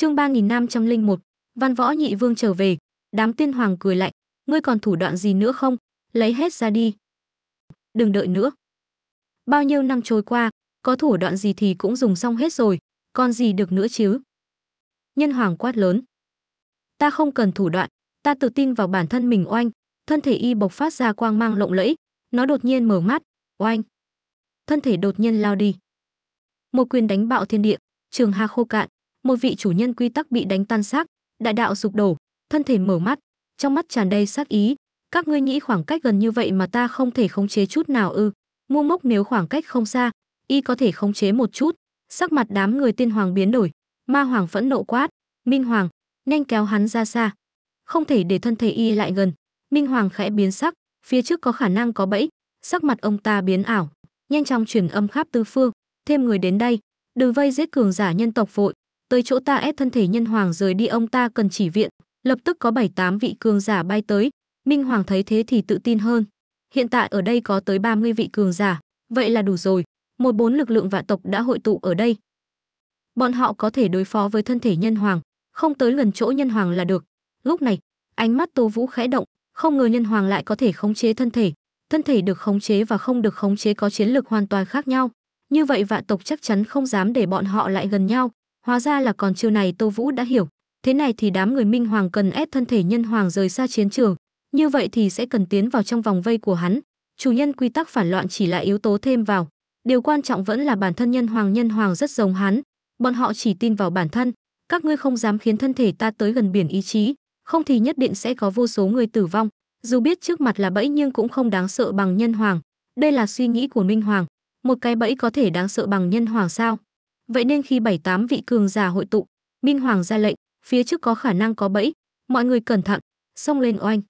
Chương 3501, Văn Võ Nhị Vương trở về, đám tiên hoàng cười lạnh, ngươi còn thủ đoạn gì nữa không? Lấy hết ra đi. Đừng đợi nữa. Bao nhiêu năm trôi qua, có thủ đoạn gì thì cũng dùng xong hết rồi, còn gì được nữa chứ? Nhân hoàng quát lớn. Ta không cần thủ đoạn, ta tự tin vào bản thân mình oanh, thân thể y bộc phát ra quang mang lộng lẫy, nó đột nhiên mở mắt, oanh. Thân thể đột nhiên lao đi. Một quyền đánh bạo thiên địa, trường hà khô cạn, một vị chủ nhân quy tắc bị đánh tan xác đại đạo sụp đổ thân thể mở mắt trong mắt tràn đầy sát ý các ngươi nghĩ khoảng cách gần như vậy mà ta không thể khống chế chút nào ư mua mốc nếu khoảng cách không xa y có thể khống chế một chút sắc mặt đám người tiên hoàng biến đổi ma hoàng phẫn nộ quát minh hoàng nhanh kéo hắn ra xa không thể để thân thể y lại gần minh hoàng khẽ biến sắc phía trước có khả năng có bẫy sắc mặt ông ta biến ảo nhanh chóng truyền âm khắp tư phương thêm người đến đây đừng vây giết cường giả nhân tộc vội tới chỗ ta ép thân thể nhân hoàng rời đi ông ta cần chỉ viện, lập tức có bảy tám vị cường giả bay tới, Minh Hoàng thấy thế thì tự tin hơn. Hiện tại ở đây có tới 30 vị cường giả, vậy là đủ rồi, một bốn lực lượng vạn tộc đã hội tụ ở đây. Bọn họ có thể đối phó với thân thể nhân hoàng, không tới gần chỗ nhân hoàng là được. Lúc này, ánh mắt Tô Vũ khẽ động, không ngờ nhân hoàng lại có thể khống chế thân thể, thân thể được khống chế và không được khống chế có chiến lược hoàn toàn khác nhau. Như vậy vạn tộc chắc chắn không dám để bọn họ lại gần nhau, Hóa ra là còn chiều này Tô Vũ đã hiểu, thế này thì đám người Minh Hoàng cần ép thân thể nhân hoàng rời xa chiến trường, như vậy thì sẽ cần tiến vào trong vòng vây của hắn. Chủ nhân quy tắc phản loạn chỉ là yếu tố thêm vào, điều quan trọng vẫn là bản thân nhân hoàng nhân hoàng rất giống hắn, bọn họ chỉ tin vào bản thân, các ngươi không dám khiến thân thể ta tới gần biển ý chí, không thì nhất định sẽ có vô số người tử vong. Dù biết trước mặt là bẫy nhưng cũng không đáng sợ bằng nhân hoàng. Đây là suy nghĩ của Minh Hoàng. Một cái bẫy có thể đáng sợ bằng nhân hoàng sao? Vậy nên khi bảy tám vị cường giả hội tụ, Minh Hoàng ra lệnh, phía trước có khả năng có bẫy, mọi người cẩn thận, xông lên oanh.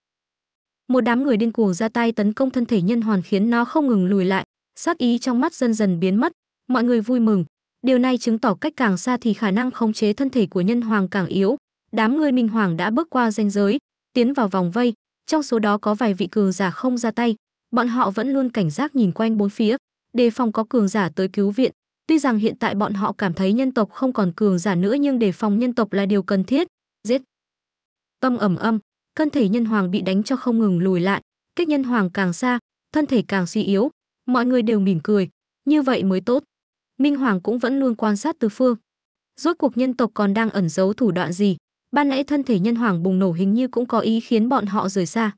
Một đám người điên cuồng ra tay tấn công thân thể nhân hoàn khiến nó không ngừng lùi lại, sát ý trong mắt dần dần biến mất, mọi người vui mừng. Điều này chứng tỏ cách càng xa thì khả năng khống chế thân thể của nhân hoàng càng yếu. Đám người Minh Hoàng đã bước qua ranh giới, tiến vào vòng vây, trong số đó có vài vị cường giả không ra tay, bọn họ vẫn luôn cảnh giác nhìn quanh bốn phía, đề phòng có cường giả tới cứu viện. Tuy rằng hiện tại bọn họ cảm thấy nhân tộc không còn cường giả nữa nhưng đề phòng nhân tộc là điều cần thiết. Giết. Tâm ẩm âm, thân thể nhân hoàng bị đánh cho không ngừng lùi lại, cách nhân hoàng càng xa, thân thể càng suy yếu, mọi người đều mỉm cười, như vậy mới tốt. Minh Hoàng cũng vẫn luôn quan sát tứ phương. Rốt cuộc nhân tộc còn đang ẩn giấu thủ đoạn gì? Ban nãy thân thể nhân hoàng bùng nổ hình như cũng có ý khiến bọn họ rời xa.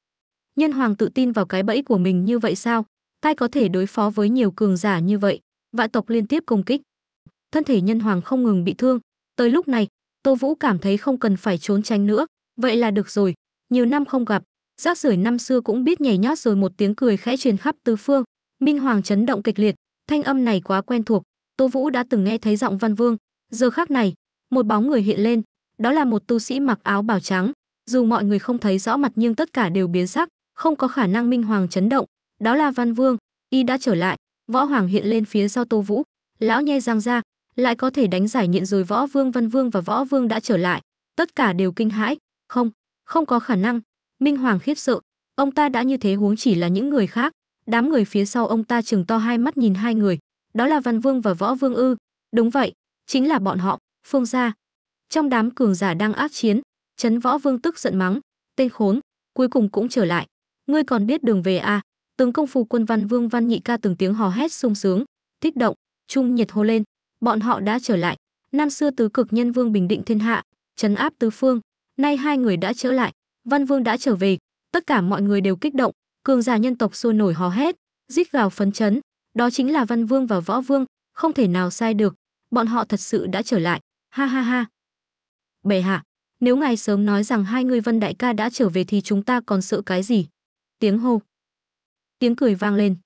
Nhân hoàng tự tin vào cái bẫy của mình như vậy sao? Tai có thể đối phó với nhiều cường giả như vậy vạn tộc liên tiếp công kích. Thân thể nhân hoàng không ngừng bị thương, tới lúc này, Tô Vũ cảm thấy không cần phải trốn tránh nữa, vậy là được rồi, nhiều năm không gặp, rác rưởi năm xưa cũng biết nhảy nhót rồi một tiếng cười khẽ truyền khắp tứ phương, minh hoàng chấn động kịch liệt, thanh âm này quá quen thuộc, Tô Vũ đã từng nghe thấy giọng Văn Vương, giờ khác này, một bóng người hiện lên, đó là một tu sĩ mặc áo bào trắng, dù mọi người không thấy rõ mặt nhưng tất cả đều biến sắc, không có khả năng minh hoàng chấn động, đó là Văn Vương, y đã trở lại, võ hoàng hiện lên phía sau tô vũ lão nhe răng ra lại có thể đánh giải nhịn rồi võ vương văn vương và võ vương đã trở lại tất cả đều kinh hãi không không có khả năng minh hoàng khiếp sợ ông ta đã như thế huống chỉ là những người khác đám người phía sau ông ta chừng to hai mắt nhìn hai người đó là văn vương và võ vương ư đúng vậy chính là bọn họ phương gia trong đám cường giả đang ác chiến trấn võ vương tức giận mắng tên khốn cuối cùng cũng trở lại ngươi còn biết đường về à từng công phu quân văn vương văn nhị ca từng tiếng hò hét sung sướng kích động trung nhiệt hô lên bọn họ đã trở lại năm xưa tứ cực nhân vương bình định thiên hạ trấn áp tứ phương nay hai người đã trở lại văn vương đã trở về tất cả mọi người đều kích động cường giả nhân tộc sôi nổi hò hét rít gào phấn chấn đó chính là văn vương và võ vương không thể nào sai được bọn họ thật sự đã trở lại ha ha ha bệ hạ nếu ngài sớm nói rằng hai người vân đại ca đã trở về thì chúng ta còn sợ cái gì tiếng hô tiếng cười vang lên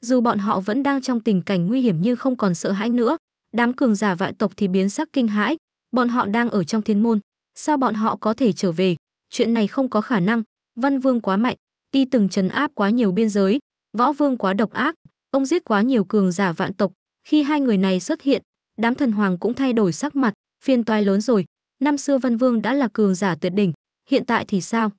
dù bọn họ vẫn đang trong tình cảnh nguy hiểm nhưng không còn sợ hãi nữa đám cường giả vạn tộc thì biến sắc kinh hãi bọn họ đang ở trong thiên môn sao bọn họ có thể trở về chuyện này không có khả năng văn vương quá mạnh đi từng trấn áp quá nhiều biên giới võ vương quá độc ác ông giết quá nhiều cường giả vạn tộc khi hai người này xuất hiện đám thần hoàng cũng thay đổi sắc mặt phiên toai lớn rồi năm xưa văn vương đã là cường giả tuyệt đỉnh hiện tại thì sao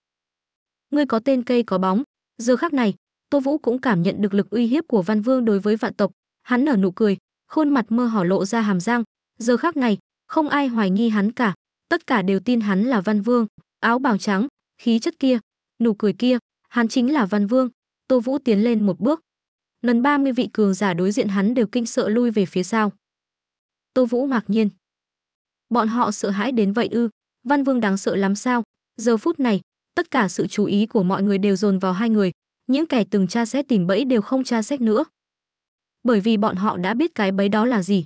ngươi có tên cây có bóng giờ khắc này Tô Vũ cũng cảm nhận được lực uy hiếp của Văn Vương đối với vạn tộc, hắn nở nụ cười, khuôn mặt mơ hỏ lộ ra hàm răng, giờ khác này, không ai hoài nghi hắn cả, tất cả đều tin hắn là Văn Vương, áo bào trắng, khí chất kia, nụ cười kia, hắn chính là Văn Vương. Tô Vũ tiến lên một bước. Lần 30 vị cường giả đối diện hắn đều kinh sợ lui về phía sau. Tô Vũ ngạc nhiên. Bọn họ sợ hãi đến vậy ư? Văn Vương đáng sợ lắm sao? Giờ phút này, tất cả sự chú ý của mọi người đều dồn vào hai người, những kẻ từng tra xét tìm bẫy đều không tra xét nữa. Bởi vì bọn họ đã biết cái bẫy đó là gì.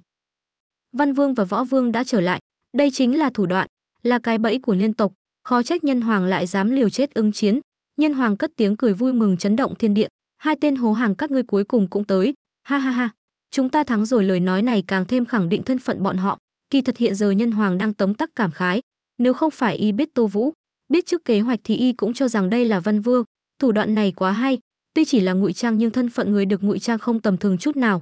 Văn Vương và Võ Vương đã trở lại, đây chính là thủ đoạn, là cái bẫy của liên tộc, khó trách nhân hoàng lại dám liều chết ứng chiến. Nhân hoàng cất tiếng cười vui mừng chấn động thiên địa, hai tên hố hàng các ngươi cuối cùng cũng tới, ha ha ha, chúng ta thắng rồi lời nói này càng thêm khẳng định thân phận bọn họ, kỳ thật hiện giờ nhân hoàng đang tấm tắc cảm khái, nếu không phải y biết Tô Vũ, biết trước kế hoạch thì y cũng cho rằng đây là Văn Vương, thủ đoạn này quá hay tuy chỉ là ngụy trang nhưng thân phận người được ngụy trang không tầm thường chút nào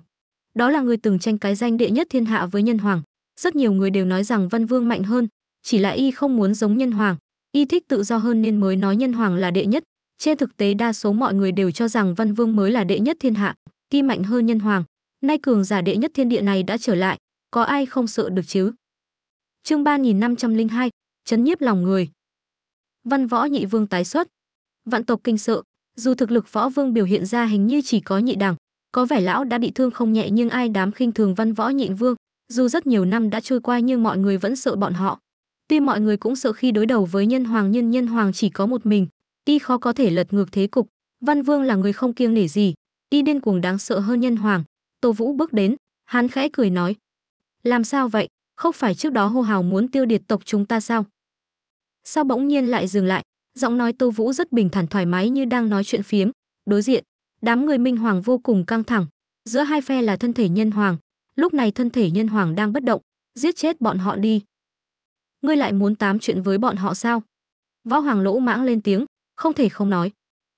đó là người từng tranh cái danh đệ nhất thiên hạ với nhân hoàng rất nhiều người đều nói rằng văn vương mạnh hơn chỉ là y không muốn giống nhân hoàng y thích tự do hơn nên mới nói nhân hoàng là đệ nhất trên thực tế đa số mọi người đều cho rằng văn vương mới là đệ nhất thiên hạ khi mạnh hơn nhân hoàng nay cường giả đệ nhất thiên địa này đã trở lại có ai không sợ được chứ chương 3502, chấn nhiếp lòng người văn võ nhị vương tái xuất vạn tộc kinh sợ, dù thực lực võ vương biểu hiện ra hình như chỉ có nhị đẳng, có vẻ lão đã bị thương không nhẹ nhưng ai đám khinh thường văn võ nhịn vương, dù rất nhiều năm đã trôi qua nhưng mọi người vẫn sợ bọn họ. Tuy mọi người cũng sợ khi đối đầu với nhân hoàng nhân nhân hoàng chỉ có một mình, đi khó có thể lật ngược thế cục, văn vương là người không kiêng nể gì, đi điên cuồng đáng sợ hơn nhân hoàng. Tô Vũ bước đến, hắn khẽ cười nói: "Làm sao vậy, không phải trước đó hô hào muốn tiêu diệt tộc chúng ta sao?" Sao bỗng nhiên lại dừng lại? giọng nói Tô Vũ rất bình thản thoải mái như đang nói chuyện phiếm. Đối diện, đám người Minh Hoàng vô cùng căng thẳng, giữa hai phe là thân thể nhân hoàng, lúc này thân thể nhân hoàng đang bất động, giết chết bọn họ đi. Ngươi lại muốn tám chuyện với bọn họ sao? Võ Hoàng lỗ mãng lên tiếng, không thể không nói.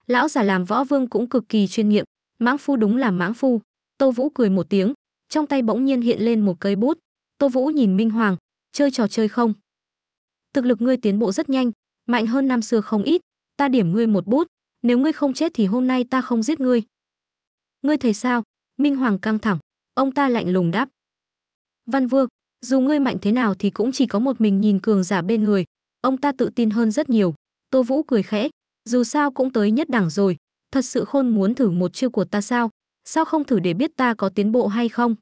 Lão già làm võ vương cũng cực kỳ chuyên nghiệp, mãng phu đúng là mãng phu. Tô Vũ cười một tiếng, trong tay bỗng nhiên hiện lên một cây bút. Tô Vũ nhìn Minh Hoàng, chơi trò chơi không? Thực lực ngươi tiến bộ rất nhanh, mạnh hơn năm xưa không ít, ta điểm ngươi một bút, nếu ngươi không chết thì hôm nay ta không giết ngươi. Ngươi thấy sao? Minh Hoàng căng thẳng, ông ta lạnh lùng đáp. Văn Vương, dù ngươi mạnh thế nào thì cũng chỉ có một mình nhìn cường giả bên người, ông ta tự tin hơn rất nhiều. Tô Vũ cười khẽ, dù sao cũng tới nhất đẳng rồi, thật sự khôn muốn thử một chiêu của ta sao? Sao không thử để biết ta có tiến bộ hay không?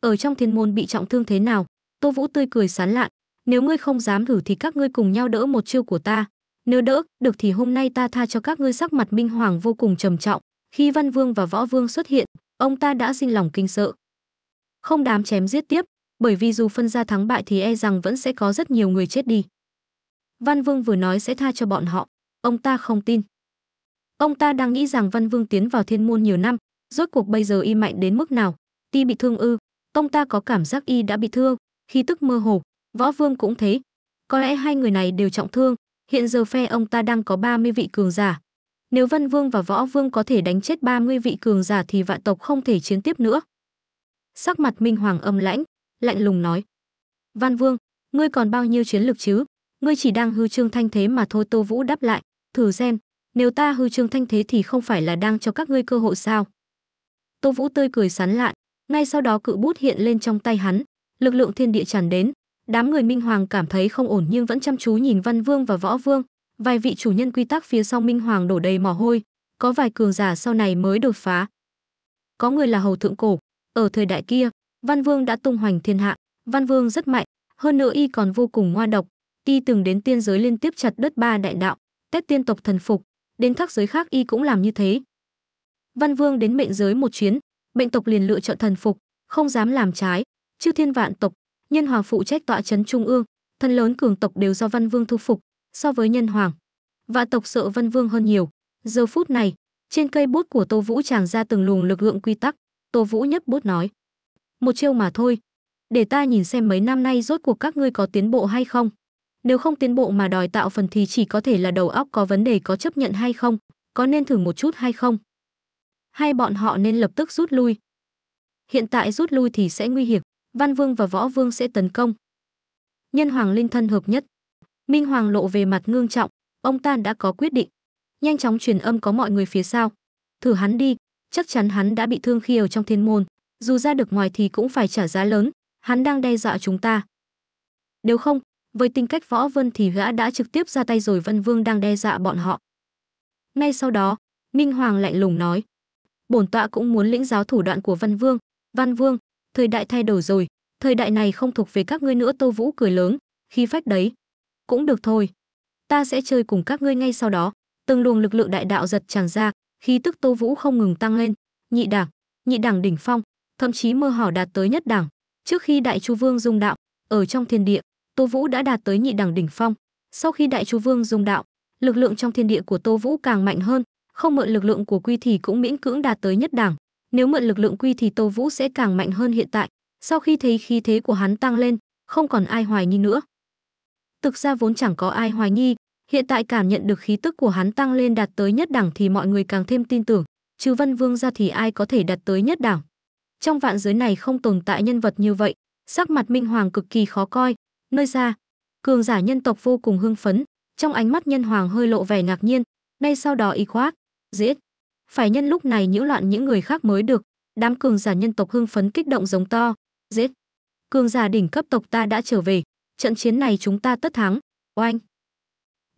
Ở trong thiên môn bị trọng thương thế nào? Tô Vũ tươi cười sán lạn, nếu ngươi không dám thử thì các ngươi cùng nhau đỡ một chiêu của ta nếu đỡ được thì hôm nay ta tha cho các ngươi sắc mặt minh hoàng vô cùng trầm trọng khi văn vương và võ vương xuất hiện ông ta đã sinh lòng kinh sợ không đám chém giết tiếp bởi vì dù phân ra thắng bại thì e rằng vẫn sẽ có rất nhiều người chết đi văn vương vừa nói sẽ tha cho bọn họ ông ta không tin ông ta đang nghĩ rằng văn vương tiến vào thiên môn nhiều năm rốt cuộc bây giờ y mạnh đến mức nào ti bị thương ư ông ta có cảm giác y đã bị thương khi tức mơ hồ Võ Vương cũng thế. Có lẽ hai người này đều trọng thương, hiện giờ phe ông ta đang có 30 vị cường giả. Nếu Vân Vương và Võ Vương có thể đánh chết 30 vị cường giả thì vạn tộc không thể chiến tiếp nữa. Sắc mặt Minh Hoàng âm lãnh, lạnh lùng nói. Văn Vương, ngươi còn bao nhiêu chiến lực chứ? Ngươi chỉ đang hư trương thanh thế mà thôi Tô Vũ đáp lại. Thử xem, nếu ta hư trương thanh thế thì không phải là đang cho các ngươi cơ hội sao? Tô Vũ tươi cười sán lạn, ngay sau đó cự bút hiện lên trong tay hắn, lực lượng thiên địa tràn đến, Đám người Minh Hoàng cảm thấy không ổn nhưng vẫn chăm chú nhìn Văn Vương và Võ Vương, vài vị chủ nhân quy tắc phía sau Minh Hoàng đổ đầy mồ hôi, có vài cường giả sau này mới đột phá. Có người là hầu thượng cổ, ở thời đại kia, Văn Vương đã tung hoành thiên hạ, Văn Vương rất mạnh, hơn nữa y còn vô cùng ngoa độc, y từng đến tiên giới liên tiếp chặt đất ba đại đạo, tết tiên tộc thần phục, đến các giới khác y cũng làm như thế. Văn Vương đến mệnh giới một chuyến, bệnh tộc liền lựa chọn thần phục, không dám làm trái, chư thiên vạn tộc nhân hoàng phụ trách tọa trấn trung ương thân lớn cường tộc đều do văn vương thu phục so với nhân hoàng và tộc sợ văn vương hơn nhiều giờ phút này trên cây bút của tô vũ tràn ra từng luồng lực lượng quy tắc tô vũ nhấp bút nói một chiêu mà thôi để ta nhìn xem mấy năm nay rốt cuộc các ngươi có tiến bộ hay không nếu không tiến bộ mà đòi tạo phần thì chỉ có thể là đầu óc có vấn đề có chấp nhận hay không có nên thử một chút hay không hay bọn họ nên lập tức rút lui hiện tại rút lui thì sẽ nguy hiểm Văn Vương và Võ Vương sẽ tấn công. Nhân Hoàng Linh thân hợp nhất. Minh Hoàng lộ về mặt ngương trọng, ông ta đã có quyết định. Nhanh chóng truyền âm có mọi người phía sau. Thử hắn đi, chắc chắn hắn đã bị thương khi ở trong thiên môn. Dù ra được ngoài thì cũng phải trả giá lớn, hắn đang đe dọa chúng ta. Nếu không, với tính cách Võ Vân thì gã đã trực tiếp ra tay rồi Văn Vương đang đe dọa bọn họ. Ngay sau đó, Minh Hoàng lạnh lùng nói. Bổn tọa cũng muốn lĩnh giáo thủ đoạn của Văn Vương. Văn Vương, thời đại thay đổi rồi thời đại này không thuộc về các ngươi nữa tô vũ cười lớn khi phách đấy cũng được thôi ta sẽ chơi cùng các ngươi ngay sau đó từng luồng lực lượng đại đạo giật tràn ra khi tức tô vũ không ngừng tăng lên nhị đảng nhị đảng đỉnh phong thậm chí mơ hỏ đạt tới nhất đảng trước khi đại chu vương dung đạo ở trong thiên địa tô vũ đã đạt tới nhị đẳng đỉnh phong sau khi đại chu vương dung đạo lực lượng trong thiên địa của tô vũ càng mạnh hơn không mượn lực lượng của quy thì cũng miễn cưỡng đạt tới nhất đẳng nếu mượn lực lượng quy thì Tô Vũ sẽ càng mạnh hơn hiện tại. Sau khi thấy khí thế của hắn tăng lên, không còn ai hoài nghi nữa. Thực ra vốn chẳng có ai hoài nghi, hiện tại cảm nhận được khí tức của hắn tăng lên đạt tới nhất đẳng thì mọi người càng thêm tin tưởng, trừ Vân Vương ra thì ai có thể đạt tới nhất đẳng. Trong vạn giới này không tồn tại nhân vật như vậy, sắc mặt Minh Hoàng cực kỳ khó coi, nơi ra, cường giả nhân tộc vô cùng hưng phấn, trong ánh mắt nhân hoàng hơi lộ vẻ ngạc nhiên, ngay sau đó y khoác, giết phải nhân lúc này nhiễu loạn những người khác mới được. Đám cường giả nhân tộc hưng phấn kích động giống to, giết. Cường giả đỉnh cấp tộc ta đã trở về, trận chiến này chúng ta tất thắng. Oanh.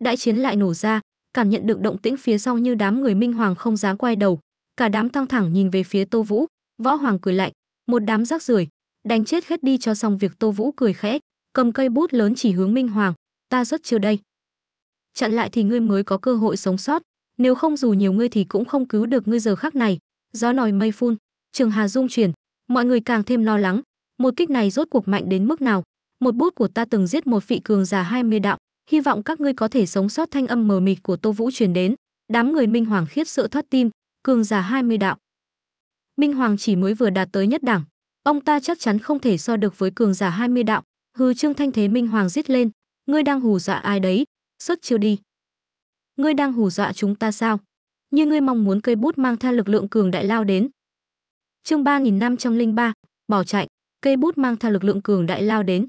Đại chiến lại nổ ra, cảm nhận được động tĩnh phía sau như đám người minh hoàng không dám quay đầu, cả đám thăng thẳng nhìn về phía Tô Vũ, Võ Hoàng cười lạnh, một đám rác rưởi, đánh chết hết đi cho xong việc Tô Vũ cười khẽ, cầm cây bút lớn chỉ hướng Minh Hoàng, ta rất chưa đây. Chặn lại thì ngươi mới có cơ hội sống sót, nếu không dù nhiều ngươi thì cũng không cứu được ngươi giờ khắc này gió nòi mây phun trường hà dung chuyển mọi người càng thêm lo lắng một kích này rốt cuộc mạnh đến mức nào một bút của ta từng giết một vị cường già hai mươi đạo hy vọng các ngươi có thể sống sót thanh âm mờ mịt của tô vũ truyền đến đám người minh hoàng khiếp sợ thoát tim cường già hai mươi đạo minh hoàng chỉ mới vừa đạt tới nhất đẳng ông ta chắc chắn không thể so được với cường giả hai mươi đạo hư trương thanh thế minh hoàng giết lên ngươi đang hù dọa ai đấy xuất chiêu đi ngươi đang hù dọa chúng ta sao? Như ngươi mong muốn cây bút mang theo lực lượng cường đại lao đến. Chương 3503, bỏ chạy, cây bút mang theo lực lượng cường đại lao đến.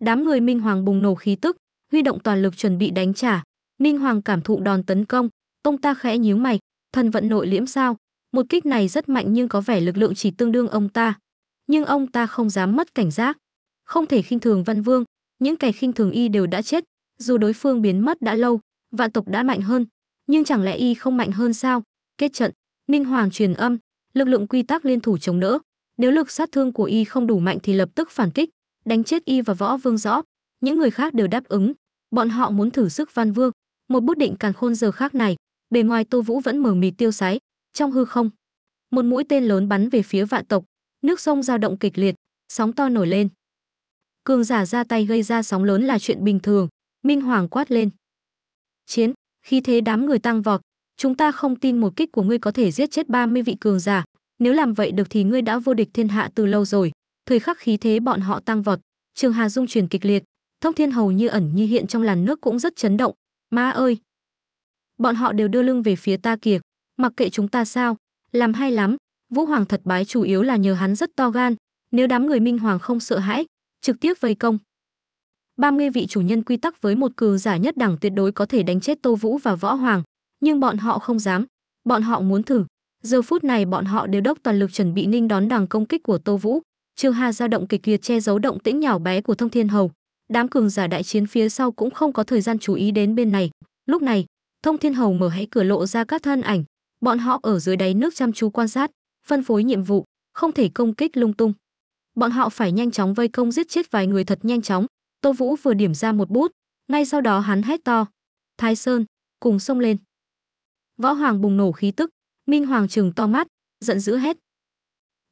Đám người Minh Hoàng bùng nổ khí tức, huy động toàn lực chuẩn bị đánh trả. Minh Hoàng cảm thụ đòn tấn công, ông ta khẽ nhíu mày, thần vận nội liễm sao? Một kích này rất mạnh nhưng có vẻ lực lượng chỉ tương đương ông ta. Nhưng ông ta không dám mất cảnh giác, không thể khinh thường Văn Vương, những kẻ khinh thường y đều đã chết, dù đối phương biến mất đã lâu, vạn tộc đã mạnh hơn nhưng chẳng lẽ y không mạnh hơn sao kết trận ninh hoàng truyền âm lực lượng quy tắc liên thủ chống đỡ nếu lực sát thương của y không đủ mạnh thì lập tức phản kích đánh chết y và võ vương rõ những người khác đều đáp ứng bọn họ muốn thử sức văn vương một bút định càn khôn giờ khác này bề ngoài tô vũ vẫn mờ mịt tiêu sái trong hư không một mũi tên lớn bắn về phía vạn tộc nước sông dao động kịch liệt sóng to nổi lên cường giả ra tay gây ra sóng lớn là chuyện bình thường minh hoàng quát lên chiến, khi thế đám người tăng vọt, chúng ta không tin một kích của ngươi có thể giết chết 30 vị cường giả, nếu làm vậy được thì ngươi đã vô địch thiên hạ từ lâu rồi. Thời khắc khí thế bọn họ tăng vọt, Trường Hà dung truyền kịch liệt, Thông Thiên hầu như ẩn như hiện trong làn nước cũng rất chấn động. Ma ơi, bọn họ đều đưa lưng về phía ta kìa, mặc kệ chúng ta sao, làm hay lắm, Vũ Hoàng thật bái chủ yếu là nhờ hắn rất to gan, nếu đám người Minh Hoàng không sợ hãi, trực tiếp vây công, 30 vị chủ nhân quy tắc với một cừ giả nhất đẳng tuyệt đối có thể đánh chết Tô Vũ và Võ Hoàng, nhưng bọn họ không dám, bọn họ muốn thử. Giờ phút này bọn họ đều đốc toàn lực chuẩn bị ninh đón đằng công kích của Tô Vũ. Trương Hà dao động kịch liệt che giấu động tĩnh nhỏ bé của Thông Thiên Hầu. Đám cường giả đại chiến phía sau cũng không có thời gian chú ý đến bên này. Lúc này, Thông Thiên Hầu mở hãy cửa lộ ra các thân ảnh, bọn họ ở dưới đáy nước chăm chú quan sát, phân phối nhiệm vụ, không thể công kích lung tung. Bọn họ phải nhanh chóng vây công giết chết vài người thật nhanh chóng, Tô Vũ vừa điểm ra một bút, ngay sau đó hắn hét to. Thái Sơn, cùng xông lên. Võ Hoàng bùng nổ khí tức, Minh Hoàng trừng to mắt, giận dữ hét.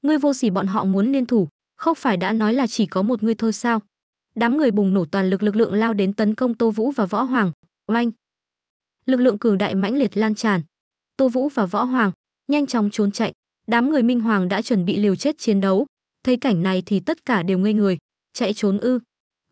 Ngươi vô sỉ bọn họ muốn liên thủ, không phải đã nói là chỉ có một ngươi thôi sao? Đám người bùng nổ toàn lực lực lượng lao đến tấn công Tô Vũ và Võ Hoàng, oanh. Lực lượng cường đại mãnh liệt lan tràn. Tô Vũ và Võ Hoàng nhanh chóng trốn chạy, đám người Minh Hoàng đã chuẩn bị liều chết chiến đấu, thấy cảnh này thì tất cả đều ngây người, chạy trốn ư?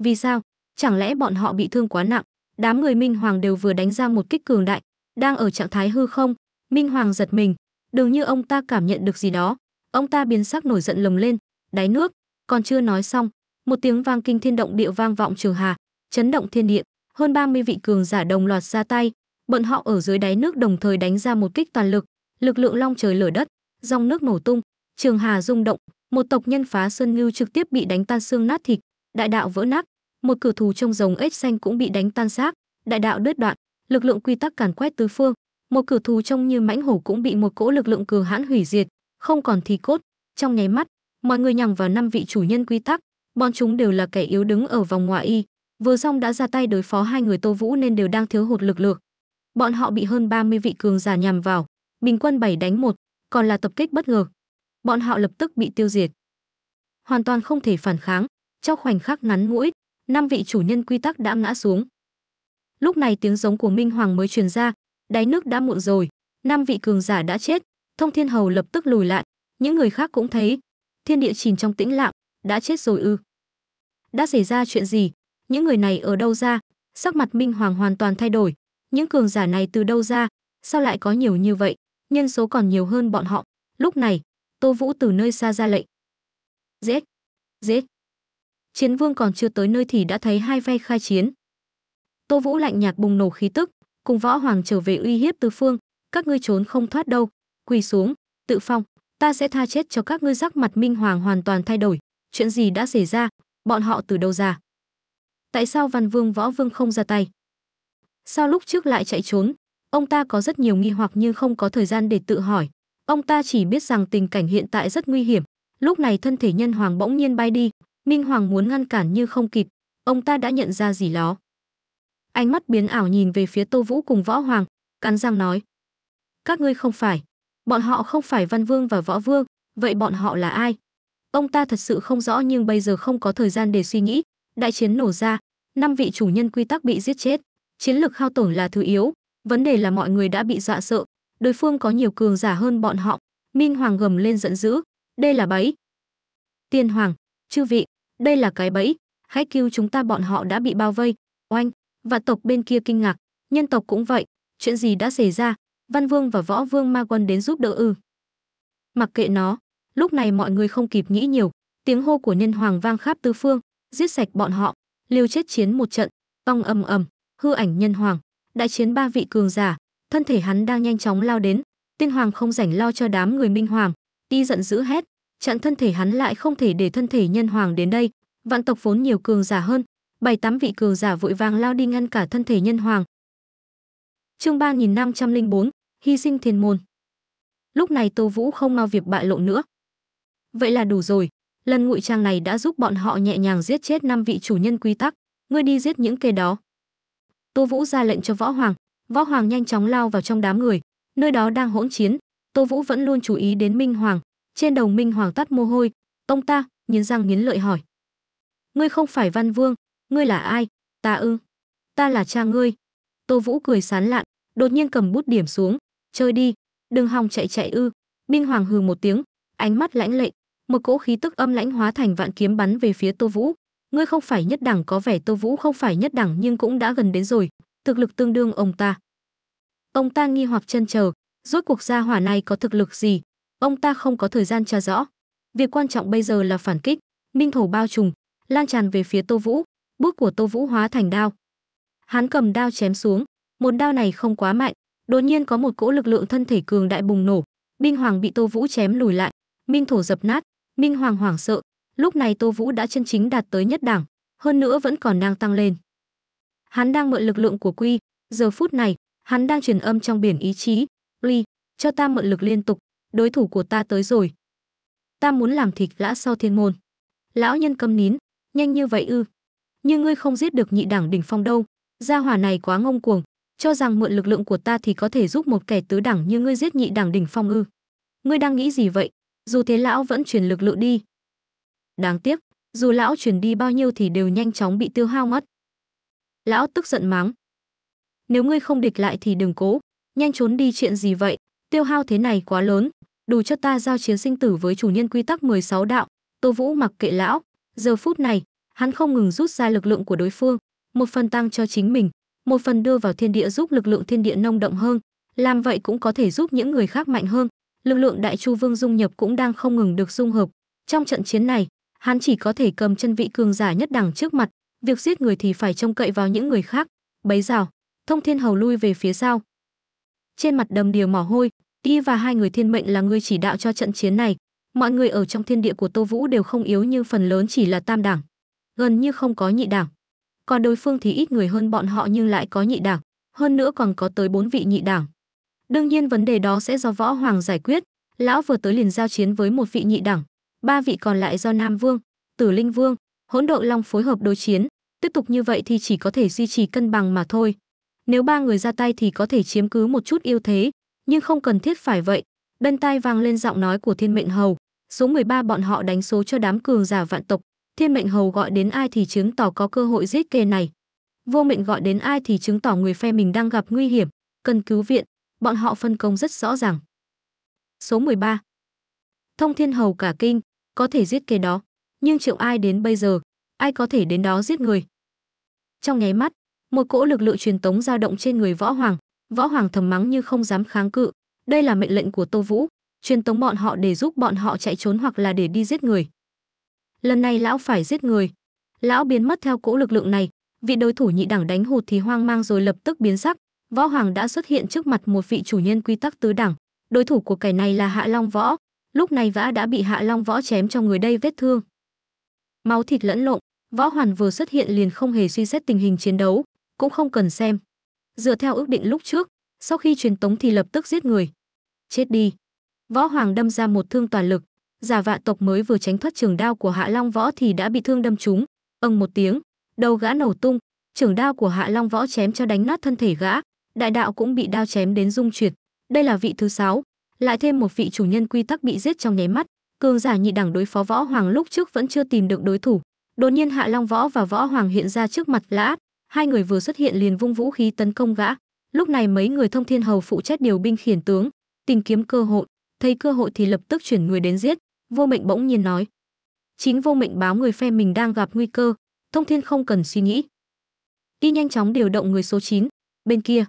Vì sao? Chẳng lẽ bọn họ bị thương quá nặng? Đám người Minh Hoàng đều vừa đánh ra một kích cường đại, đang ở trạng thái hư không. Minh Hoàng giật mình, dường như ông ta cảm nhận được gì đó. Ông ta biến sắc nổi giận lồng lên, đáy nước, còn chưa nói xong, một tiếng vang kinh thiên động địa vang vọng trường hà, chấn động thiên địa, hơn 30 vị cường giả đồng loạt ra tay, bọn họ ở dưới đáy nước đồng thời đánh ra một kích toàn lực, lực lượng long trời lở đất, dòng nước nổ tung, trường hà rung động, một tộc nhân phá sơn ngưu trực tiếp bị đánh tan xương nát thịt, đại đạo vỡ nát, một cử thù trông rồng ếch xanh cũng bị đánh tan xác đại đạo đứt đoạn lực lượng quy tắc càn quét tứ phương một cử thù trông như mãnh hổ cũng bị một cỗ lực lượng cường hãn hủy diệt không còn thì cốt trong nháy mắt mọi người nhằng vào năm vị chủ nhân quy tắc bọn chúng đều là kẻ yếu đứng ở vòng ngoài y vừa xong đã ra tay đối phó hai người tô vũ nên đều đang thiếu hụt lực lượng bọn họ bị hơn 30 vị cường giả nhằm vào bình quân bảy đánh một còn là tập kích bất ngờ bọn họ lập tức bị tiêu diệt hoàn toàn không thể phản kháng trong khoảnh khắc ngắn ngũi năm vị chủ nhân quy tắc đã ngã xuống. Lúc này tiếng giống của Minh Hoàng mới truyền ra, đáy nước đã muộn rồi, năm vị cường giả đã chết, Thông Thiên Hầu lập tức lùi lại, những người khác cũng thấy, thiên địa chìm trong tĩnh lặng, đã chết rồi ư? Đã xảy ra chuyện gì? Những người này ở đâu ra? Sắc mặt Minh Hoàng hoàn toàn thay đổi, những cường giả này từ đâu ra, sao lại có nhiều như vậy, nhân số còn nhiều hơn bọn họ. Lúc này, Tô Vũ từ nơi xa ra lệnh. Giết! Giết! Chiến Vương còn chưa tới nơi thì đã thấy hai phe khai chiến. Tô Vũ lạnh nhạt bùng nổ khí tức, cùng võ hoàng trở về uy hiếp tứ phương, các ngươi trốn không thoát đâu, quỳ xuống, tự phong, ta sẽ tha chết cho các ngươi rắc mặt Minh Hoàng hoàn toàn thay đổi, chuyện gì đã xảy ra, bọn họ từ đâu ra? Tại sao Văn Vương Võ Vương không ra tay? Sao lúc trước lại chạy trốn? Ông ta có rất nhiều nghi hoặc nhưng không có thời gian để tự hỏi. Ông ta chỉ biết rằng tình cảnh hiện tại rất nguy hiểm. Lúc này thân thể nhân hoàng bỗng nhiên bay đi, Minh Hoàng muốn ngăn cản như không kịp, ông ta đã nhận ra gì đó. Ánh mắt biến ảo nhìn về phía Tô Vũ cùng Võ Hoàng, cắn răng nói. Các ngươi không phải. Bọn họ không phải Văn Vương và Võ Vương, vậy bọn họ là ai? Ông ta thật sự không rõ nhưng bây giờ không có thời gian để suy nghĩ. Đại chiến nổ ra, năm vị chủ nhân quy tắc bị giết chết. Chiến lực hao tổn là thứ yếu, vấn đề là mọi người đã bị dọa sợ. Đối phương có nhiều cường giả hơn bọn họ. Minh Hoàng gầm lên giận dữ. Đây là bẫy. Tiên Hoàng, chư vị, đây là cái bẫy hãy cứu chúng ta bọn họ đã bị bao vây oanh và tộc bên kia kinh ngạc nhân tộc cũng vậy chuyện gì đã xảy ra văn vương và võ vương ma quân đến giúp đỡ ư mặc kệ nó lúc này mọi người không kịp nghĩ nhiều tiếng hô của nhân hoàng vang khắp tứ phương giết sạch bọn họ liều chết chiến một trận tong ầm ầm hư ảnh nhân hoàng đại chiến ba vị cường giả thân thể hắn đang nhanh chóng lao đến tiên hoàng không rảnh lo cho đám người minh hoàng đi giận dữ hét chặn thân thể hắn lại không thể để thân thể nhân hoàng đến đây vạn tộc vốn nhiều cường giả hơn, bảy tám vị cường giả vội vàng lao đi ngăn cả thân thể nhân hoàng. Chương ba nghìn năm trăm linh bốn hy sinh thiên môn. Lúc này Tô Vũ không mau việc bại lộ nữa. Vậy là đủ rồi, lần ngụy trang này đã giúp bọn họ nhẹ nhàng giết chết năm vị chủ nhân quy tắc, ngươi đi giết những kê đó. Tô Vũ ra lệnh cho Võ Hoàng, Võ Hoàng nhanh chóng lao vào trong đám người, nơi đó đang hỗn chiến, Tô Vũ vẫn luôn chú ý đến Minh Hoàng, trên đầu Minh Hoàng tắt mồ hôi, ông ta nghiến răng nghiến lợi hỏi: ngươi không phải văn vương ngươi là ai ta ư ta là cha ngươi tô vũ cười sán lạn đột nhiên cầm bút điểm xuống chơi đi đừng hòng chạy chạy ư minh hoàng hừ một tiếng ánh mắt lãnh lệ. một cỗ khí tức âm lãnh hóa thành vạn kiếm bắn về phía tô vũ ngươi không phải nhất đẳng có vẻ tô vũ không phải nhất đẳng nhưng cũng đã gần đến rồi thực lực tương đương ông ta ông ta nghi hoặc chân chờ rốt cuộc gia hỏa này có thực lực gì ông ta không có thời gian tra rõ việc quan trọng bây giờ là phản kích minh thổ bao trùm lan tràn về phía Tô Vũ, bước của Tô Vũ hóa thành đao. Hắn cầm đao chém xuống, một đao này không quá mạnh, đột nhiên có một cỗ lực lượng thân thể cường đại bùng nổ, Minh Hoàng bị Tô Vũ chém lùi lại, Minh Thổ dập nát, Minh Hoàng hoảng sợ, lúc này Tô Vũ đã chân chính đạt tới nhất đẳng, hơn nữa vẫn còn đang tăng lên. Hắn đang mượn lực lượng của Quy, giờ phút này, hắn đang truyền âm trong biển ý chí, "Ly, cho ta mượn lực liên tục, đối thủ của ta tới rồi. Ta muốn làm thịt gã sau thiên môn." Lão nhân câm nín, nhanh như vậy ư nhưng ngươi không giết được nhị đẳng đỉnh phong đâu gia hỏa này quá ngông cuồng cho rằng mượn lực lượng của ta thì có thể giúp một kẻ tứ đẳng như ngươi giết nhị đẳng đỉnh phong ư ngươi đang nghĩ gì vậy dù thế lão vẫn truyền lực lượng đi đáng tiếc dù lão truyền đi bao nhiêu thì đều nhanh chóng bị tiêu hao mất lão tức giận mắng nếu ngươi không địch lại thì đừng cố nhanh trốn đi chuyện gì vậy tiêu hao thế này quá lớn đủ cho ta giao chiến sinh tử với chủ nhân quy tắc 16 đạo tô vũ mặc kệ lão Giờ phút này, hắn không ngừng rút ra lực lượng của đối phương, một phần tăng cho chính mình, một phần đưa vào thiên địa giúp lực lượng thiên địa nông động hơn, làm vậy cũng có thể giúp những người khác mạnh hơn. Lực lượng Đại Chu Vương dung nhập cũng đang không ngừng được dung hợp. Trong trận chiến này, hắn chỉ có thể cầm chân vị cường giả nhất đẳng trước mặt, việc giết người thì phải trông cậy vào những người khác. Bấy giờ, Thông Thiên Hầu lui về phía sau. Trên mặt đầm đìa mỏ hôi, y và hai người thiên mệnh là người chỉ đạo cho trận chiến này, mọi người ở trong thiên địa của tô vũ đều không yếu như phần lớn chỉ là tam đảng gần như không có nhị đảng còn đối phương thì ít người hơn bọn họ nhưng lại có nhị đảng hơn nữa còn có tới bốn vị nhị đảng đương nhiên vấn đề đó sẽ do võ hoàng giải quyết lão vừa tới liền giao chiến với một vị nhị đảng ba vị còn lại do nam vương tử linh vương hỗn độ long phối hợp đối chiến tiếp tục như vậy thì chỉ có thể duy trì cân bằng mà thôi nếu ba người ra tay thì có thể chiếm cứ một chút ưu thế nhưng không cần thiết phải vậy đân tai vang lên giọng nói của thiên mệnh hầu Số 13 bọn họ đánh số cho đám cường giả vạn tộc, thiên mệnh hầu gọi đến ai thì chứng tỏ có cơ hội giết kê này. Vô mệnh gọi đến ai thì chứng tỏ người phe mình đang gặp nguy hiểm, cần cứu viện, bọn họ phân công rất rõ ràng. Số 13 Thông thiên hầu cả kinh, có thể giết kê đó, nhưng triệu ai đến bây giờ, ai có thể đến đó giết người. Trong nháy mắt, một cỗ lực lượng truyền tống dao động trên người võ hoàng, võ hoàng thầm mắng như không dám kháng cự, đây là mệnh lệnh của Tô Vũ, truyền tống bọn họ để giúp bọn họ chạy trốn hoặc là để đi giết người. Lần này lão phải giết người. Lão biến mất theo cỗ lực lượng này, vị đối thủ nhị đẳng đánh hụt thì hoang mang rồi lập tức biến sắc, Võ Hoàng đã xuất hiện trước mặt một vị chủ nhân quy tắc tứ đẳng, đối thủ của cải này là Hạ Long Võ, lúc này Vã đã bị Hạ Long Võ chém cho người đây vết thương. Máu thịt lẫn lộn, Võ Hoàn vừa xuất hiện liền không hề suy xét tình hình chiến đấu, cũng không cần xem. Dựa theo ước định lúc trước, sau khi truyền tống thì lập tức giết người. Chết đi. Võ Hoàng đâm ra một thương toàn lực, giả vạ tộc mới vừa tránh thoát trường đao của Hạ Long Võ thì đã bị thương đâm trúng, ầm một tiếng, đầu gã nổ tung, trường đao của Hạ Long Võ chém cho đánh nát thân thể gã, đại đạo cũng bị đao chém đến rung chuyển. Đây là vị thứ sáu, lại thêm một vị chủ nhân quy tắc bị giết trong nháy mắt, cường giả nhị đẳng đối phó Võ Hoàng lúc trước vẫn chưa tìm được đối thủ. Đột nhiên Hạ Long Võ và Võ Hoàng hiện ra trước mặt lã, hai người vừa xuất hiện liền vung vũ khí tấn công gã. Lúc này mấy người Thông Thiên Hầu phụ trách điều binh khiển tướng, tìm kiếm cơ hội, thấy cơ hội thì lập tức chuyển người đến giết vô mệnh bỗng nhiên nói chính vô mệnh báo người phe mình đang gặp nguy cơ thông thiên không cần suy nghĩ y nhanh chóng điều động người số 9, bên kia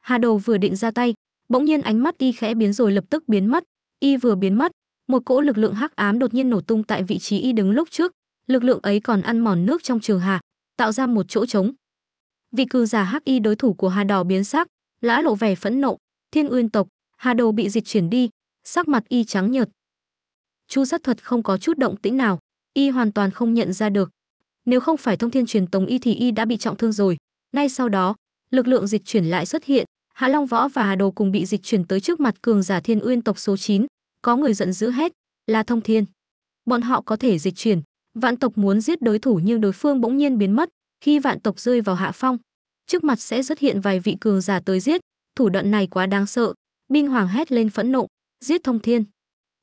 hà đồ vừa định ra tay bỗng nhiên ánh mắt y khẽ biến rồi lập tức biến mất y vừa biến mất một cỗ lực lượng hắc ám đột nhiên nổ tung tại vị trí y đứng lúc trước lực lượng ấy còn ăn mòn nước trong trường hà tạo ra một chỗ trống vị cư giả hắc y đối thủ của hà đỏ biến sắc lã lộ vẻ phẫn nộ thiên uyên tộc Hà Đầu bị dịch chuyển đi, sắc mặt y trắng nhợt. Chu sát Thuật không có chút động tĩnh nào, y hoàn toàn không nhận ra được. Nếu không phải thông thiên truyền tống y thì y đã bị trọng thương rồi. Ngay sau đó, lực lượng dịch chuyển lại xuất hiện, Hạ Long Võ và Hà Đồ cùng bị dịch chuyển tới trước mặt cường giả Thiên Uyên tộc số 9, có người giận dữ hết, là Thông Thiên. Bọn họ có thể dịch chuyển, vạn tộc muốn giết đối thủ nhưng đối phương bỗng nhiên biến mất, khi vạn tộc rơi vào hạ phong, trước mặt sẽ xuất hiện vài vị cường giả tới giết, thủ đoạn này quá đáng sợ, Minh Hoàng hét lên phẫn nộ, giết Thông Thiên.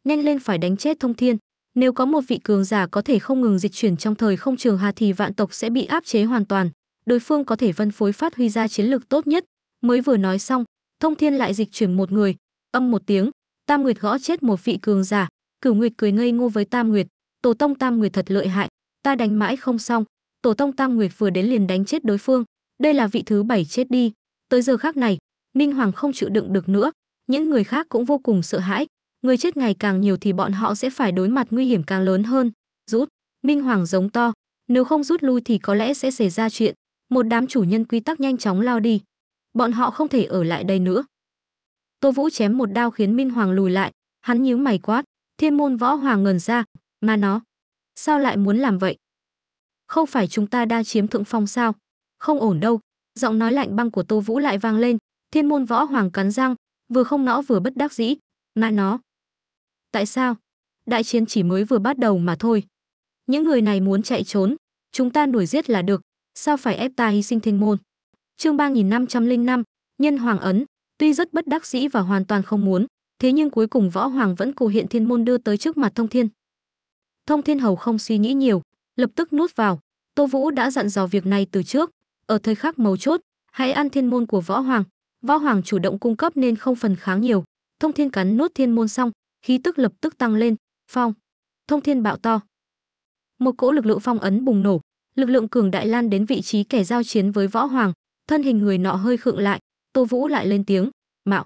Nhanh lên phải đánh chết Thông Thiên, nếu có một vị cường giả có thể không ngừng dịch chuyển trong thời không trường hà thì vạn tộc sẽ bị áp chế hoàn toàn, đối phương có thể phân phối phát huy ra chiến lược tốt nhất. Mới vừa nói xong, Thông Thiên lại dịch chuyển một người, âm một tiếng, Tam Nguyệt gõ chết một vị cường giả, Cửu Nguyệt cười ngây ngô với Tam Nguyệt, tổ tông Tam Nguyệt thật lợi hại, ta đánh mãi không xong, tổ tông Tam Nguyệt vừa đến liền đánh chết đối phương, đây là vị thứ bảy chết đi, tới giờ khác này, Minh Hoàng không chịu đựng được nữa, những người khác cũng vô cùng sợ hãi. Người chết ngày càng nhiều thì bọn họ sẽ phải đối mặt nguy hiểm càng lớn hơn. Rút, Minh Hoàng giống to, nếu không rút lui thì có lẽ sẽ xảy ra chuyện. Một đám chủ nhân quy tắc nhanh chóng lao đi. Bọn họ không thể ở lại đây nữa. Tô Vũ chém một đao khiến Minh Hoàng lùi lại, hắn nhíu mày quát, Thiên môn võ hoàng ngần ra, mà nó, sao lại muốn làm vậy? Không phải chúng ta đang chiếm thượng phong sao? Không ổn đâu, giọng nói lạnh băng của Tô Vũ lại vang lên, Thiên môn võ hoàng cắn răng, vừa không nõ, vừa bất đắc dĩ mà nó tại sao đại chiến chỉ mới vừa bắt đầu mà thôi những người này muốn chạy trốn chúng ta đuổi giết là được sao phải ép ta hy sinh thiên môn chương 3505, nhân hoàng ấn tuy rất bất đắc dĩ và hoàn toàn không muốn thế nhưng cuối cùng võ hoàng vẫn cố hiện thiên môn đưa tới trước mặt thông thiên thông thiên hầu không suy nghĩ nhiều lập tức nuốt vào tô vũ đã dặn dò việc này từ trước ở thời khắc mấu chốt hãy ăn thiên môn của võ hoàng Võ Hoàng chủ động cung cấp nên không phần kháng nhiều. Thông Thiên cắn nốt thiên môn xong, khí tức lập tức tăng lên, phong. Thông Thiên bạo to. Một cỗ lực lượng phong ấn bùng nổ, lực lượng cường đại lan đến vị trí kẻ giao chiến với Võ Hoàng, thân hình người nọ hơi khựng lại, Tô Vũ lại lên tiếng, "Mạo."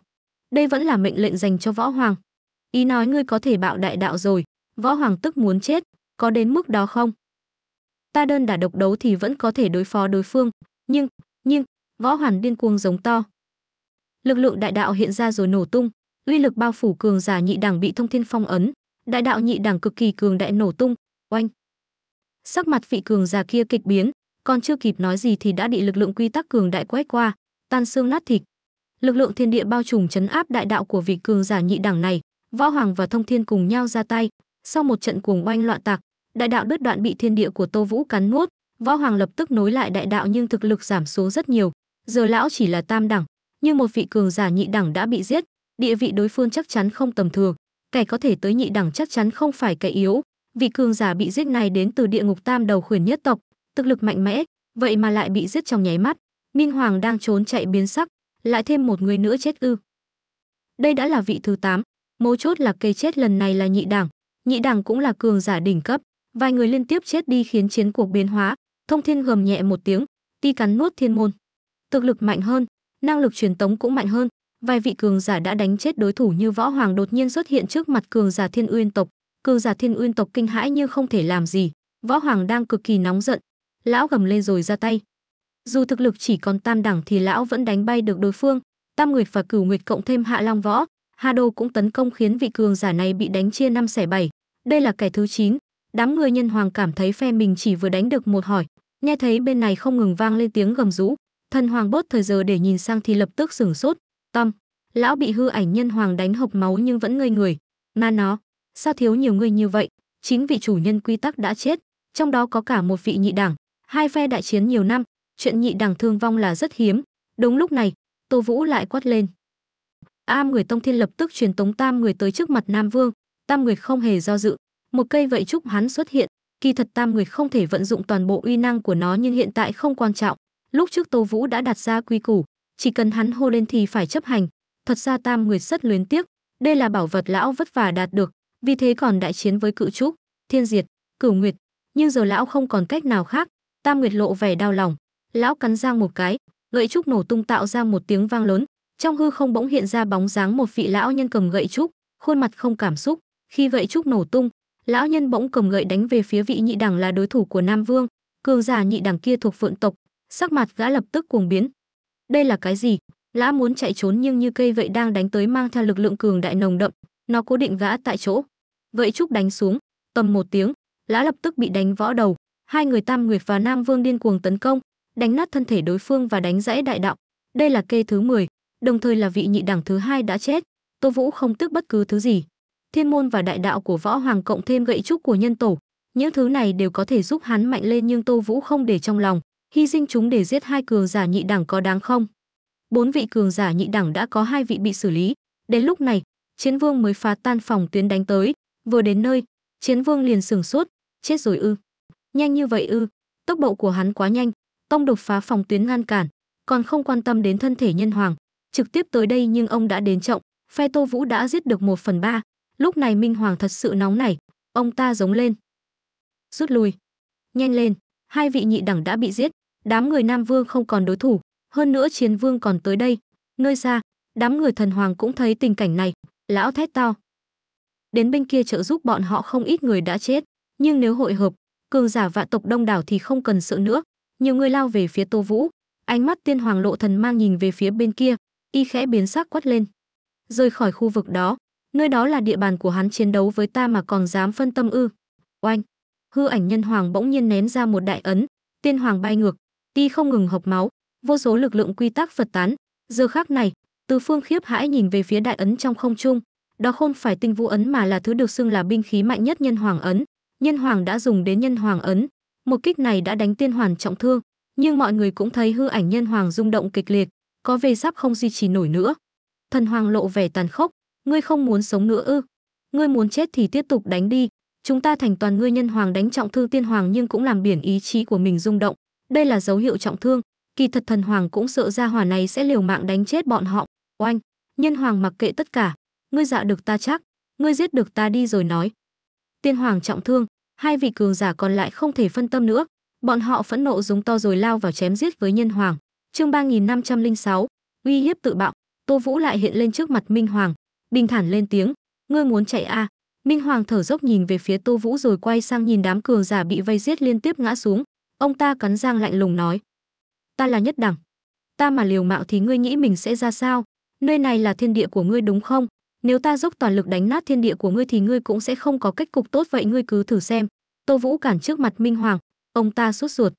Đây vẫn là mệnh lệnh dành cho Võ Hoàng. Ý nói ngươi có thể bạo đại đạo rồi, Võ Hoàng tức muốn chết, có đến mức đó không? Ta đơn đả độc đấu thì vẫn có thể đối phó đối phương, nhưng, nhưng, Võ Hoàng điên cuồng giống to, lực lượng đại đạo hiện ra rồi nổ tung uy lực bao phủ cường giả nhị đẳng bị thông thiên phong ấn đại đạo nhị đẳng cực kỳ cường đại nổ tung oanh sắc mặt vị cường giả kia kịch biến còn chưa kịp nói gì thì đã bị lực lượng quy tắc cường đại quét qua tan xương nát thịt lực lượng thiên địa bao trùm chấn áp đại đạo của vị cường giả nhị đẳng này võ hoàng và thông thiên cùng nhau ra tay sau một trận cuồng oanh loạn tạc đại đạo đứt đoạn bị thiên địa của tô vũ cắn nuốt võ hoàng lập tức nối lại đại đạo nhưng thực lực giảm xuống rất nhiều giờ lão chỉ là tam đẳng như một vị cường giả nhị đẳng đã bị giết, địa vị đối phương chắc chắn không tầm thường, kẻ có thể tới nhị đẳng chắc chắn không phải kẻ yếu. Vị cường giả bị giết này đến từ địa ngục tam đầu khuyển nhất tộc, thực lực mạnh mẽ, vậy mà lại bị giết trong nháy mắt. Minh Hoàng đang trốn chạy biến sắc, lại thêm một người nữa chết ư? Đây đã là vị thứ tám, mấu chốt là cây chết lần này là nhị đẳng, nhị đẳng cũng là cường giả đỉnh cấp, vài người liên tiếp chết đi khiến chiến cuộc biến hóa, Thông Thiên gầm nhẹ một tiếng, ti cắn nuốt thiên môn. Thực lực mạnh hơn, năng lực truyền tống cũng mạnh hơn. Vài vị cường giả đã đánh chết đối thủ như Võ Hoàng đột nhiên xuất hiện trước mặt cường giả Thiên Uyên tộc, cường giả Thiên Uyên tộc kinh hãi nhưng không thể làm gì. Võ Hoàng đang cực kỳ nóng giận, lão gầm lên rồi ra tay. Dù thực lực chỉ còn tam đẳng thì lão vẫn đánh bay được đối phương, Tam Nguyệt và Cửu Nguyệt cộng thêm Hạ Long Võ, Hà Đô cũng tấn công khiến vị cường giả này bị đánh chia năm xẻ bảy. Đây là kẻ thứ chín. Đám người nhân hoàng cảm thấy phe mình chỉ vừa đánh được một hỏi, nghe thấy bên này không ngừng vang lên tiếng gầm rũ. Thần hoàng bốt thời giờ để nhìn sang thì lập tức sửng sốt, "Tâm, lão bị hư ảnh nhân hoàng đánh hộc máu nhưng vẫn ngây người, mà nó, sao thiếu nhiều người như vậy? Chính vị chủ nhân quy tắc đã chết, trong đó có cả một vị nhị đảng, hai phe đại chiến nhiều năm, chuyện nhị đảng thương vong là rất hiếm." Đúng lúc này, Tô Vũ lại quát lên, Am người Tông Thiên lập tức truyền tống tam người tới trước mặt Nam Vương, tam người không hề do dự, một cây vậy trúc hắn xuất hiện, kỳ thật tam người không thể vận dụng toàn bộ uy năng của nó nhưng hiện tại không quan trọng, Lúc trước Tô Vũ đã đặt ra quy củ, chỉ cần hắn hô lên thì phải chấp hành. Thật ra Tam Nguyệt rất luyến tiếc, đây là bảo vật lão vất vả đạt được, vì thế còn đại chiến với cự trúc, thiên diệt, cửu nguyệt. Nhưng giờ lão không còn cách nào khác, Tam Nguyệt lộ vẻ đau lòng. Lão cắn răng một cái, gậy trúc nổ tung tạo ra một tiếng vang lớn, trong hư không bỗng hiện ra bóng dáng một vị lão nhân cầm gậy trúc, khuôn mặt không cảm xúc. Khi gậy trúc nổ tung, lão nhân bỗng cầm gậy đánh về phía vị nhị đẳng là đối thủ của Nam Vương cường giả nhị đẳng kia thuộc phượng tộc sắc mặt gã lập tức cuồng biến đây là cái gì lã muốn chạy trốn nhưng như cây vậy đang đánh tới mang theo lực lượng cường đại nồng đậm nó cố định gã tại chỗ vậy trúc đánh xuống tầm một tiếng lã lập tức bị đánh võ đầu hai người tam nguyệt và nam vương điên cuồng tấn công đánh nát thân thể đối phương và đánh rãy đại đạo đây là kê thứ 10, đồng thời là vị nhị đẳng thứ hai đã chết tô vũ không tức bất cứ thứ gì thiên môn và đại đạo của võ hoàng cộng thêm gậy trúc của nhân tổ những thứ này đều có thể giúp hắn mạnh lên nhưng tô vũ không để trong lòng hy sinh chúng để giết hai cường giả nhị đẳng có đáng không? Bốn vị cường giả nhị đẳng đã có hai vị bị xử lý. Đến lúc này, Chiến Vương mới phá tan phòng tuyến đánh tới, vừa đến nơi, Chiến Vương liền sửng sốt, chết rồi ư? Nhanh như vậy ư? Tốc độ của hắn quá nhanh, tông đột phá phòng tuyến ngăn cản, còn không quan tâm đến thân thể nhân hoàng, trực tiếp tới đây nhưng ông đã đến trọng, phe Tô Vũ đã giết được một phần ba. Lúc này Minh Hoàng thật sự nóng nảy, ông ta giống lên. Rút lui. Nhanh lên, hai vị nhị đẳng đã bị giết, đám người Nam Vương không còn đối thủ, hơn nữa Chiến Vương còn tới đây, nơi xa, đám người thần hoàng cũng thấy tình cảnh này, lão thét to. Đến bên kia trợ giúp bọn họ không ít người đã chết, nhưng nếu hội hợp, cường giả vạn tộc đông đảo thì không cần sợ nữa. Nhiều người lao về phía Tô Vũ, ánh mắt tiên hoàng lộ thần mang nhìn về phía bên kia, y khẽ biến sắc quát lên. Rời khỏi khu vực đó, nơi đó là địa bàn của hắn chiến đấu với ta mà còn dám phân tâm ư. Oanh! Hư ảnh nhân hoàng bỗng nhiên nén ra một đại ấn, tiên hoàng bay ngược, ti không ngừng hợp máu, vô số lực lượng quy tắc phật tán. Giờ khác này, Từ Phương khiếp hãi nhìn về phía đại ấn trong không trung, đó không phải tinh vũ ấn mà là thứ được xưng là binh khí mạnh nhất nhân hoàng ấn. Nhân hoàng đã dùng đến nhân hoàng ấn, một kích này đã đánh tiên hoàn trọng thương, nhưng mọi người cũng thấy hư ảnh nhân hoàng rung động kịch liệt, có về sắp không duy trì nổi nữa. Thần hoàng lộ vẻ tàn khốc, ngươi không muốn sống nữa ư? Ngươi muốn chết thì tiếp tục đánh đi, chúng ta thành toàn ngươi nhân hoàng đánh trọng thương tiên hoàng nhưng cũng làm biển ý chí của mình rung động, đây là dấu hiệu trọng thương, kỳ thật thần hoàng cũng sợ ra hỏa này sẽ liều mạng đánh chết bọn họ. Oanh, nhân hoàng mặc kệ tất cả, ngươi dạ được ta chắc, ngươi giết được ta đi rồi nói. Tiên hoàng trọng thương, hai vị cường giả còn lại không thể phân tâm nữa, bọn họ phẫn nộ giống to rồi lao vào chém giết với nhân hoàng. Chương sáu uy hiếp tự bạo, Tô Vũ lại hiện lên trước mặt Minh Hoàng, bình thản lên tiếng, ngươi muốn chạy a? Minh Hoàng thở dốc nhìn về phía Tô Vũ rồi quay sang nhìn đám cường giả bị vây giết liên tiếp ngã xuống, Ông ta cắn răng lạnh lùng nói. Ta là nhất đẳng. Ta mà liều mạo thì ngươi nghĩ mình sẽ ra sao? Nơi này là thiên địa của ngươi đúng không? Nếu ta dốc toàn lực đánh nát thiên địa của ngươi thì ngươi cũng sẽ không có cách cục tốt vậy ngươi cứ thử xem. Tô Vũ cản trước mặt Minh Hoàng, ông ta sốt ruột.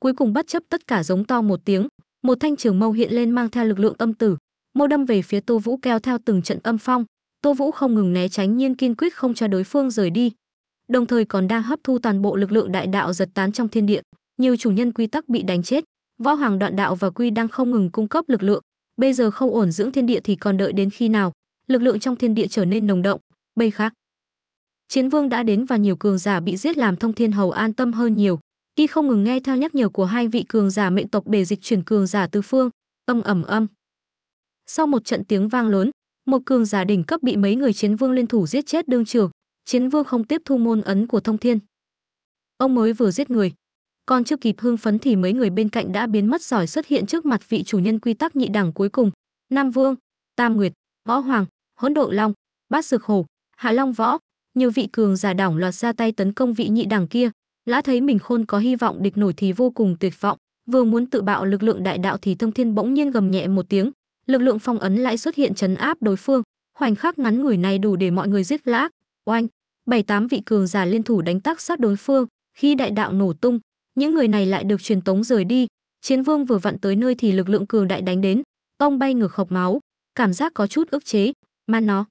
Cuối cùng bất chấp tất cả giống to một tiếng, một thanh trường mâu hiện lên mang theo lực lượng âm tử, mâu đâm về phía Tô Vũ keo theo từng trận âm phong. Tô Vũ không ngừng né tránh nhưng kiên quyết không cho đối phương rời đi, đồng thời còn đang hấp thu toàn bộ lực lượng đại đạo giật tán trong thiên địa. Nhiều chủ nhân quy tắc bị đánh chết, võ hoàng đoạn đạo và quy đang không ngừng cung cấp lực lượng. Bây giờ không ổn dưỡng thiên địa thì còn đợi đến khi nào? Lực lượng trong thiên địa trở nên nồng động, bây khác. Chiến vương đã đến và nhiều cường giả bị giết làm thông thiên hầu an tâm hơn nhiều. Y không ngừng nghe theo nhắc nhở của hai vị cường giả mệnh tộc để dịch chuyển cường giả tứ phương, âm ẩm âm. Sau một trận tiếng vang lớn, một cường giả đỉnh cấp bị mấy người chiến vương liên thủ giết chết đương trường, chiến vương không tiếp thu môn ấn của thông thiên ông mới vừa giết người còn chưa kịp hưng phấn thì mấy người bên cạnh đã biến mất giỏi xuất hiện trước mặt vị chủ nhân quy tắc nhị đẳng cuối cùng nam vương tam nguyệt võ hoàng hỗn độ long bát dược hồ hạ long võ nhiều vị cường giả đảo loạt ra tay tấn công vị nhị đẳng kia lã thấy mình khôn có hy vọng địch nổi thì vô cùng tuyệt vọng vừa muốn tự bạo lực lượng đại đạo thì thông thiên bỗng nhiên gầm nhẹ một tiếng lực lượng phong ấn lại xuất hiện chấn áp đối phương khoảnh khắc ngắn ngủi này đủ để mọi người giết lã oanh bảy tám vị cường giả liên thủ đánh tác sát đối phương khi đại đạo nổ tung những người này lại được truyền tống rời đi chiến vương vừa vặn tới nơi thì lực lượng cường đại đánh đến ông bay ngược khọc máu cảm giác có chút ức chế mà nó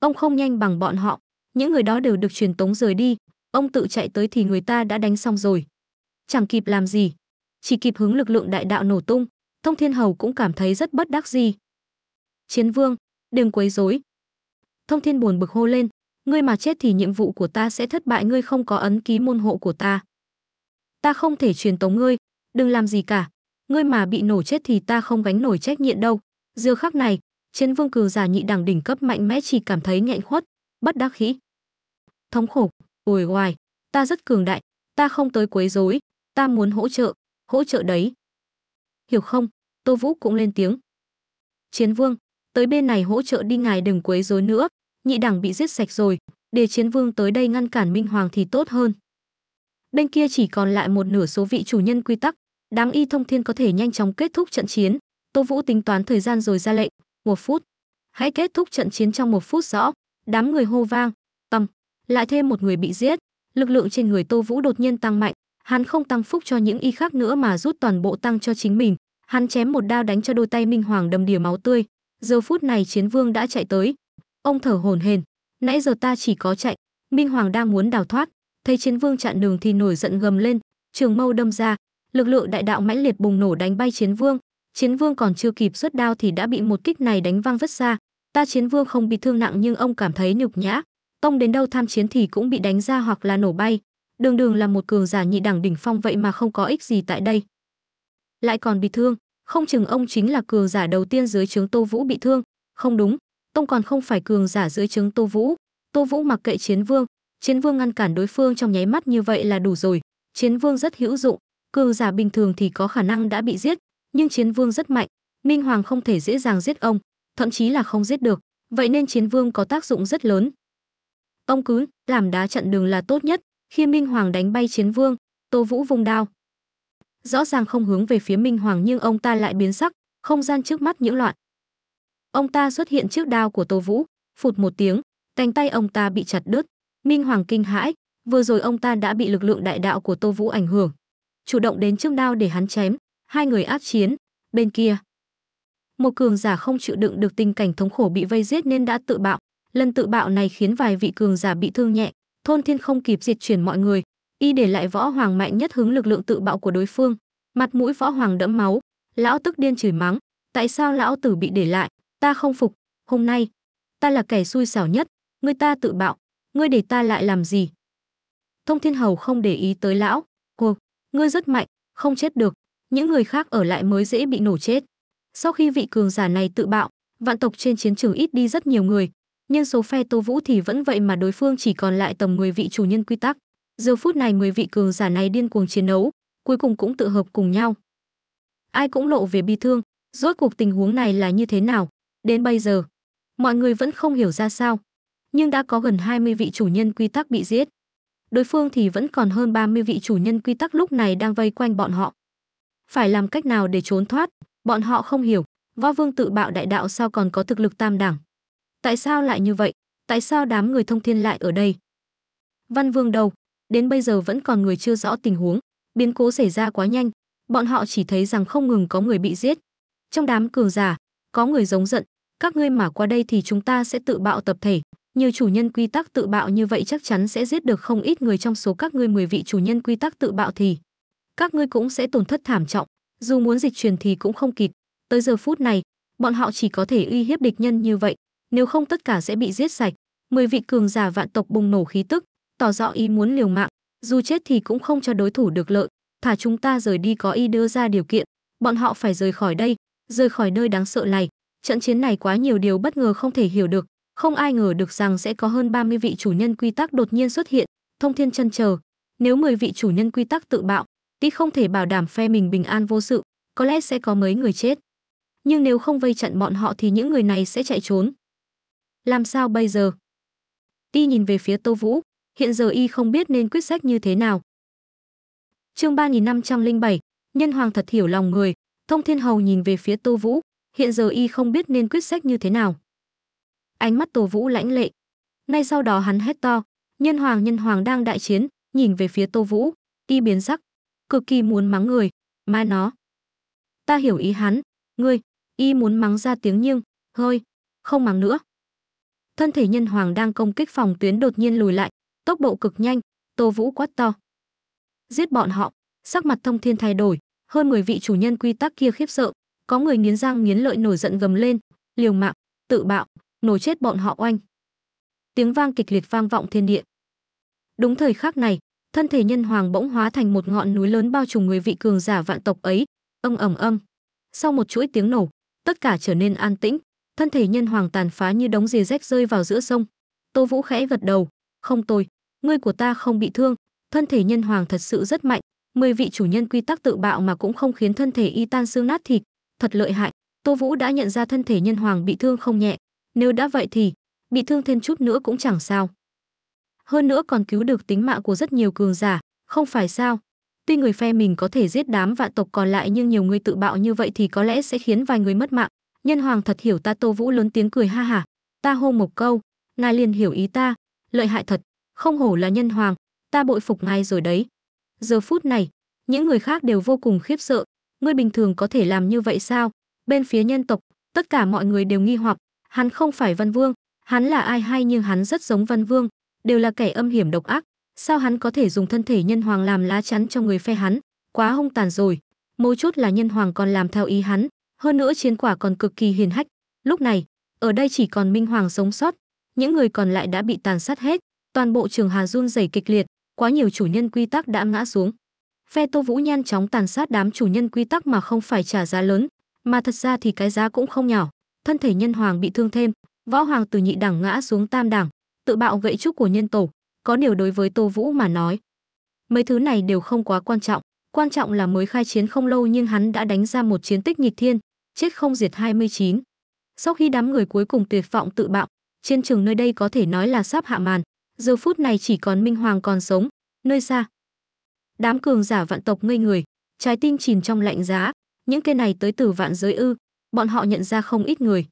ông không nhanh bằng bọn họ những người đó đều được truyền tống rời đi ông tự chạy tới thì người ta đã đánh xong rồi chẳng kịp làm gì chỉ kịp hứng lực lượng đại đạo nổ tung thông thiên hầu cũng cảm thấy rất bất đắc dĩ chiến vương đừng quấy rối thông thiên buồn bực hô lên ngươi mà chết thì nhiệm vụ của ta sẽ thất bại ngươi không có ấn ký môn hộ của ta. Ta không thể truyền tống ngươi, đừng làm gì cả, ngươi mà bị nổ chết thì ta không gánh nổi trách nhiệm đâu. Giờ khắc này, chiến vương cừ già nhị đẳng đỉnh cấp mạnh mẽ chỉ cảm thấy nghẹn khuất, bất đắc khỉ. Thống khổ, ồi oài, ta rất cường đại, ta không tới quấy rối, ta muốn hỗ trợ, hỗ trợ đấy. Hiểu không? Tô Vũ cũng lên tiếng. Chiến vương, tới bên này hỗ trợ đi ngài đừng quấy rối nữa, nhị đẳng bị giết sạch rồi để chiến vương tới đây ngăn cản minh hoàng thì tốt hơn bên kia chỉ còn lại một nửa số vị chủ nhân quy tắc đám y thông thiên có thể nhanh chóng kết thúc trận chiến tô vũ tính toán thời gian rồi ra lệnh một phút hãy kết thúc trận chiến trong một phút rõ đám người hô vang tầm lại thêm một người bị giết lực lượng trên người tô vũ đột nhiên tăng mạnh hắn không tăng phúc cho những y khác nữa mà rút toàn bộ tăng cho chính mình hắn chém một đao đánh cho đôi tay minh hoàng đầm đìa máu tươi giờ phút này chiến vương đã chạy tới Ông thở hổn hển, nãy giờ ta chỉ có chạy, Minh Hoàng đang muốn đào thoát, thấy Chiến Vương chặn đường thì nổi giận gầm lên, trường mâu đâm ra, lực lượng đại đạo mãnh liệt bùng nổ đánh bay Chiến Vương, Chiến Vương còn chưa kịp xuất đao thì đã bị một kích này đánh văng rất xa. Ta Chiến Vương không bị thương nặng nhưng ông cảm thấy nhục nhã, tông đến đâu tham chiến thì cũng bị đánh ra hoặc là nổ bay. Đường đường là một cường giả nhị đẳng đỉnh phong vậy mà không có ích gì tại đây. Lại còn bị thương, không chừng ông chính là cường giả đầu tiên dưới trướng Tô Vũ bị thương, không đúng, tông còn không phải cường giả dưới trứng tô vũ tô vũ mặc kệ chiến vương chiến vương ngăn cản đối phương trong nháy mắt như vậy là đủ rồi chiến vương rất hữu dụng cường giả bình thường thì có khả năng đã bị giết nhưng chiến vương rất mạnh minh hoàng không thể dễ dàng giết ông thậm chí là không giết được vậy nên chiến vương có tác dụng rất lớn Tông cứ làm đá chặn đường là tốt nhất khi minh hoàng đánh bay chiến vương tô vũ vùng đao rõ ràng không hướng về phía minh hoàng nhưng ông ta lại biến sắc không gian trước mắt nhiễu loạn Ông ta xuất hiện trước đao của Tô Vũ, phụt một tiếng, cánh tay ông ta bị chặt đứt. Minh Hoàng kinh hãi, vừa rồi ông ta đã bị lực lượng đại đạo của Tô Vũ ảnh hưởng. Chủ động đến trước đao để hắn chém, hai người áp chiến, bên kia. Một cường giả không chịu đựng được tình cảnh thống khổ bị vây giết nên đã tự bạo. Lần tự bạo này khiến vài vị cường giả bị thương nhẹ, thôn thiên không kịp diệt chuyển mọi người, y để lại võ hoàng mạnh nhất hứng lực lượng tự bạo của đối phương, mặt mũi võ hoàng đẫm máu, lão tức điên chửi mắng, tại sao lão tử bị để lại, Ta không phục, hôm nay, ta là kẻ xui xẻo nhất, ngươi ta tự bạo, ngươi để ta lại làm gì? Thông Thiên Hầu không để ý tới lão, cô, ngươi rất mạnh, không chết được, những người khác ở lại mới dễ bị nổ chết. Sau khi vị cường giả này tự bạo, vạn tộc trên chiến trường ít đi rất nhiều người, nhưng số phe Tô Vũ thì vẫn vậy mà đối phương chỉ còn lại tầm 10 vị chủ nhân quy tắc. Giờ phút này 10 vị cường giả này điên cuồng chiến đấu, cuối cùng cũng tự hợp cùng nhau. Ai cũng lộ về bi thương, rốt cuộc tình huống này là như thế nào? Đến bây giờ, mọi người vẫn không hiểu ra sao, nhưng đã có gần 20 vị chủ nhân quy tắc bị giết. Đối phương thì vẫn còn hơn 30 vị chủ nhân quy tắc lúc này đang vây quanh bọn họ. Phải làm cách nào để trốn thoát, bọn họ không hiểu, võ vương tự bạo đại đạo sao còn có thực lực tam đẳng. Tại sao lại như vậy? Tại sao đám người thông thiên lại ở đây? Văn vương đầu, đến bây giờ vẫn còn người chưa rõ tình huống, biến cố xảy ra quá nhanh, bọn họ chỉ thấy rằng không ngừng có người bị giết. Trong đám cường giả, có người giống giận các ngươi mà qua đây thì chúng ta sẽ tự bạo tập thể như chủ nhân quy tắc tự bạo như vậy chắc chắn sẽ giết được không ít người trong số các ngươi 10 vị chủ nhân quy tắc tự bạo thì các ngươi cũng sẽ tổn thất thảm trọng dù muốn dịch truyền thì cũng không kịp tới giờ phút này bọn họ chỉ có thể uy hiếp địch nhân như vậy nếu không tất cả sẽ bị giết sạch 10 vị cường giả vạn tộc bùng nổ khí tức tỏ rõ ý muốn liều mạng dù chết thì cũng không cho đối thủ được lợi thả chúng ta rời đi có y đưa ra điều kiện bọn họ phải rời khỏi đây rời khỏi nơi đáng sợ này. Trận chiến này quá nhiều điều bất ngờ không thể hiểu được, không ai ngờ được rằng sẽ có hơn 30 vị chủ nhân quy tắc đột nhiên xuất hiện, thông thiên chân chờ. Nếu 10 vị chủ nhân quy tắc tự bạo, tí không thể bảo đảm phe mình bình an vô sự, có lẽ sẽ có mấy người chết. Nhưng nếu không vây chặn bọn họ thì những người này sẽ chạy trốn. Làm sao bây giờ? Ti nhìn về phía Tô Vũ, hiện giờ y không biết nên quyết sách như thế nào. Chương 3507, Nhân Hoàng thật hiểu lòng người, Thông Thiên Hầu nhìn về phía Tô Vũ, hiện giờ y không biết nên quyết sách như thế nào. Ánh mắt Tô Vũ lãnh lệ. Ngay sau đó hắn hét to, "Nhân hoàng, nhân hoàng đang đại chiến!" Nhìn về phía Tô Vũ, y biến sắc, cực kỳ muốn mắng người, mai nó. Ta hiểu ý hắn, ngươi, y muốn mắng ra tiếng nhưng, hơi, không mắng nữa. Thân thể nhân hoàng đang công kích phòng tuyến đột nhiên lùi lại, tốc độ cực nhanh, Tô Vũ quát to. Giết bọn họ, sắc mặt thông thiên thay đổi, hơn 10 vị chủ nhân quy tắc kia khiếp sợ, có người nghiến răng nghiến lợi nổi giận gầm lên, liều mạng, tự bạo, nổ chết bọn họ oanh. Tiếng vang kịch liệt vang vọng thiên địa. Đúng thời khắc này, thân thể nhân hoàng bỗng hóa thành một ngọn núi lớn bao trùm người vị cường giả vạn tộc ấy, âm ầm âm. Sau một chuỗi tiếng nổ, tất cả trở nên an tĩnh, thân thể nhân hoàng tàn phá như đống dì rách rơi vào giữa sông. Tô Vũ khẽ gật đầu, "Không tôi, ngươi của ta không bị thương, thân thể nhân hoàng thật sự rất mạnh, 10 vị chủ nhân quy tắc tự bạo mà cũng không khiến thân thể y tan xương nát thịt, thật lợi hại. Tô Vũ đã nhận ra thân thể nhân hoàng bị thương không nhẹ, nếu đã vậy thì bị thương thêm chút nữa cũng chẳng sao. Hơn nữa còn cứu được tính mạng của rất nhiều cường giả, không phải sao? Tuy người phe mình có thể giết đám vạn tộc còn lại nhưng nhiều người tự bạo như vậy thì có lẽ sẽ khiến vài người mất mạng. Nhân hoàng thật hiểu ta Tô Vũ lớn tiếng cười ha ha. ta hô một câu, ngài liền hiểu ý ta, lợi hại thật, không hổ là nhân hoàng, ta bội phục ngài rồi đấy. Giờ phút này, những người khác đều vô cùng khiếp sợ, ngươi bình thường có thể làm như vậy sao? Bên phía nhân tộc, tất cả mọi người đều nghi hoặc, hắn không phải Văn Vương, hắn là ai hay nhưng hắn rất giống Văn Vương, đều là kẻ âm hiểm độc ác, sao hắn có thể dùng thân thể nhân hoàng làm lá chắn cho người phe hắn? Quá hung tàn rồi, mấu chốt là nhân hoàng còn làm theo ý hắn, hơn nữa chiến quả còn cực kỳ hiền hách. Lúc này, ở đây chỉ còn Minh Hoàng sống sót, những người còn lại đã bị tàn sát hết, toàn bộ trường Hà run rẩy kịch liệt, quá nhiều chủ nhân quy tắc đã ngã xuống. Phe Tô Vũ nhanh chóng tàn sát đám chủ nhân quy tắc mà không phải trả giá lớn, mà thật ra thì cái giá cũng không nhỏ. Thân thể nhân hoàng bị thương thêm, võ hoàng từ nhị đẳng ngã xuống tam đẳng, tự bạo gậy trúc của nhân tổ, có điều đối với Tô Vũ mà nói. Mấy thứ này đều không quá quan trọng, quan trọng là mới khai chiến không lâu nhưng hắn đã đánh ra một chiến tích nghịch thiên, chết không diệt 29. Sau khi đám người cuối cùng tuyệt vọng tự bạo, chiến trường nơi đây có thể nói là sắp hạ màn, giờ phút này chỉ còn minh hoàng còn sống nơi xa đám cường giả vạn tộc ngây người trái tim chìm trong lạnh giá những kê này tới từ vạn giới ư bọn họ nhận ra không ít người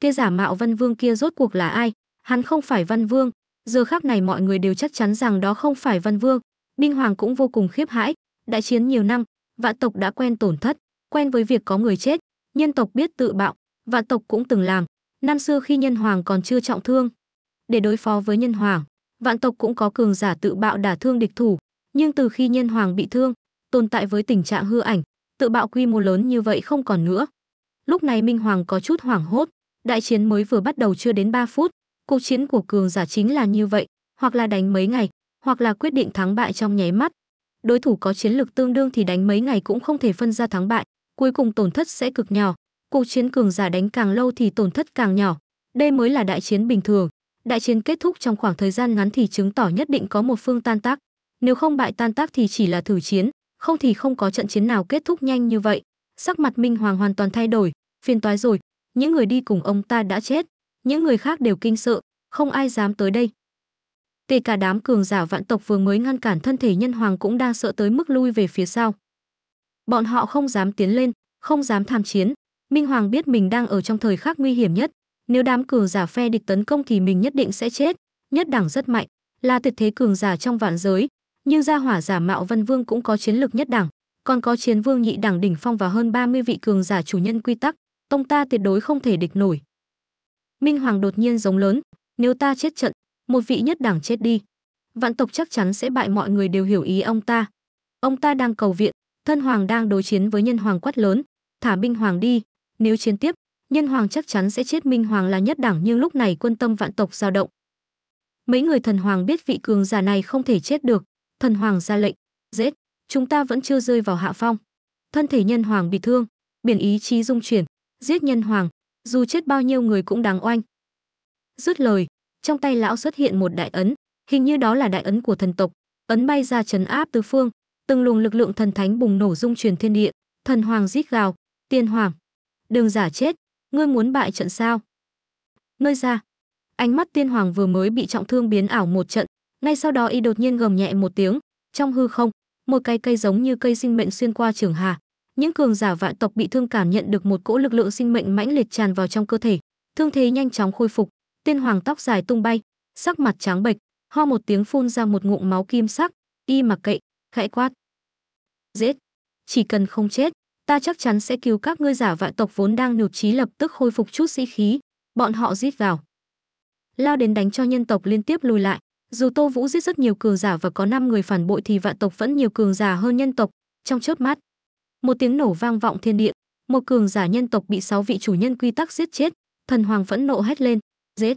kê giả mạo văn vương kia rốt cuộc là ai hắn không phải văn vương giờ khác này mọi người đều chắc chắn rằng đó không phải văn vương minh hoàng cũng vô cùng khiếp hãi đại chiến nhiều năm vạn tộc đã quen tổn thất quen với việc có người chết nhân tộc biết tự bạo vạn tộc cũng từng làm năm xưa khi nhân hoàng còn chưa trọng thương để đối phó với nhân hoàng vạn tộc cũng có cường giả tự bạo đả thương địch thủ, nhưng từ khi nhân hoàng bị thương, tồn tại với tình trạng hư ảnh, tự bạo quy mô lớn như vậy không còn nữa. Lúc này Minh Hoàng có chút hoảng hốt, đại chiến mới vừa bắt đầu chưa đến 3 phút, cuộc chiến của cường giả chính là như vậy, hoặc là đánh mấy ngày, hoặc là quyết định thắng bại trong nháy mắt. Đối thủ có chiến lực tương đương thì đánh mấy ngày cũng không thể phân ra thắng bại, cuối cùng tổn thất sẽ cực nhỏ. Cuộc chiến cường giả đánh càng lâu thì tổn thất càng nhỏ, đây mới là đại chiến bình thường đại chiến kết thúc trong khoảng thời gian ngắn thì chứng tỏ nhất định có một phương tan tác nếu không bại tan tác thì chỉ là thử chiến không thì không có trận chiến nào kết thúc nhanh như vậy sắc mặt minh hoàng hoàn toàn thay đổi phiền toái rồi những người đi cùng ông ta đã chết những người khác đều kinh sợ không ai dám tới đây kể cả đám cường giả vạn tộc vừa mới ngăn cản thân thể nhân hoàng cũng đang sợ tới mức lui về phía sau bọn họ không dám tiến lên không dám tham chiến minh hoàng biết mình đang ở trong thời khắc nguy hiểm nhất nếu đám cường giả phe địch tấn công thì mình nhất định sẽ chết, nhất đẳng rất mạnh, là tuyệt thế cường giả trong vạn giới, nhưng gia hỏa giả mạo Vân Vương cũng có chiến lực nhất đẳng, còn có chiến vương nhị đẳng đỉnh phong và hơn 30 vị cường giả chủ nhân quy tắc, tông ta tuyệt đối không thể địch nổi. Minh Hoàng đột nhiên giống lớn, nếu ta chết trận, một vị nhất đẳng chết đi. Vạn tộc chắc chắn sẽ bại mọi người đều hiểu ý ông ta. Ông ta đang cầu viện, thân hoàng đang đối chiến với nhân hoàng quát lớn, thả binh hoàng đi, nếu chiến tiếp, nhân hoàng chắc chắn sẽ chết minh hoàng là nhất đẳng nhưng lúc này quân tâm vạn tộc dao động mấy người thần hoàng biết vị cường giả này không thể chết được thần hoàng ra lệnh giết chúng ta vẫn chưa rơi vào hạ phong thân thể nhân hoàng bị thương biển ý chí dung chuyển giết nhân hoàng dù chết bao nhiêu người cũng đáng oanh dứt lời trong tay lão xuất hiện một đại ấn hình như đó là đại ấn của thần tộc ấn bay ra trấn áp tứ phương từng luồng lực lượng thần thánh bùng nổ dung truyền thiên địa thần hoàng rít gào tiên hoàng đường giả chết ngươi muốn bại trận sao? Ngươi ra. Ánh mắt tiên hoàng vừa mới bị trọng thương biến ảo một trận, ngay sau đó y đột nhiên gầm nhẹ một tiếng, trong hư không, một cái cây giống như cây sinh mệnh xuyên qua trường hà. Những cường giả vạn tộc bị thương cảm nhận được một cỗ lực lượng sinh mệnh mãnh liệt tràn vào trong cơ thể, thương thế nhanh chóng khôi phục, tiên hoàng tóc dài tung bay, sắc mặt trắng bệch, ho một tiếng phun ra một ngụm máu kim sắc, y mặc kệ, khẽ quát: "Giết, chỉ cần không chết." ta chắc chắn sẽ cứu các ngươi giả vạn tộc vốn đang nhục trí lập tức khôi phục chút sĩ khí bọn họ giết vào lao đến đánh cho nhân tộc liên tiếp lùi lại dù tô vũ giết rất nhiều cường giả và có 5 người phản bội thì vạn tộc vẫn nhiều cường giả hơn nhân tộc trong chớp mắt một tiếng nổ vang vọng thiên địa một cường giả nhân tộc bị sáu vị chủ nhân quy tắc giết chết thần hoàng phẫn nộ hét lên giết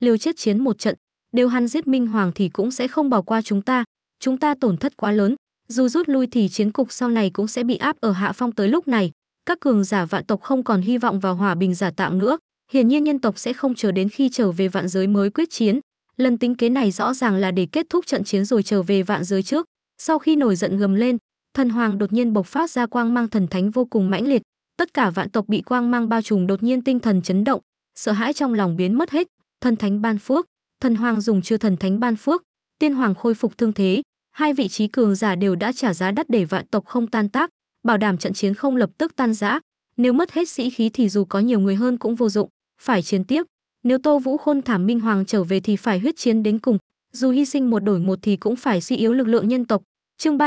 liều chết chiến một trận đều hắn giết minh hoàng thì cũng sẽ không bỏ qua chúng ta chúng ta tổn thất quá lớn dù rút lui thì chiến cục sau này cũng sẽ bị áp ở hạ phong tới lúc này, các cường giả vạn tộc không còn hy vọng vào hòa bình giả tạo nữa, hiển nhiên nhân tộc sẽ không chờ đến khi trở về vạn giới mới quyết chiến. Lần tính kế này rõ ràng là để kết thúc trận chiến rồi trở về vạn giới trước. Sau khi nổi giận gầm lên, thần hoàng đột nhiên bộc phát ra quang mang thần thánh vô cùng mãnh liệt, tất cả vạn tộc bị quang mang bao trùm đột nhiên tinh thần chấn động, sợ hãi trong lòng biến mất hết, thần thánh ban phước, thần hoàng dùng chưa thần thánh ban phước, tiên hoàng khôi phục thương thế, hai vị trí cường giả đều đã trả giá đắt để vạn tộc không tan tác, bảo đảm trận chiến không lập tức tan rã. Nếu mất hết sĩ khí thì dù có nhiều người hơn cũng vô dụng, phải chiến tiếp. Nếu Tô Vũ Khôn thảm minh hoàng trở về thì phải huyết chiến đến cùng, dù hy sinh một đổi một thì cũng phải suy yếu lực lượng nhân tộc. Chương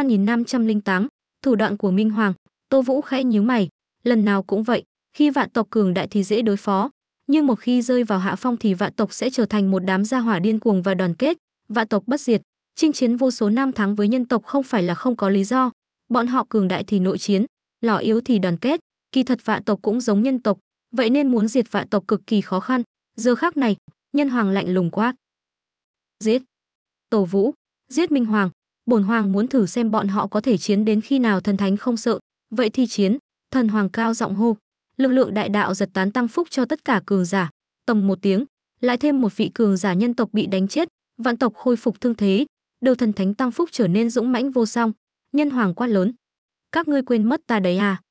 tám thủ đoạn của Minh Hoàng, Tô Vũ khẽ nhíu mày, lần nào cũng vậy, khi vạn tộc cường đại thì dễ đối phó, nhưng một khi rơi vào hạ phong thì vạn tộc sẽ trở thành một đám gia hỏa điên cuồng và đoàn kết, vạn tộc bất diệt, Chinh chiến vô số năm tháng với nhân tộc không phải là không có lý do. Bọn họ cường đại thì nội chiến, lò yếu thì đoàn kết, kỳ thật vạn tộc cũng giống nhân tộc, vậy nên muốn diệt vạn tộc cực kỳ khó khăn. Giờ khác này, nhân hoàng lạnh lùng quát, Giết! Tổ vũ! Giết Minh Hoàng! Bổn hoàng muốn thử xem bọn họ có thể chiến đến khi nào thần thánh không sợ. Vậy thì chiến! Thần hoàng cao giọng hô. Lực lượng đại đạo giật tán tăng phúc cho tất cả cường giả. Tầm một tiếng, lại thêm một vị cường giả nhân tộc bị đánh chết, vạn tộc khôi phục thương thế, đầu thần thánh tăng phúc trở nên dũng mãnh vô song nhân hoàng quá lớn các ngươi quên mất ta đấy à